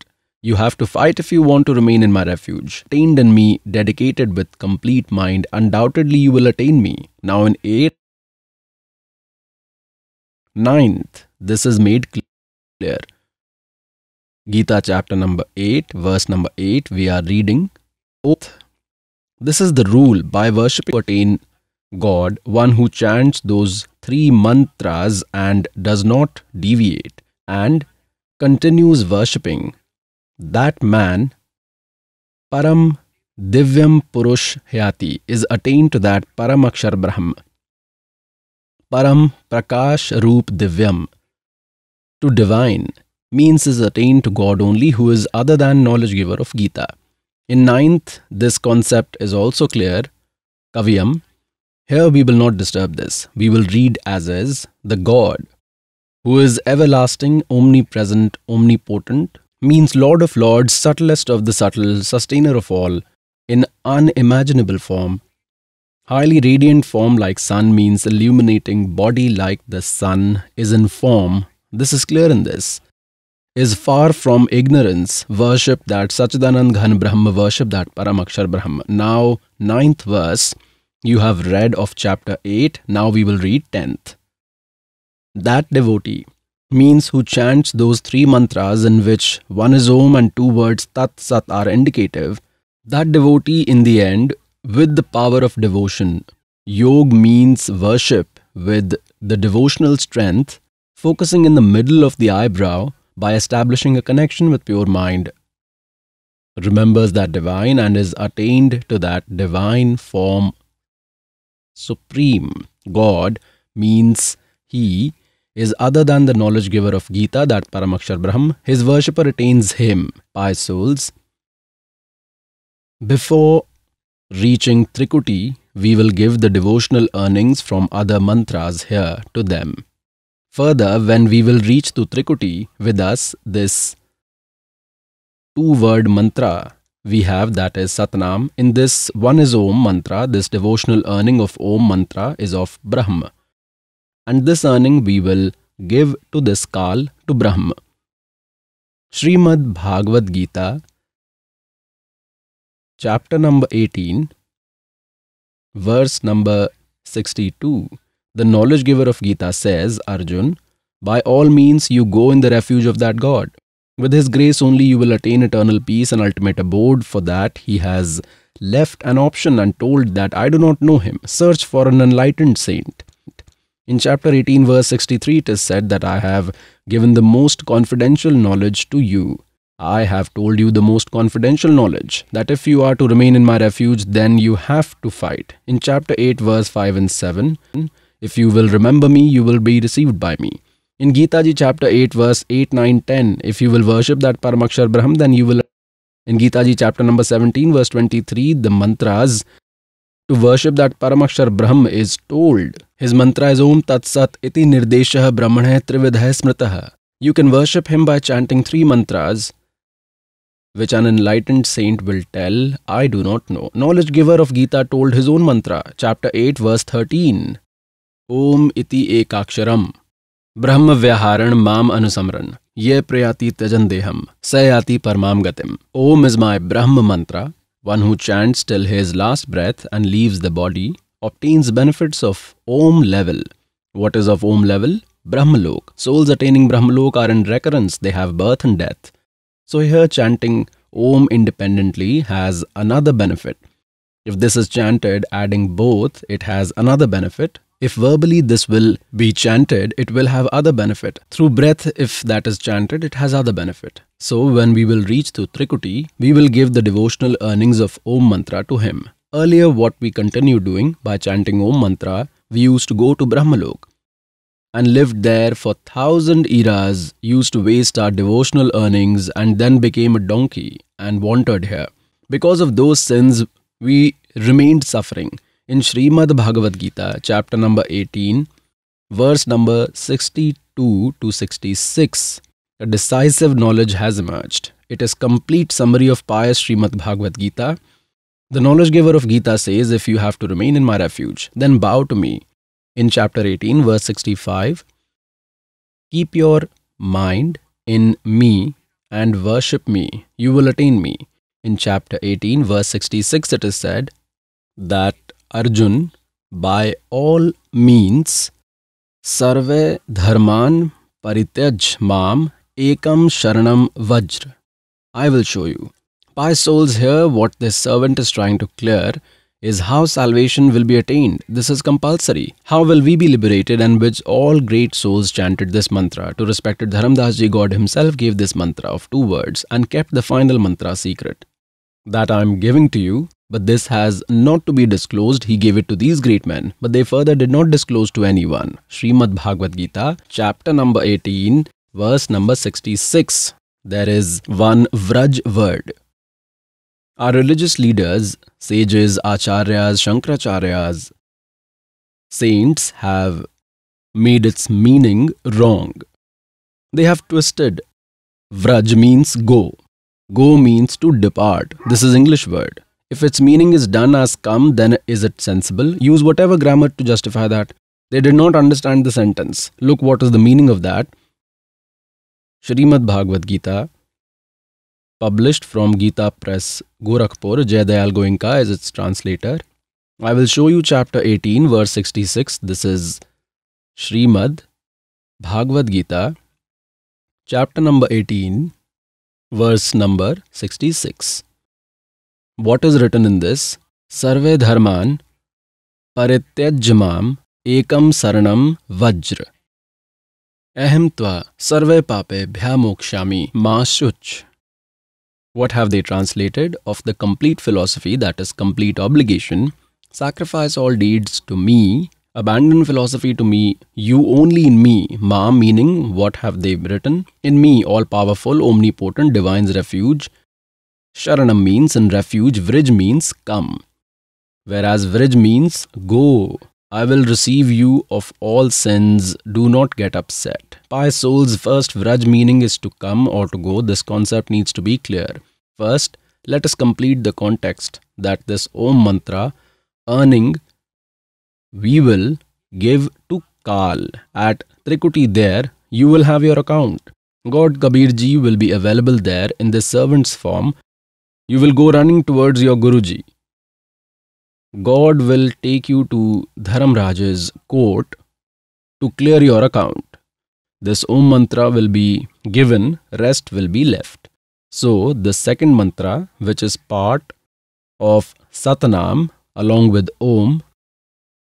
You have to fight if you want to remain in my refuge. Tained in me, dedicated with complete mind, undoubtedly you will attain me. Now in eighth, ninth, this is made clear. Gita chapter number 8, verse number 8, we are reading Oath. This is the rule by worshipping attain God, one who chants those three mantras and does not deviate and continues worshipping that man, Param Divyam Purush Hyati, is attained to that Paramakshar Brahma. Param Prakash Roop Divyam. To divine means is attained to God only who is other than knowledge giver of Gita. In ninth, this concept is also clear. Kaviyam. Here we will not disturb this. We will read as is the God who is everlasting, omnipresent, omnipotent, means Lord of Lords, subtlest of the subtle, sustainer of all, in unimaginable form. Highly radiant form like sun means illuminating body like the sun is in form. This is clear in this. Is far from ignorance, worship that Sachidanand Brahma, worship that Paramakshar Brahma. Now, ninth verse, you have read of chapter 8, now we will read 10th. That devotee means who chants those three mantras in which one is Om and two words Tat Sat are indicative, that devotee in the end, with the power of devotion, Yog means worship with the devotional strength, focusing in the middle of the eyebrow by establishing a connection with pure mind, remembers that divine and is attained to that divine form. Supreme God means he is other than the knowledge giver of Gita, that Paramakshar Brahm, his worshipper attains him, pious souls. Before reaching Trikuti, we will give the devotional earnings from other mantras here to them. Further, when we will reach to Trikuti, with us this two-word mantra we have that is Satnam. In this one is Om mantra, this devotional earning of Om mantra is of Brahma and this earning we will give to this call to Brahma. Srimad Bhagavad Gita, chapter number 18, verse number 62. The knowledge giver of Gita says, Arjun, by all means you go in the refuge of that God. With his grace only you will attain eternal peace and ultimate abode. For that he has left an option and told that I do not know him. Search for an enlightened saint. In chapter 18, verse 63, it is said that I have given the most confidential knowledge to you. I have told you the most confidential knowledge, that if you are to remain in my refuge, then you have to fight. In chapter 8, verse 5 and 7, if you will remember me, you will be received by me. In Gita Ji chapter 8, verse 8, 9, 10, if you will worship that Paramakshar Brahm, then you will. In Gita Ji chapter number 17, verse 23, the mantras to worship that Paramakshar Brahm is told his mantra is Om तत्सत इति निर्देश ब्रह्मण है त्रिविध है स्मृत you can worship him by chanting three mantras which an enlightened saint will tell I do not know knowledge giver of Gita told his own mantra chapter eight verse thirteen Om इति एकाक्षरम ब्रह्म व्याहारण माम अनुसमरण ये प्रयाति त्यजन देहम स याति गतिम ओम is my Brahm mantra One who chants till his last breath and leaves the body obtains benefits of Om level. What is of Om level? Brahmalok. Souls attaining Brahmalok are in recurrence, they have birth and death. So here chanting Om independently has another benefit. If this is chanted adding both, it has another benefit. If verbally this will be chanted, it will have other benefit. Through breath, if that is chanted, it has other benefit. So when we will reach to Trikuti, we will give the devotional earnings of Om Mantra to him. Earlier what we continued doing by chanting Om Mantra, we used to go to Brahmalok and lived there for thousand eras, used to waste our devotional earnings and then became a donkey and wandered here. Because of those sins, we remained suffering. In Srimad Bhagavad Gita, chapter number 18, verse number 62 to 66, a decisive knowledge has emerged. It is complete summary of pious Srimad Bhagavad Gita. The knowledge giver of Gita says, If you have to remain in my refuge, then bow to me. In chapter 18, verse 65, keep your mind in me and worship me, you will attain me. In chapter 18, verse 66, it is said that Arjun, by all means, sarve dharman parityaj mam Ekam Sharanam Vajra. I will show you. By souls here, what this servant is trying to clear is how salvation will be attained. This is compulsory. How will we be liberated and which all great souls chanted this mantra. To respected Dharamdasji, God himself gave this mantra of two words and kept the final mantra secret. That I am giving to you, but this has not to be disclosed. He gave it to these great men, but they further did not disclose to anyone. Srimad Bhagavad Gita, chapter number 18, verse number 66, there is one Vraj word. Our religious leaders, sages, acharyas, shankaracharyas, saints have made its meaning wrong. They have twisted. Vraj means go. Go means to depart. This is English word. If its meaning is done as come, then is it sensible? Use whatever grammar to justify that. They did not understand the sentence. Look what is the meaning of that. Shrimad Bhagavat Gita published from Gita Press Gorakhpur Jaydayal Goenka as its translator I will show you chapter 18 verse 66 this is Shrimad Bhagavat Gita chapter number 18 verse number 66 what is written in this सर्वे धर्मान परित्यज्य माम एकम शरणम वज्र What have they translated of the complete philosophy, that is, complete obligation? Sacrifice all deeds to me, abandon philosophy to me, you only in me, ma meaning what have they written? In me, all powerful, omnipotent, divine's refuge. Sharanam means in refuge, vrij means come. Whereas vrij means go, I will receive you of all sins. Do not get upset. Pai soul's first Vraj meaning is to come or to go. This concept needs to be clear. First, let us complete the context that this Om mantra, earning, we will give to Kal. At Trikuti there, you will have your account. God Kabir ji will be available there in the servant's form. You will go running towards your Guruji. God will take you to Dharamraj's court to clear your account. This Om mantra will be given, rest will be left. So, the second mantra, which is part of Satnam along with Om,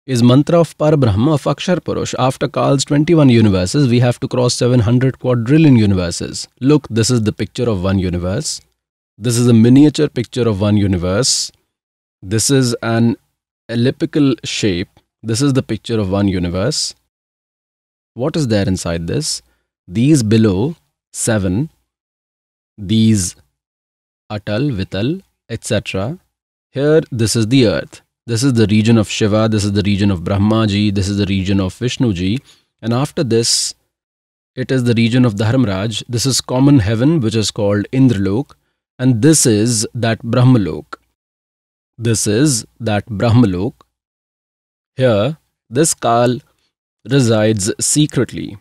is mantra of Parabrahma of Akshar Purush. After Kal's 21 universes, we have to cross 700 quadrillion universes. Look, this is the picture of one universe. This is a miniature picture of one universe this is an elliptical shape. This is the picture of one universe. What is there inside this? These below, seven. These Atal, Vital, etc. Here, this is the earth. This is the region of Shiva, this is the region of Brahmaji, this is the region of Vishnuji. And after this, it is the region of Dharmraj. This is common heaven, which is called Indralok. And this is that Brahmalok. This is that Brahmalok. Here, this Kal resides secretly.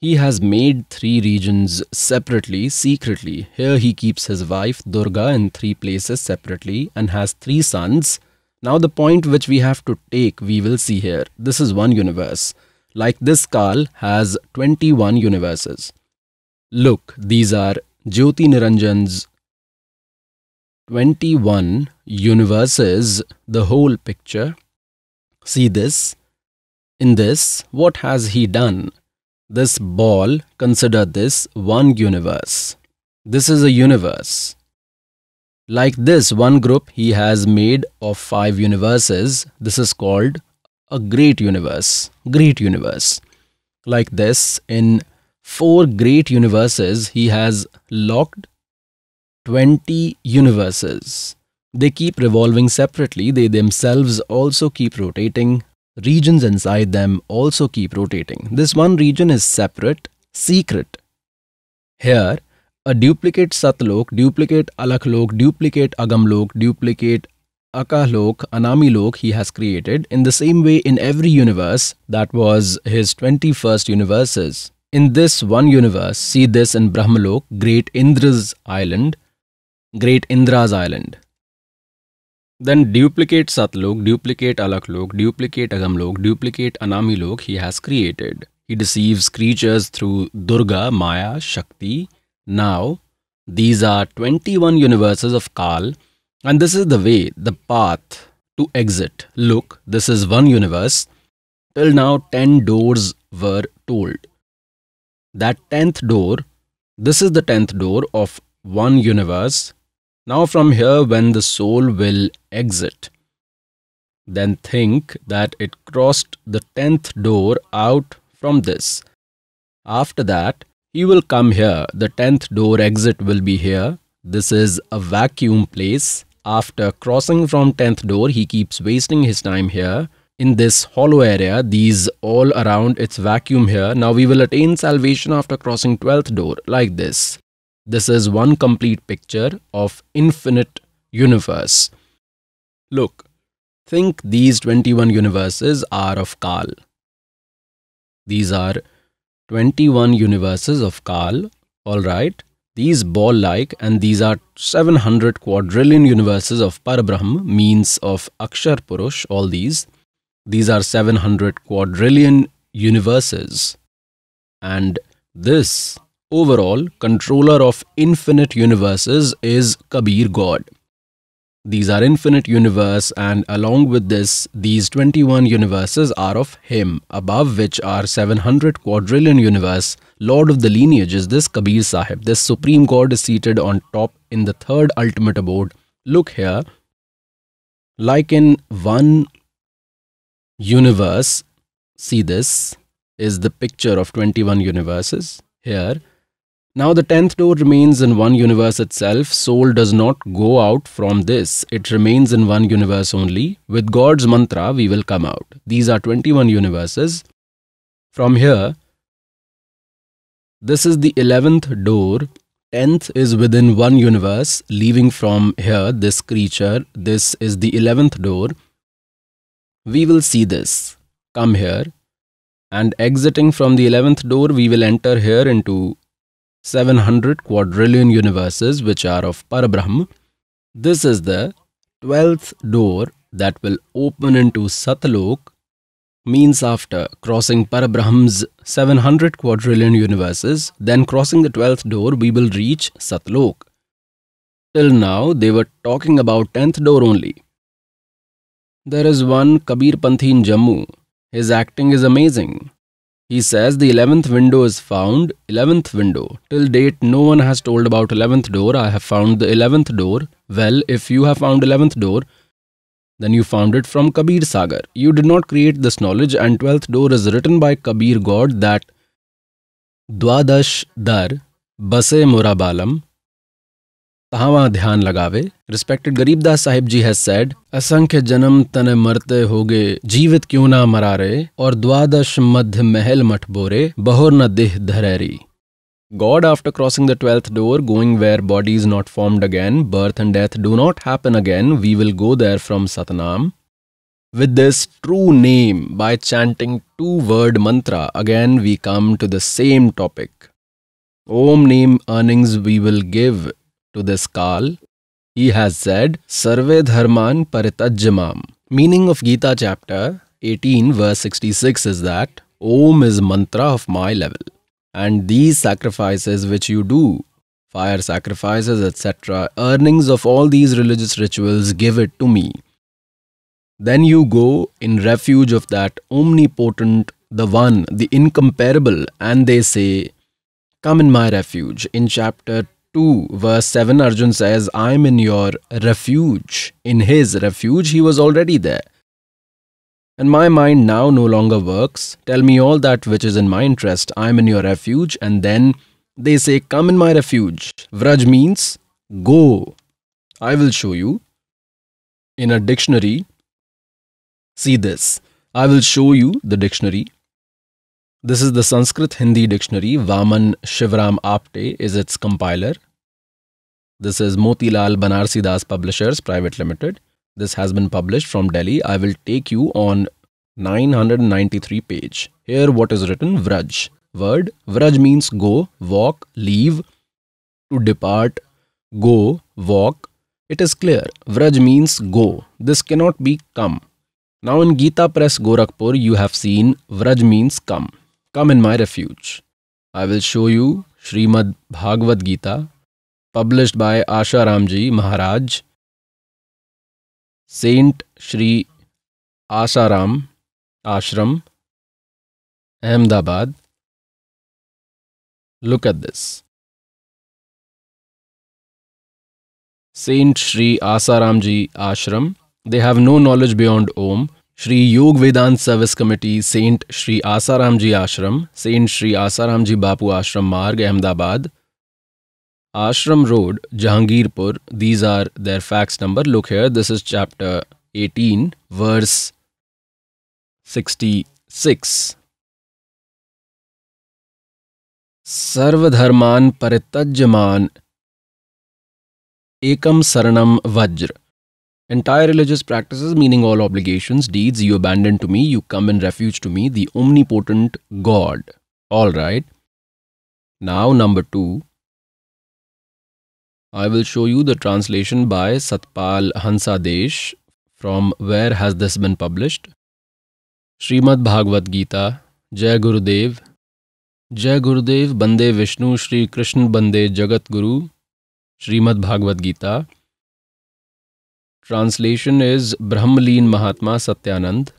He has made three regions separately, secretly. Here he keeps his wife Durga in three places separately and has three sons. Now the point which we have to take, we will see here. This is one universe. Like this Kal has 21 universes. Look, these are Jyoti Niranjan's 21 universes the whole picture. See this. In this, what has he done? This ball, consider this one universe. This is a universe. Like this one group he has made of five universes. This is called a great universe. Great universe. Like this, in four great universes he has locked 20 universes. They keep revolving separately, they themselves also keep rotating. Regions inside them also keep rotating. This one region is separate, secret. Here, a duplicate Satlok, duplicate Alaklok, duplicate Agamlok, duplicate Akalok, Anamilok he has created in the same way in every universe that was his 21st universes. In this one universe, see this in Brahmalok, great Indra's island, Great Indra's Island. Then duplicate Satlok, duplicate Alaklok, duplicate Agamlok, duplicate Anamilok he has created. He deceives creatures through Durga, Maya, Shakti. Now, these are 21 universes of Kal, and this is the way, the path to exit. Look, this is one universe. Till now, 10 doors were told. That 10th door, this is the 10th door of one universe now from here when the soul will exit, then think that it crossed the tenth door out from this. After that, he will come here. The tenth door exit will be here. This is a vacuum place. After crossing from tenth door, he keeps wasting his time here. In this hollow area, these all around its vacuum here. Now we will attain salvation after crossing twelfth door like this. This is one complete picture of infinite universe. Look, think these 21 universes are of kal. These are 21 universes of kal. alright. These ball-like and these are 700 quadrillion universes of Parabrahma, means of Akshar Purush, all these. These are 700 quadrillion universes. And this Overall, controller of infinite universes is Kabir God. These are infinite universe and along with this, these 21 universes are of him, above which are 700 quadrillion universe. Lord of the lineage is this Kabir Sahib. This supreme god is seated on top in the third ultimate abode. Look here, like in one universe, see this is the picture of 21 universes. Here, now the 10th door remains in one universe itself, soul does not go out from this, it remains in one universe only. With God's mantra, we will come out. These are 21 universes. From here, this is the 11th door, 10th is within one universe, leaving from here this creature, this is the 11th door. We will see this, come here, and exiting from the 11th door, we will enter here into 700 quadrillion universes which are of Parabrahma. This is the 12th door that will open into Satalok means after crossing Parabrahm's 700 quadrillion universes, then crossing the 12th door, we will reach Satlok. Till now, they were talking about 10th door only. There is one Kabir Panthi in Jammu. His acting is amazing. He says the 11th window is found, 11th window. Till date no one has told about 11th door, I have found the 11th door. Well, if you have found 11th door, then you found it from Kabir Sagar. You did not create this knowledge and 12th door is written by Kabir God that Dwadash Dar Base Murabalam तहावा ध्यान लगावे respected Garibdas Sahib ji has said असंख्य जन्म तने मरते हो जीवित क्यों ना मरा रे और द्वादश मध्य महल मठ बोरे बहुर न देह धरेरी God after crossing the twelfth door going where body is not formed again birth and death do not happen again we will go there from Satnam With this true name, by chanting two word mantra, again we come to the same topic. Om name earnings we will give to this call, he has said, Sarve Dharman Paritajamam. Meaning of Gita chapter 18, verse 66 is that Om is mantra of my level. And these sacrifices which you do, fire sacrifices, etc., earnings of all these religious rituals, give it to me. Then you go in refuge of that omnipotent, the one, the incomparable, and they say, Come in my refuge. In chapter 2, verse 7, Arjun says, I am in your refuge. In his refuge, he was already there. And my mind now no longer works. Tell me all that which is in my interest. I am in your refuge. And then they say, Come in my refuge. Vraj means go. I will show you. In a dictionary, see this. I will show you the dictionary. This is the Sanskrit Hindi dictionary. Vaman Shivram Apte is its compiler. This is Motilal Banarsidas Publishers Private Limited. This has been published from Delhi. I will take you on 993 page. Here what is written Vraj. Word Vraj means go, walk, leave, to depart, go, walk. It is clear. Vraj means go. This cannot be come. Now in Gita Press Gorakhpur you have seen Vraj means come. Come in my refuge. I will show you Srimad Bhagavad Gita, published by Asha Ramji Maharaj, Saint Shri Asaram Ashram, Ahmedabad. Look at this. Saint Shri Asaram Ji Ashram, they have no knowledge beyond Om Shri Yog Vedant service committee saint Shri Asaram ji ashram saint Shri Asaram ji Bapu ashram Marg Ahmedabad ashram road Jahangirpur these are there fax number look here this is chapter 18, verse 66. सर्वधर्मान परित्यज्यमान एकम शरणम वज्र Entire religious practices, meaning all obligations, deeds you abandon to me, you come in refuge to me, the omnipotent God. all right Now, number two. I will show you the translation by Satpal hansa desh From where has this been published? Srimad Bhagavad Gita, Jai Gurudev, Jai Gurudev, Bande Vishnu, Shri Krishna Bande Jagat Guru, Srimad Bhagavad Gita, Translation is Brahmaleen Mahatma Satyanand,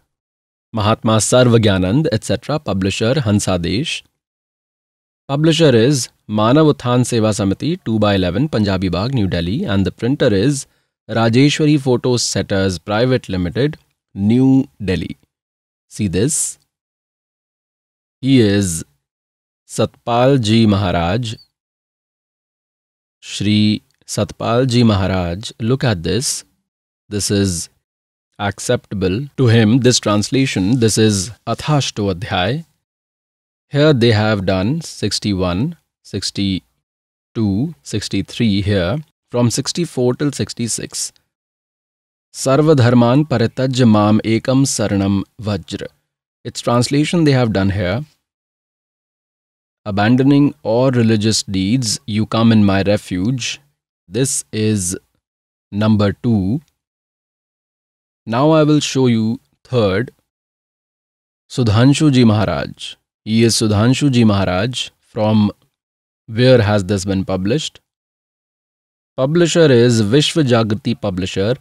Mahatma Sarvagyanand, etc. Publisher Hansadesh. Publisher is Manav Uthan Seva Samiti 2 by 11 Punjabi Bagh, New Delhi, and the printer is Rajeshwari Photo Setters Private Limited, New Delhi. See this? He is Satpal ji Maharaj Shri Satpal ji Maharaj look at this this is acceptable to him, this translation, this is Adhyay. Here they have done 61, 62, 63 here, from 64 till 66. Sarvadharman paritajya mam ekam saranam vajra. Its translation they have done here. Abandoning all religious deeds, you come in my refuge. This is number two now I will show you third Sudhanshu Ji Maharaj. He is Sudhanshu Ji Maharaj from where has this been published? Publisher is Vishwa Jagati Publisher,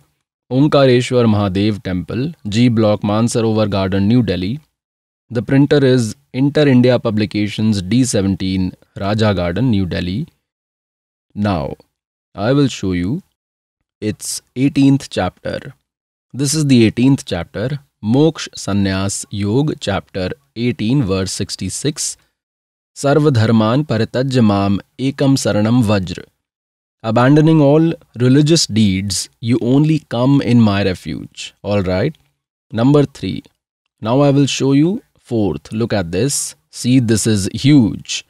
Omkareshwar Mahadev Temple, G Block, Mansarovar Garden, New Delhi. The printer is Inter India Publications D17, Raja Garden, New Delhi. Now, I will show you its 18th chapter. This is the 18th chapter, Moksh Sanyas Yog, chapter 18, verse 66. Sarvadharman Paritajamam Ekam Saranam Vajra. Abandoning all religious deeds, you only come in my refuge. Alright. Number 3. Now I will show you. Fourth, look at this. See, this is huge.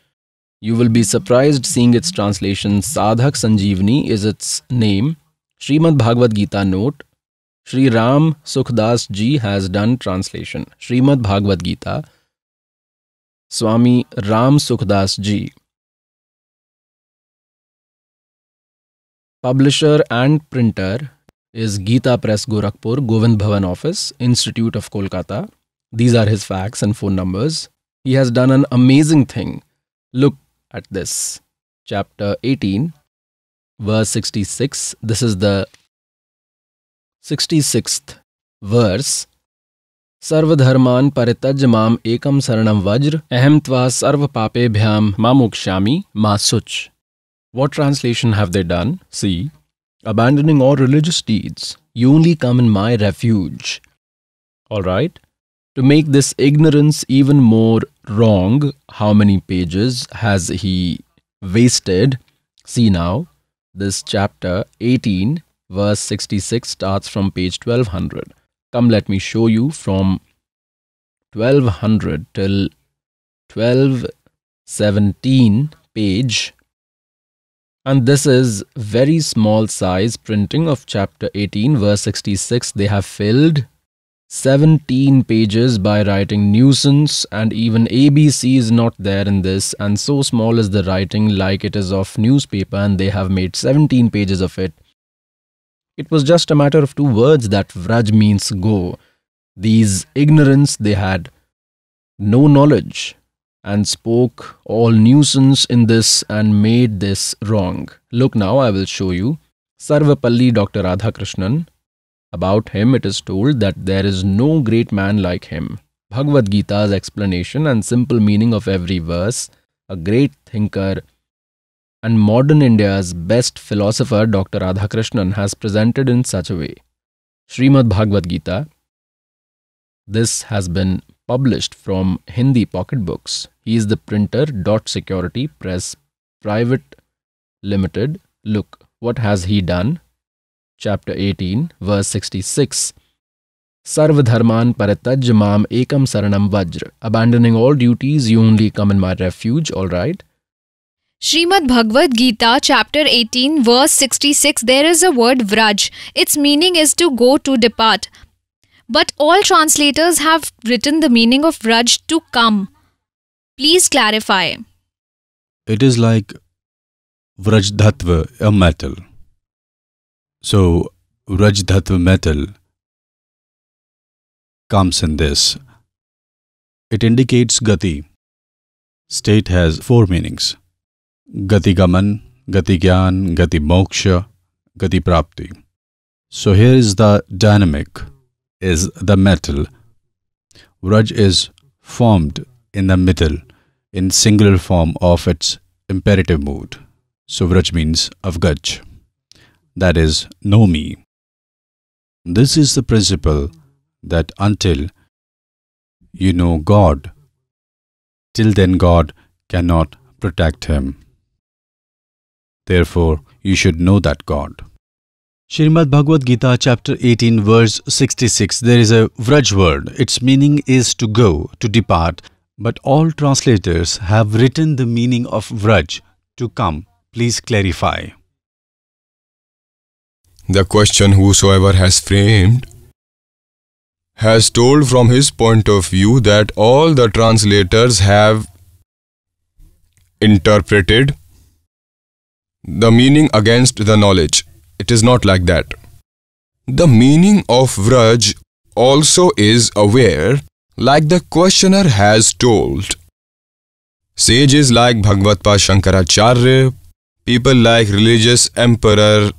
You will be surprised seeing its translation. Sadhak Sanjeevani is its name. Srimad Bhagavad Gita note Sri Ram Sukhdas ji has done translation. Srimad Bhagavad Gita, Swami Ram Sukhdas ji. Publisher and printer is Gita Press Gorakhpur, Govind Bhavan Office, Institute of Kolkata. These are his facts and phone numbers. He has done an amazing thing. Look at this. Chapter 18, verse 66. This is the 66th verse सर्वधर्मान परित्यज माम एकम शरणम वज्र अहम त्वा सर्व पापेभ्याम What translation have they done? See, abandoning all religious deeds, you only come in my refuge. Alright? To make this ignorance even more wrong, how many pages has he wasted? See now, this chapter 18 Verse 66 starts from page 1200. Come, let me show you from 1200 till 1217 page. And this is very small size printing of chapter 18, verse 66. They have filled 17 pages by writing nuisance and even ABC is not there in this and so small is the writing like it is of newspaper and they have made 17 pages of it it was just a matter of two words that Vraj means go. These ignorance they had no knowledge and spoke all nuisance in this and made this wrong. Look now, I will show you. Sarvapalli Dr. Radhakrishnan. About him, it is told that there is no great man like him. Bhagavad Gita's explanation and simple meaning of every verse, a great thinker, and modern India's best philosopher Dr. Radhakrishnan has presented in such a way. Srimad Bhagavad Gita. This has been published from Hindi pocketbooks. He is the printer Dot Security Press Private Limited. Look, what has he done? Chapter 18, verse 66. Sarvadharman paritaj mam ekam saranam vajra. Abandoning all duties, you only come in my refuge, alright? Srimad Bhagavad Gita, chapter 18, verse 66, there is a word vraj. Its meaning is to go to depart. But all translators have written the meaning of vraj to come. Please clarify. It is like vrajdhatva, a metal. So, vrajdhatva metal comes in this. It indicates gati. State has four meanings. Gatigamana, Gatigyan, Gatimoksha, Gatiprapti. So here is the dynamic, is the metal. Vraj is formed in the middle, in singular form of its imperative mood. So Vraj means Avgaj, that is, know me. This is the principle that until you know God, till then God cannot protect him. Therefore, you should know that God. Shrimad Bhagavad Gita, chapter 18, verse 66, there is a Vraj word. Its meaning is to go, to depart, but all translators have written the meaning of Vraj, to come. Please clarify. The question whosoever has framed has told from his point of view that all the translators have interpreted the meaning against the knowledge. It is not like that. The meaning of Vraj also is aware, like the questioner has told. Sages like Bhagavatpa Shankaracharya, people like religious emperor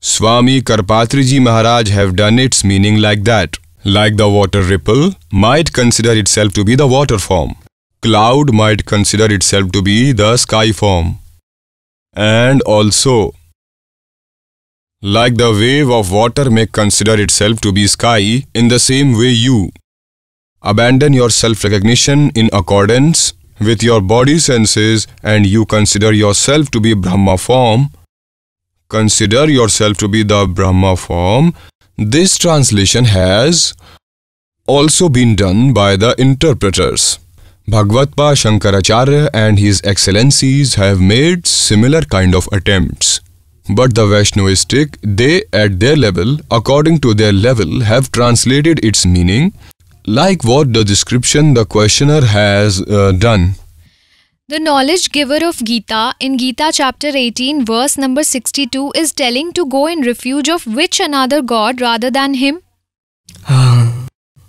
Swami Karpatriji Maharaj have done its meaning like that. Like the water ripple might consider itself to be the water form. Cloud might consider itself to be the sky form and also like the wave of water may consider itself to be sky, in the same way you abandon your self-recognition in accordance with your body senses and you consider yourself to be Brahma form. Consider yourself to be the Brahma form. This translation has also been done by the interpreters. Bhagwatpa Shankaracharya and his excellencies have made similar kind of attempts. But the Vaishnavistic, they at their level, according to their level, have translated its meaning like what the description the questioner has uh, done. The knowledge giver of Gita in Gita chapter 18 verse number 62 is telling to go in refuge of which another god rather than him? Ah,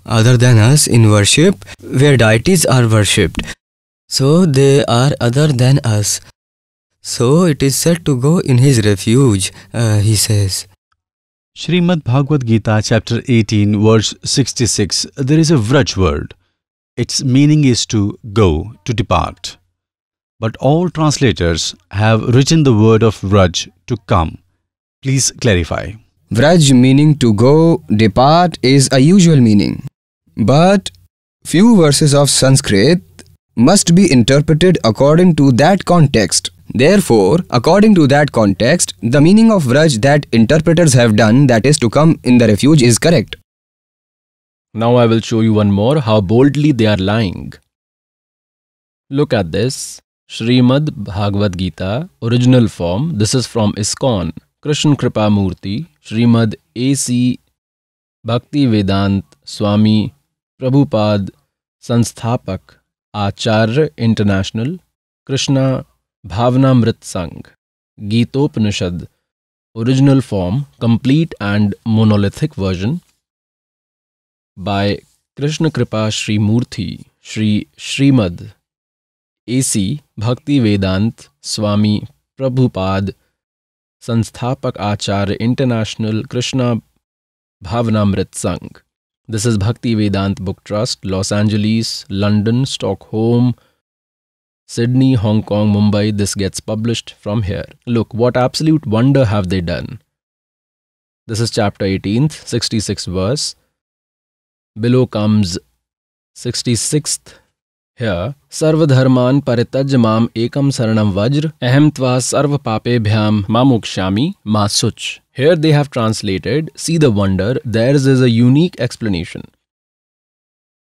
other than us in worship, where deities are worshipped. So they are other than us. So it is said to go in his refuge, uh, he says. Srimad Bhagavad Gita, chapter 18, verse 66, there is a Vraj word. Its meaning is to go, to depart. But all translators have written the word of Vraj to come. Please clarify. Vraj meaning to go, depart is a usual meaning. But few verses of Sanskrit must be interpreted according to that context. Therefore, according to that context, the meaning of Vraj that interpreters have done, that is to come in the refuge, is correct. Now I will show you one more how boldly they are lying. Look at this. Srimad Bhagavad Gita, original form. This is from ISKCON. Krishna Kripa Murti, Srimad A.C. Bhakti Vedant Swami Prabhupada संस्थापक आचार्य international Krishna भावनामृत संघ Gitopanishad original form complete and monolithic version bye Krishna कृपा श्री मूर्ति Shri Shrimad AC भक्ति वेदांत स्वामी प्रभुपाद संस्थापक आचार्य international Krishna भावनामृत संघ this is Bhakti Vedanta book trust Los Angeles London Stockholm Sydney Hong Kong Mumbai this gets published from here look what absolute wonder have they done this is chapter eighteen sixty six verse below comes sixty six here सर्वधर्मा परितज माम एकम शरण वज्र अहम त्वा सर्व पापेभ्याम मा मुक्षा मा शुच Here they have translated, see the wonder, theirs is a unique explanation.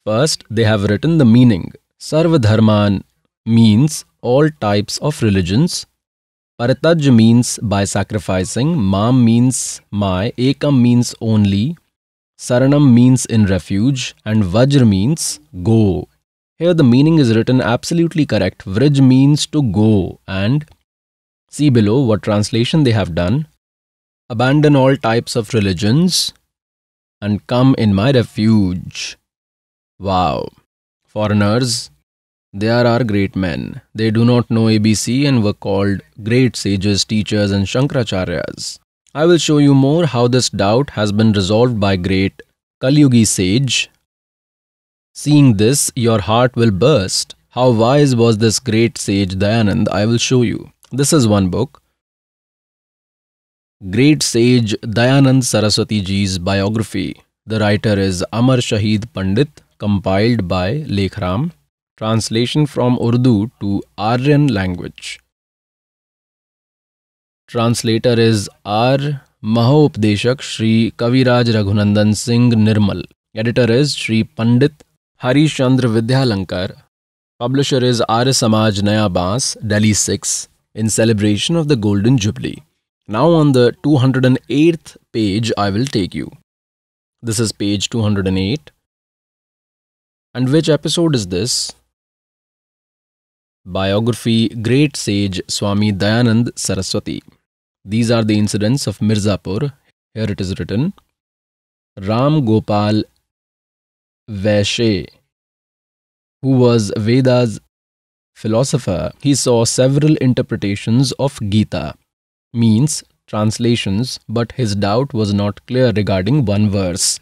First, they have written the meaning. Sarvadharman means all types of religions. Parataj means by sacrificing. Mam means my. Ekam means only. Saranam means in refuge. And Vajra means go. Here the meaning is written absolutely correct. Vrij means to go. And see below what translation they have done. Abandon all types of religions and come in my refuge. Wow. Foreigners, there are great men. They do not know ABC and were called great sages, teachers, and Shankaracharyas. I will show you more how this doubt has been resolved by great Kalyugi sage. Seeing this, your heart will burst. How wise was this great sage Dayanand? I will show you. This is one book. Great sage Dayanand Saraswati ji's biography. The writer is Amar Shahid Pandit, compiled by Lekram. Translation from Urdu to Aryan language. Translator is R. Mahopdeshak Shri Kaviraj Raghunandan Singh Nirmal. Editor is Shri Pandit Harishchandra Vidyalankar. Publisher is R. Samaj Naya Bas, Delhi 6, in celebration of the Golden Jubilee. Now on the 208th page, I will take you. This is page 208. And which episode is this? Biography Great Sage Swami Dayanand Saraswati. These are the incidents of Mirzapur. Here it is written Ram Gopal Vashay, who was Veda's philosopher, he saw several interpretations of Gita means translations, but his doubt was not clear regarding one verse.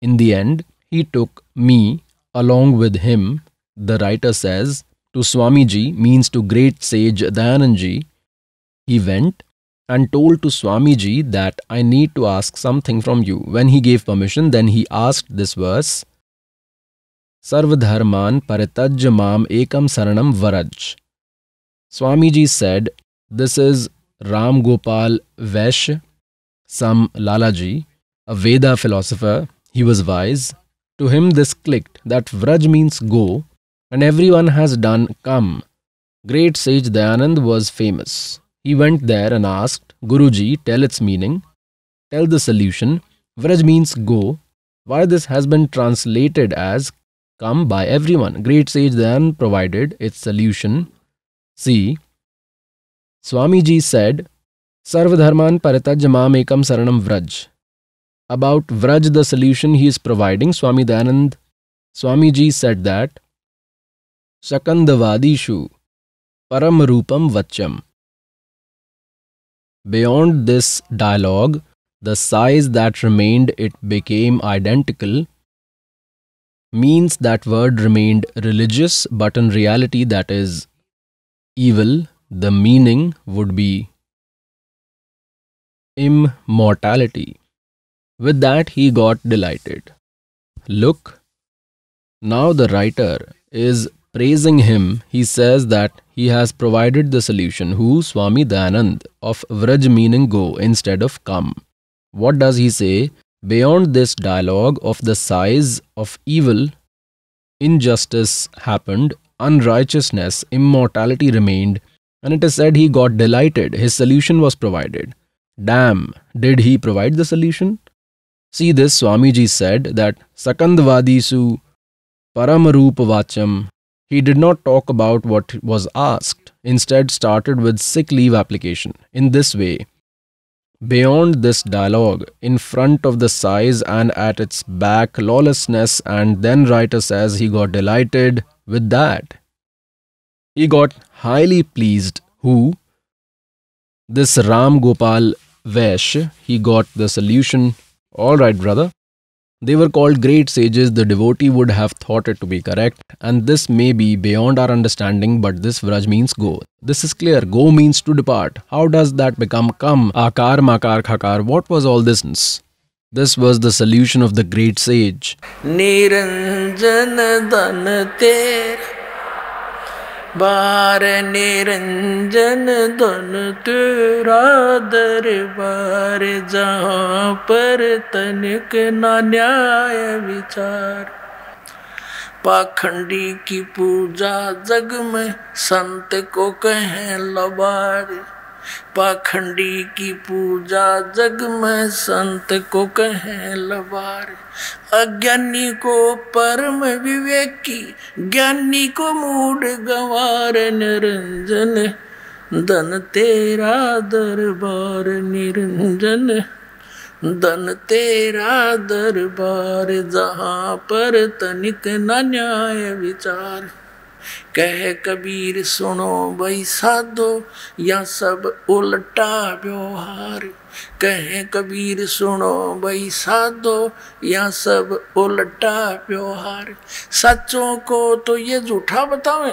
In the end, he took me along with him, the writer says, to Swamiji means to great sage Dayananji. He went and told to Swamiji that I need to ask something from you. When he gave permission, then he asked this verse. Sarvadharman paritajya mam ekam saranam varaj. Swamiji said, this is Ram Gopal Vesh, some Lalaji, a Veda philosopher. He was wise. To him, this clicked that Vraj means go, and everyone has done come. Great sage Dayanand was famous. He went there and asked, Guruji, tell its meaning. Tell the solution. Vraj means go. Why this has been translated as come by everyone. Great sage Dayanand provided its solution. See, Swamiji said, Sarvadharman Paritajamam Ekam Saranam Vraj. About Vraj, the solution he is providing, Swami Danand, Swamiji said that, Shakandavadishu Param Rupam Vacham. Beyond this dialogue, the size that remained it became identical means that word remained religious, but in reality that is evil, the meaning would be immortality. With that, he got delighted. Look, now the writer is praising him. He says that he has provided the solution. Who? Swami Dayanand of Vraj meaning go instead of come. What does he say? Beyond this dialogue of the size of evil, injustice happened, unrighteousness, immortality remained, and it is said he got delighted, his solution was provided. Damn, did he provide the solution? See this, Swamiji said that Sakandvadisu Paramarupavacham. He did not talk about what was asked, instead, started with sick leave application. In this way, Beyond this dialogue, in front of the size and at its back, lawlessness, and then writer says he got delighted with that he got highly pleased who this Ram Gopal Vesh. he got the solution. All right, brother. They were called great sages, the devotee would have thought it to be correct, and this may be beyond our understanding, but this Vraj means go. This is clear, go means to depart. How does that become come? Akar, makar, khakar, what was all this? This was the solution of the great sage. Niranjana बार निरंजन धन तेरा दरबार जहाँ पर तनिक ना न्याय विचार पाखंडी की पूजा जग में संत को कहें लबार पाखंडी की पूजा जग में संत को कहें लबार अज्ञानी को परम विवेकी ज्ञानी को मूड गवार निरंजन धन तेरा दरबार निरंजन धन तेरा दरबार जहाँ पर तनिक न न्याय विचार कह कबीर सुनो भाई साधो या सब उल्टा व्यवहार कहे कबीर सुनो भई साधो या सब उलटा व्यवहार सचों को तो ये झूठा बताओ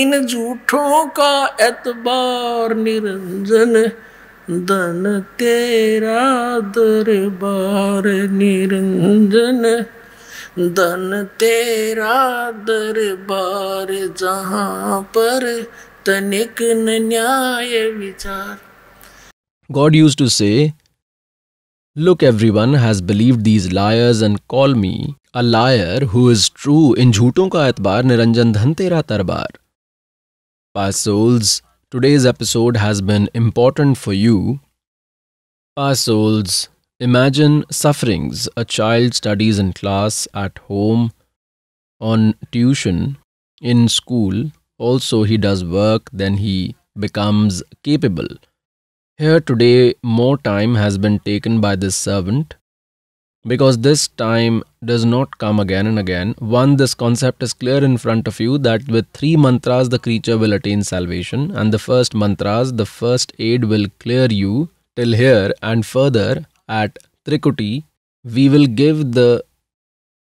इन झूठों का एतबार निरंजन धन तेरा दरबार निरंजन धन तेरा दरबार जहाँ पर तनिक न्याय विचार God used to say, Look, everyone has believed these liars and call me a liar who is true in झूठों का एतबार निरंजन धन तेरा तरबार. Past souls, today's episode has been important for you. Past souls, imagine sufferings a child studies in class, at home, on tuition, in school. Also, he does work, then he becomes capable here today more time has been taken by this servant because this time does not come again and again. One, this concept is clear in front of you that with three mantras the creature will attain salvation and the first mantras, the first aid will clear you till here and further at Trikuti we will give the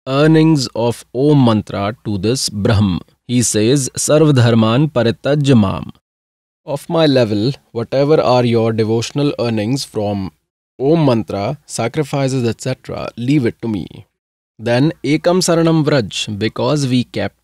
earnings of Om mantra to this Brahm. He says Sarvadharman Paritajamam of my level, whatever are your devotional earnings from Om Mantra, sacrifices, etc., leave it to me. Then Ekam Saranam Vraj, because we kept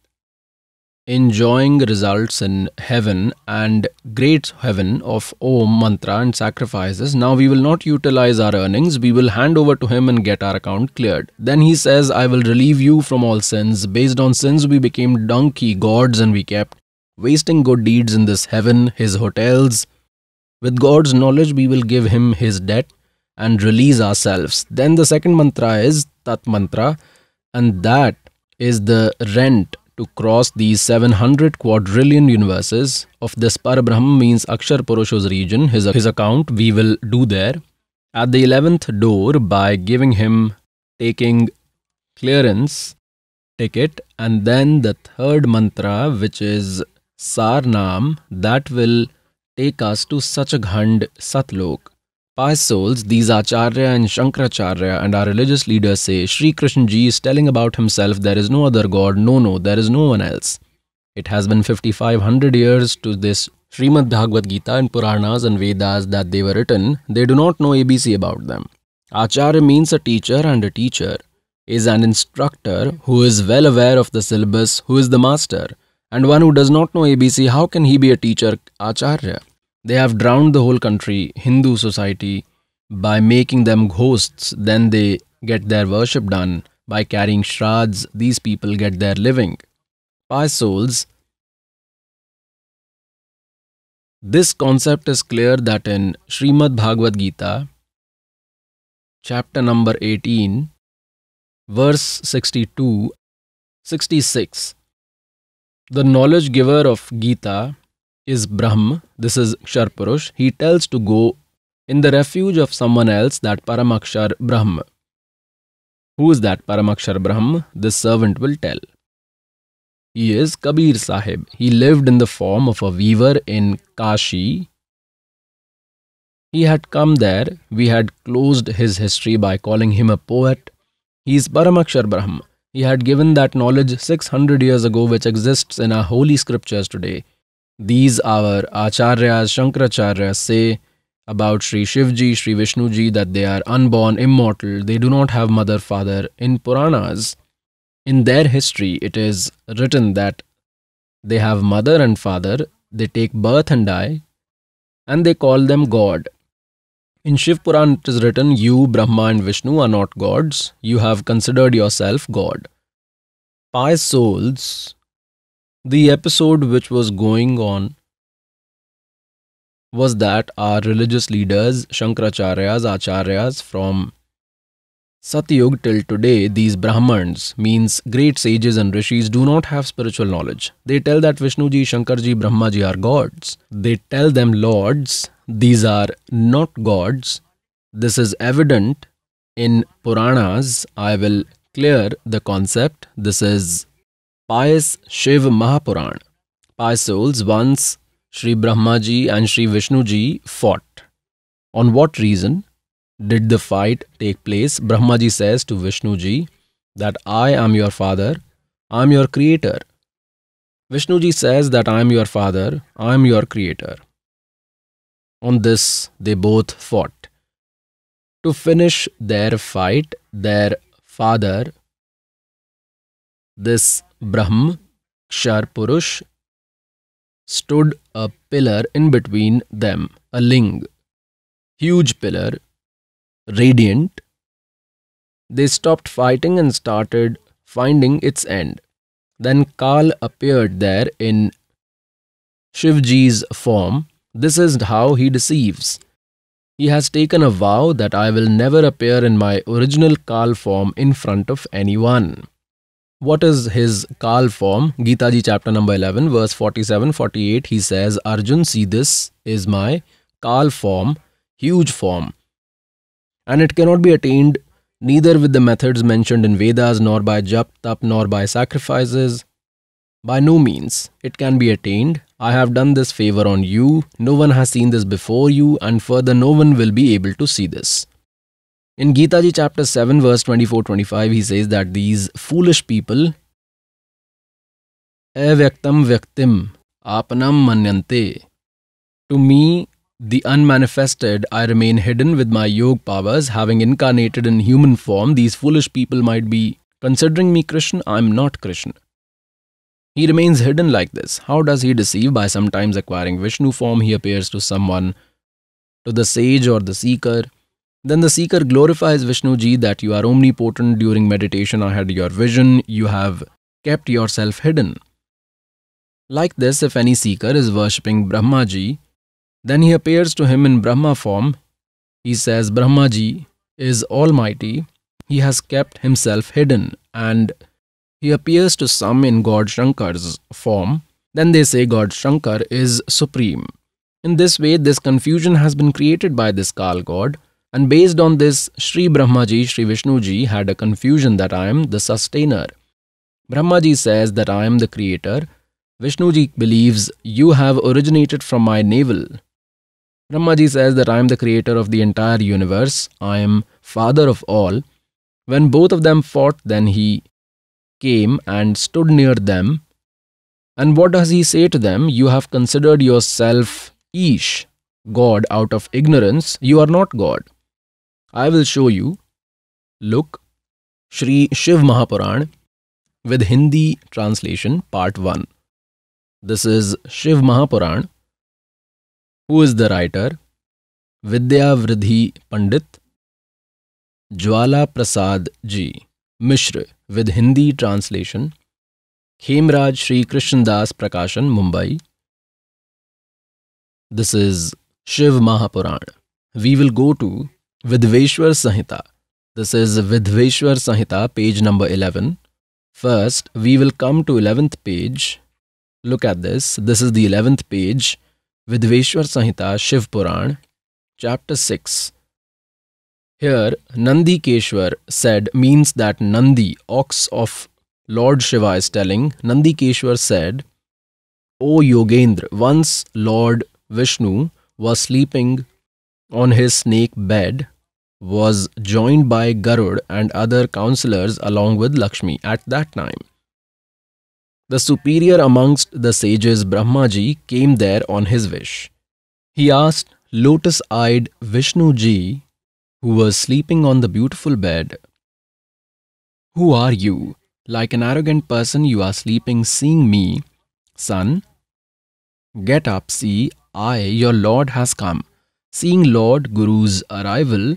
enjoying results in heaven and great heaven of Om Mantra and sacrifices. Now we will not utilize our earnings, we will hand over to him and get our account cleared. Then he says, I will relieve you from all sins. Based on sins, we became donkey gods and we kept wasting good deeds in this heaven, his hotels. With God's knowledge, we will give him his debt and release ourselves. Then the second mantra is Tat Mantra, and that is the rent to cross these 700 quadrillion universes of this Parabrahma means Akshar Purusha's region, his, his account we will do there at the 11th door by giving him taking clearance ticket and then the third mantra which is Sarnam that will take us to Sachkhand Satlok. Pious souls, these Acharya and Shankaracharya and our religious leaders say Sri Krishna ji is telling about himself there is no other god, no, no, there is no one else. It has been 5500 years to this Srimad Bhagavad Gita and Puranas and Vedas that they were written, they do not know ABC about them. Acharya means a teacher and a teacher is an instructor who is well aware of the syllabus, who is the master. And one who does not know ABC, how can he be a teacher, Acharya? They have drowned the whole country, Hindu society, by making them ghosts. Then they get their worship done. By carrying shrads, these people get their living. Pious souls, this concept is clear that in Srimad Bhagavad Gita, chapter number 18, verse 62, 66, the knowledge giver of Gita is Brahma. This is Sharpurush. He tells to go in the refuge of someone else, that Paramakshar Brahma. Who is that Paramakshar Brahma? The servant will tell. He is Kabir Sahib. He lived in the form of a weaver in Kashi. He had come there. We had closed his history by calling him a poet. He is Paramakshar Brahma. He had given that knowledge 600 years ago, which exists in our holy scriptures today. These our Acharyas, Shankaracharyas say about Sri Shivji, Sri Vishnuji that they are unborn, immortal, they do not have mother, father. In Puranas, in their history, it is written that they have mother and father, they take birth and die, and they call them God. In Shiv Puran, it is written, You, Brahma, and Vishnu are not gods. You have considered yourself God. Pious souls, the episode which was going on was that our religious leaders, Shankaracharyas, Acharyas from Satyug till today, these Brahmans, means great sages and rishis, do not have spiritual knowledge. They tell that Vishnuji, Shankarji, Brahmaji are gods. They tell them lords these are not gods. This is evident in Puranas. I will clear the concept. This is pious Shiv Mahapuran. Pious souls once Sri Brahmaji and Sri Vishnuji fought. On what reason did the fight take place? Brahmaji says to Vishnuji that I am your father, I am your creator. Vishnuji says that I am your father, I am your creator. On this, they both fought. To finish their fight, their father, this Brahm, Kshar Purush, stood a pillar in between them, a ling, huge pillar, radiant. They stopped fighting and started finding its end. Then Kal appeared there in Shivji's form this is how he deceives. He has taken a vow that I will never appear in my original Kal form in front of anyone. What is his Kal form? Gita Ji chapter number 11 verse 47-48 he says, Arjun see this is my Kal form, huge form. And it cannot be attained neither with the methods mentioned in Vedas nor by jap, tap nor by sacrifices. By no means it can be attained I have done this favor on you, no one has seen this before you, and further, no one will be able to see this. In Gita Ji chapter 7, verse 24 25, he says that these foolish people, avyaktam vyaktim apanam manyante, to me, the unmanifested, I remain hidden with my yog powers, having incarnated in human form. These foolish people might be considering me Krishna, I am not Krishna. He remains hidden like this. How does he deceive? By sometimes acquiring Vishnu form, he appears to someone, to the sage or the seeker. Then the seeker glorifies Vishnuji that you are omnipotent during meditation, I had your vision, you have kept yourself hidden. Like this, if any seeker is worshipping Brahmaji, then he appears to him in Brahma form. He says, Brahmaji is almighty, he has kept himself hidden and he appears to some in God Shankar's form. Then they say God Shankar is supreme. In this way, this confusion has been created by this Kal God. And based on this, Sri Brahmaji, Sri Vishnuji had a confusion that I am the sustainer. Brahmaji says that I am the creator. Vishnuji believes you have originated from my navel. Brahmaji says that I am the creator of the entire universe. I am father of all. When both of them fought, then he came and stood near them. And what does he say to them? You have considered yourself Ish, God, out of ignorance. You are not God. I will show you. Look, Sri Shiv Mahapuran with Hindi translation, part 1. This is Shiv Mahapuran. Who is the writer? Vidya Vridhi Pandit, Jwala Prasad ji, Mishra. With Hindi translation Khemraj Shri Krishnadas Prakashan Mumbai this is Shiv Mahapuran we will go to Vidhveshwar Samhita this is Vidhveshwar Samhita page number eleven First, we will come to 11th page. Look at this. This is the 11th page, Vidveshwar Sanhita Shiv Puran, chapter 6. Here, Nandi Keshwar said means that Nandi, ox of Lord Shiva, is telling. Nandi Keshwar said, O Yogendra, once Lord Vishnu was sleeping on his snake bed, was joined by Garud and other counselors along with Lakshmi at that time. The superior amongst the sages Brahmaji came there on his wish. He asked lotus eyed Vishnuji who was sleeping on the beautiful bed. Who are you? Like an arrogant person, you are sleeping, seeing me. Son, get up, see, I, your Lord, has come. Seeing Lord Guru's arrival,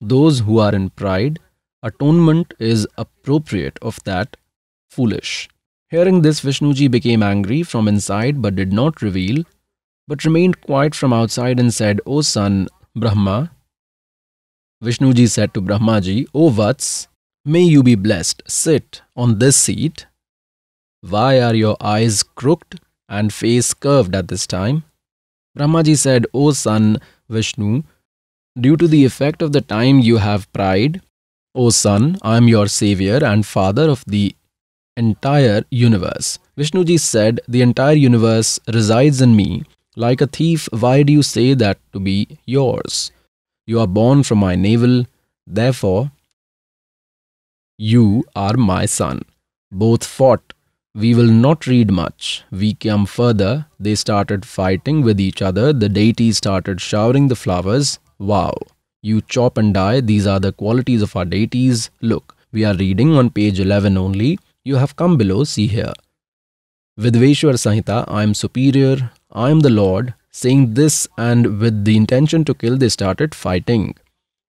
those who are in pride, atonement is appropriate of that foolish. Hearing this, Vishnuji became angry from inside but did not reveal, but remained quiet from outside and said, O son, Brahma, Vishnuji said to Brahmaji, O Vats, may you be blessed. Sit on this seat. Why are your eyes crooked and face curved at this time? Brahmaji said, O son Vishnu, due to the effect of the time you have pride, O son, I am your savior and father of the entire universe. Vishnuji said, The entire universe resides in me. Like a thief, why do you say that to be yours? You are born from my navel, therefore, you are my son. Both fought. We will not read much. We come further. They started fighting with each other. The deity started showering the flowers. Wow. You chop and die. These are the qualities of our deities. Look, we are reading on page 11 only. You have come below. See here. Vidveshwar Sanhita, I am superior. I am the Lord. Seeing this and with the intention to kill, they started fighting.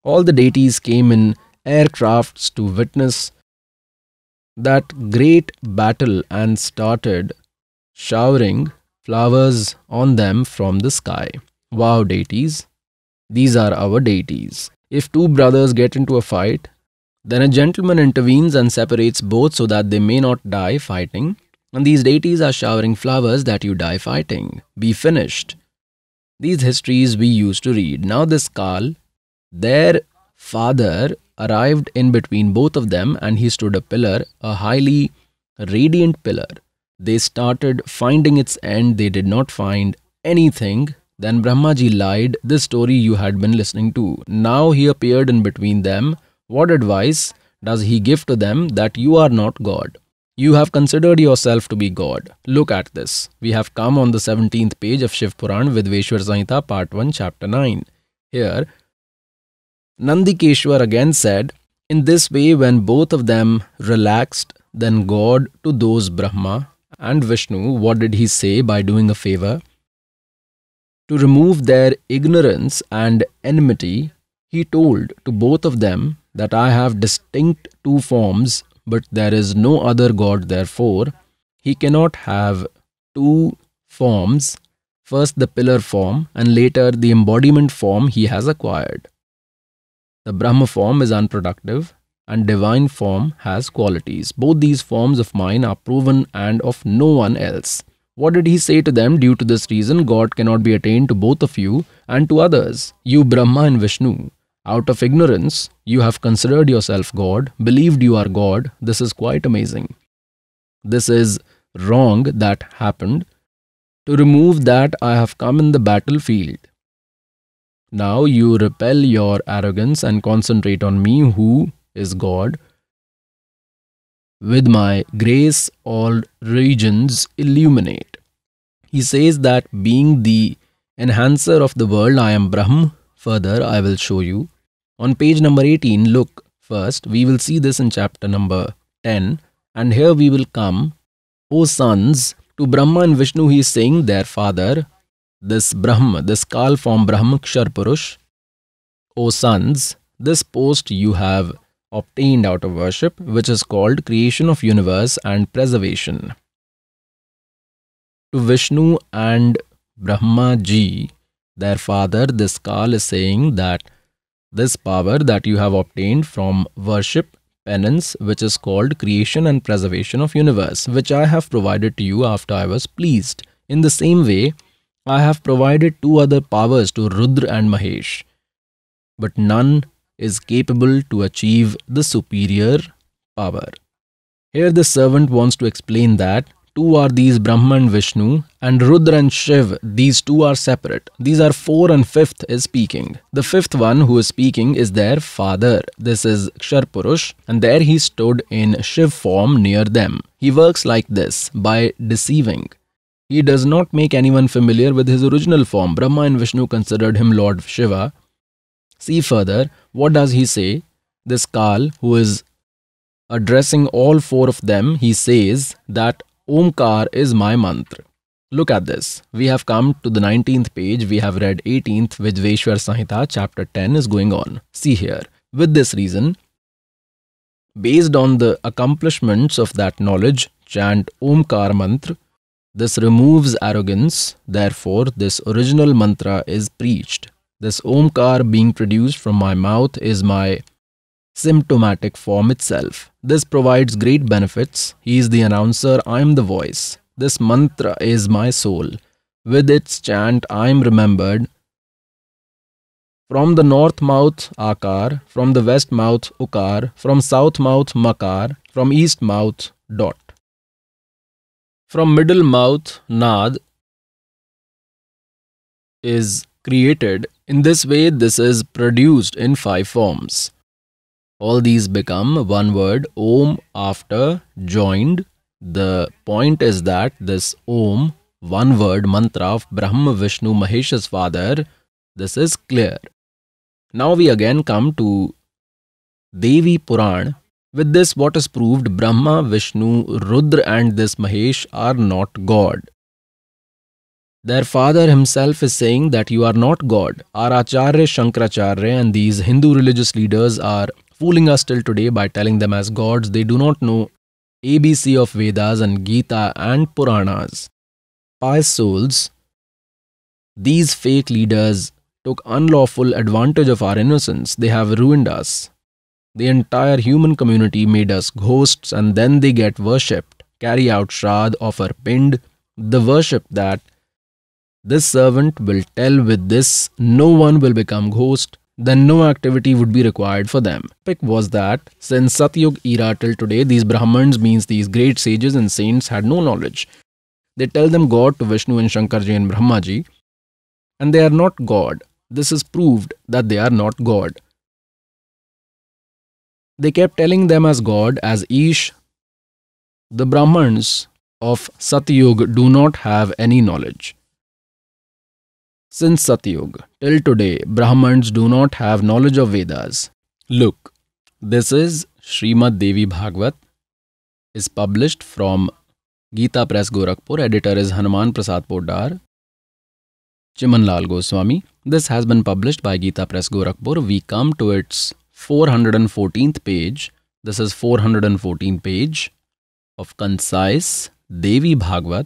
All the deities came in aircrafts to witness that great battle and started showering flowers on them from the sky. Wow, deities. These are our deities. If two brothers get into a fight, then a gentleman intervenes and separates both so that they may not die fighting. And these deities are showering flowers that you die fighting. Be finished these histories we used to read. Now this Karl, their father arrived in between both of them and he stood a pillar, a highly radiant pillar. They started finding its end, they did not find anything. Then Brahmaji lied, this story you had been listening to. Now he appeared in between them. What advice does he give to them that you are not God? You have considered yourself to be God. Look at this. We have come on the 17th page of Shiv Puran with Sanhita Part 1 Chapter 9. Here, Nandikeshwar again said, In this way, when both of them relaxed, then God to those Brahma and Vishnu, what did he say by doing a favor? To remove their ignorance and enmity, he told to both of them that I have distinct two forms but there is no other God, therefore, he cannot have two forms first the pillar form and later the embodiment form he has acquired. The Brahma form is unproductive and divine form has qualities. Both these forms of mine are proven and of no one else. What did he say to them? Due to this reason, God cannot be attained to both of you and to others, you Brahma and Vishnu. Out of ignorance, you have considered yourself God, believed you are God. This is quite amazing. This is wrong that happened. To remove that, I have come in the battlefield. Now you repel your arrogance and concentrate on me, who is God. With my grace, all regions illuminate. He says that being the enhancer of the world, I am Brahm. Further, I will show you on page number 18, look, first we will see this in chapter number 10 and here we will come, O sons, to Brahma and Vishnu he is saying their father, this Brahma, this Kal form Brahma Kshar O sons, this post you have obtained out of worship which is called creation of universe and preservation. To Vishnu and Brahma ji, their father, this Kal is saying that this power that you have obtained from worship penance which is called creation and preservation of universe which i have provided to you after i was pleased in the same way i have provided two other powers to rudra and mahesh but none is capable to achieve the superior power here the servant wants to explain that two are these Brahma and Vishnu, and Rudra and Shiv, these two are separate. These are four and fifth is speaking. The fifth one who is speaking is their father. This is Kshar Purush, and there he stood in Shiv form near them. He works like this by deceiving. He does not make anyone familiar with his original form. Brahma and Vishnu considered him Lord Shiva. See further, what does he say? This Kal, who is addressing all four of them, he says that Omkar is my mantra. Look at this. We have come to the 19th page. We have read 18th Vishveshwar Sahita. chapter 10 is going on. See here. With this reason, based on the accomplishments of that knowledge, chant Omkar mantra. This removes arrogance. Therefore, this original mantra is preached. This Omkar being produced from my mouth is my symptomatic form itself. This provides great benefits. He is the announcer, I am the voice. This mantra is my soul. With its chant, I am remembered. From the north mouth, Akar. From the west mouth, Ukar. From south mouth, Makar. From east mouth, Dot. From middle mouth, Nad is created. In this way, this is produced in five forms all these become one word om after joined the point is that this om one word mantra of brahma vishnu mahesh's father this is clear now we again come to devi puran with this what is proved brahma vishnu rudra and this mahesh are not god their father himself is saying that you are not God. Our Acharya Shankaracharya and these Hindu religious leaders are fooling us till today by telling them as gods they do not know ABC of Vedas and Gita and Puranas. Pious souls, these fake leaders took unlawful advantage of our innocence. They have ruined us. The entire human community made us ghosts and then they get worshipped, carry out Shraddh, offer Pind, the worship that this servant will tell with this, no one will become ghost, then no activity would be required for them. Pick was that since Satyug era till today, these Brahmans means these great sages and saints had no knowledge. They tell them God to Vishnu and Shankarji and Brahmaji, and they are not God. This is proved that they are not God. They kept telling them as God, as Ish. The Brahmans of Satyug do not have any knowledge. Since Satyuga, till today, Brahmans do not have knowledge of Vedas. Look, this is Srimad Devi Bhagavat, is published from Gita Press Gorakhpur. Editor is Hanuman Prasad Podar, Chimanlal Goswami. This has been published by Gita Press Gorakhpur. We come to its 414th page. This is 414 page of concise Devi Bhagavat,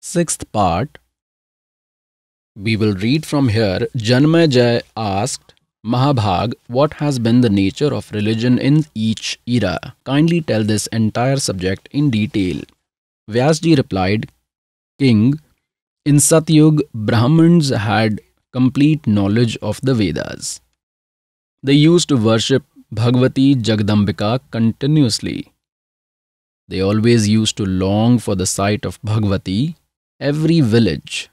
sixth part We will read from here. Janmay asked, Mahabhag, what has been the nature of religion in each era? Kindly tell this entire subject in detail. Vyasji replied, King, in Satyug, Brahmins had complete knowledge of the Vedas. They used to worship Bhagavati Jagdambika continuously. They always used to long for the sight of Bhagavati every village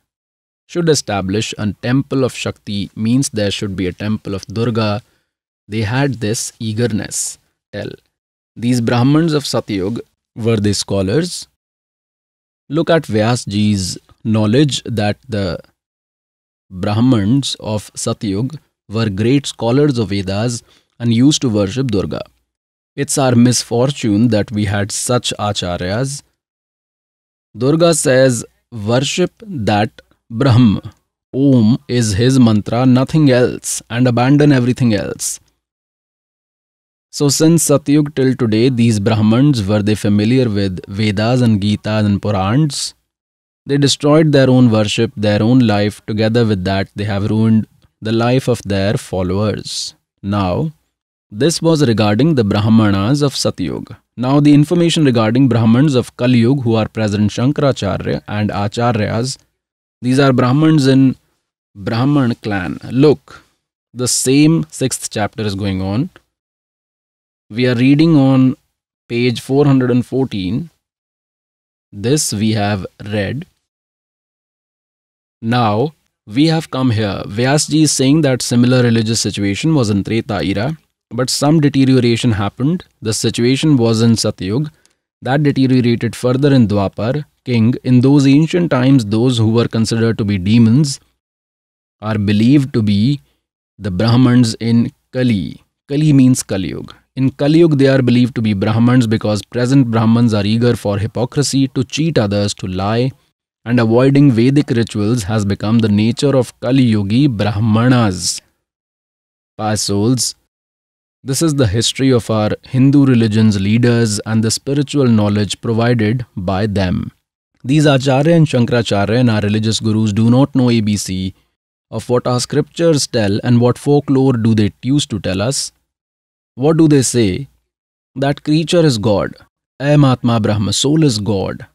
should establish a temple of Shakti means there should be a temple of Durga. They had this eagerness. L. These Brahmans of Satyug were they scholars? Look at Vyasji's knowledge that the Brahmans of Satyug were great scholars of Vedas and used to worship Durga. It's our misfortune that we had such acharyas. Durga says, Worship that Brahm. Om is his mantra, nothing else, and abandon everything else. So, since Satyug till today, these Brahmans were they familiar with Vedas and Gita and Purans? They destroyed their own worship, their own life, together with that, they have ruined the life of their followers. Now, this was regarding the Brahmanas of Satyug. Now, the information regarding Brahmans of Kaliyug who are present Shankaracharya and Acharyas these are Brahmins in Brahman clan. Look, the same sixth chapter is going on. We are reading on page 414. This we have read. Now, we have come here. Vyasji is saying that similar religious situation was in Treta era, but some deterioration happened. The situation was in Satyug. That deteriorated further in Dwapar king, in those ancient times, those who were considered to be demons are believed to be the Brahmans in Kali. Kali means Kaliyug. In Kaliyug, they are believed to be Brahmans because present Brahmans are eager for hypocrisy, to cheat others, to lie, and avoiding Vedic rituals has become the nature of Kali Brahmanas. Past souls, this is the history of our Hindu religion's leaders and the spiritual knowledge provided by them. These Acharya and Shankaracharya and our religious gurus do not know ABC of what our scriptures tell and what folklore do they use to tell us. What do they say? That creature is God. I am Atma Brahma, soul is God.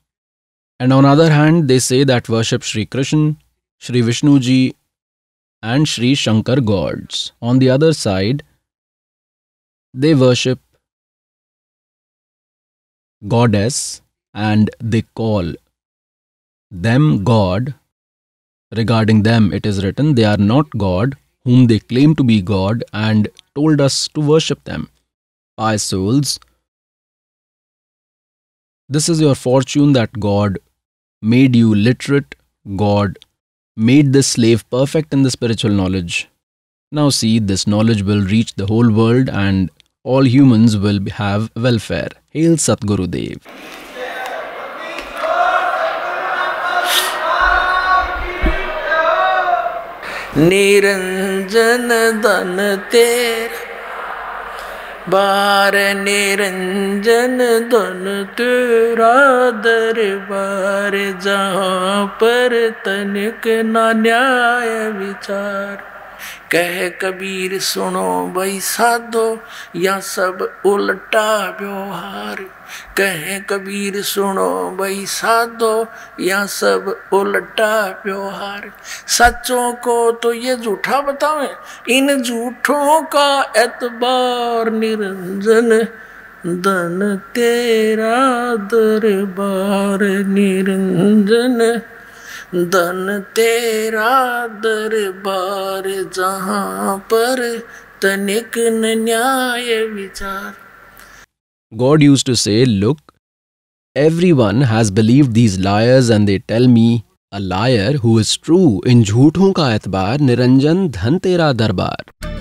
And on other hand, they say that worship Sri Krishna, Sri Vishnuji, and Sri Shankar gods. On the other side, they worship goddess and they call them God, regarding them it is written, They are not God, whom they claim to be God, and told us to worship them. Pious souls, this is your fortune that God made you literate, God made this slave perfect in the spiritual knowledge. Now see, this knowledge will reach the whole world and all humans will have welfare. Hail Satguru Dev. निरंजन धन तेरा बार निरंजन धन तेरा दरबार जहाँ पर तनिक ना न्याय विचार कह कबीर सुनो भई साधो या सब उल्टा व्यवहार कह कबीर सुनो भई साधो या सब उल्टा व्यवहार सचों को तो ये झूठा बतावे इन झूठों का एतबार निरंजन धन तेरा दरबार निरंजन धन तेरा दरबार जहां पर तनिक न्याय विचार God use to say look everyone has believe these liars and they tell me a liar who is true इन झूठों का एतबार निरंजन धन तेरा दरबार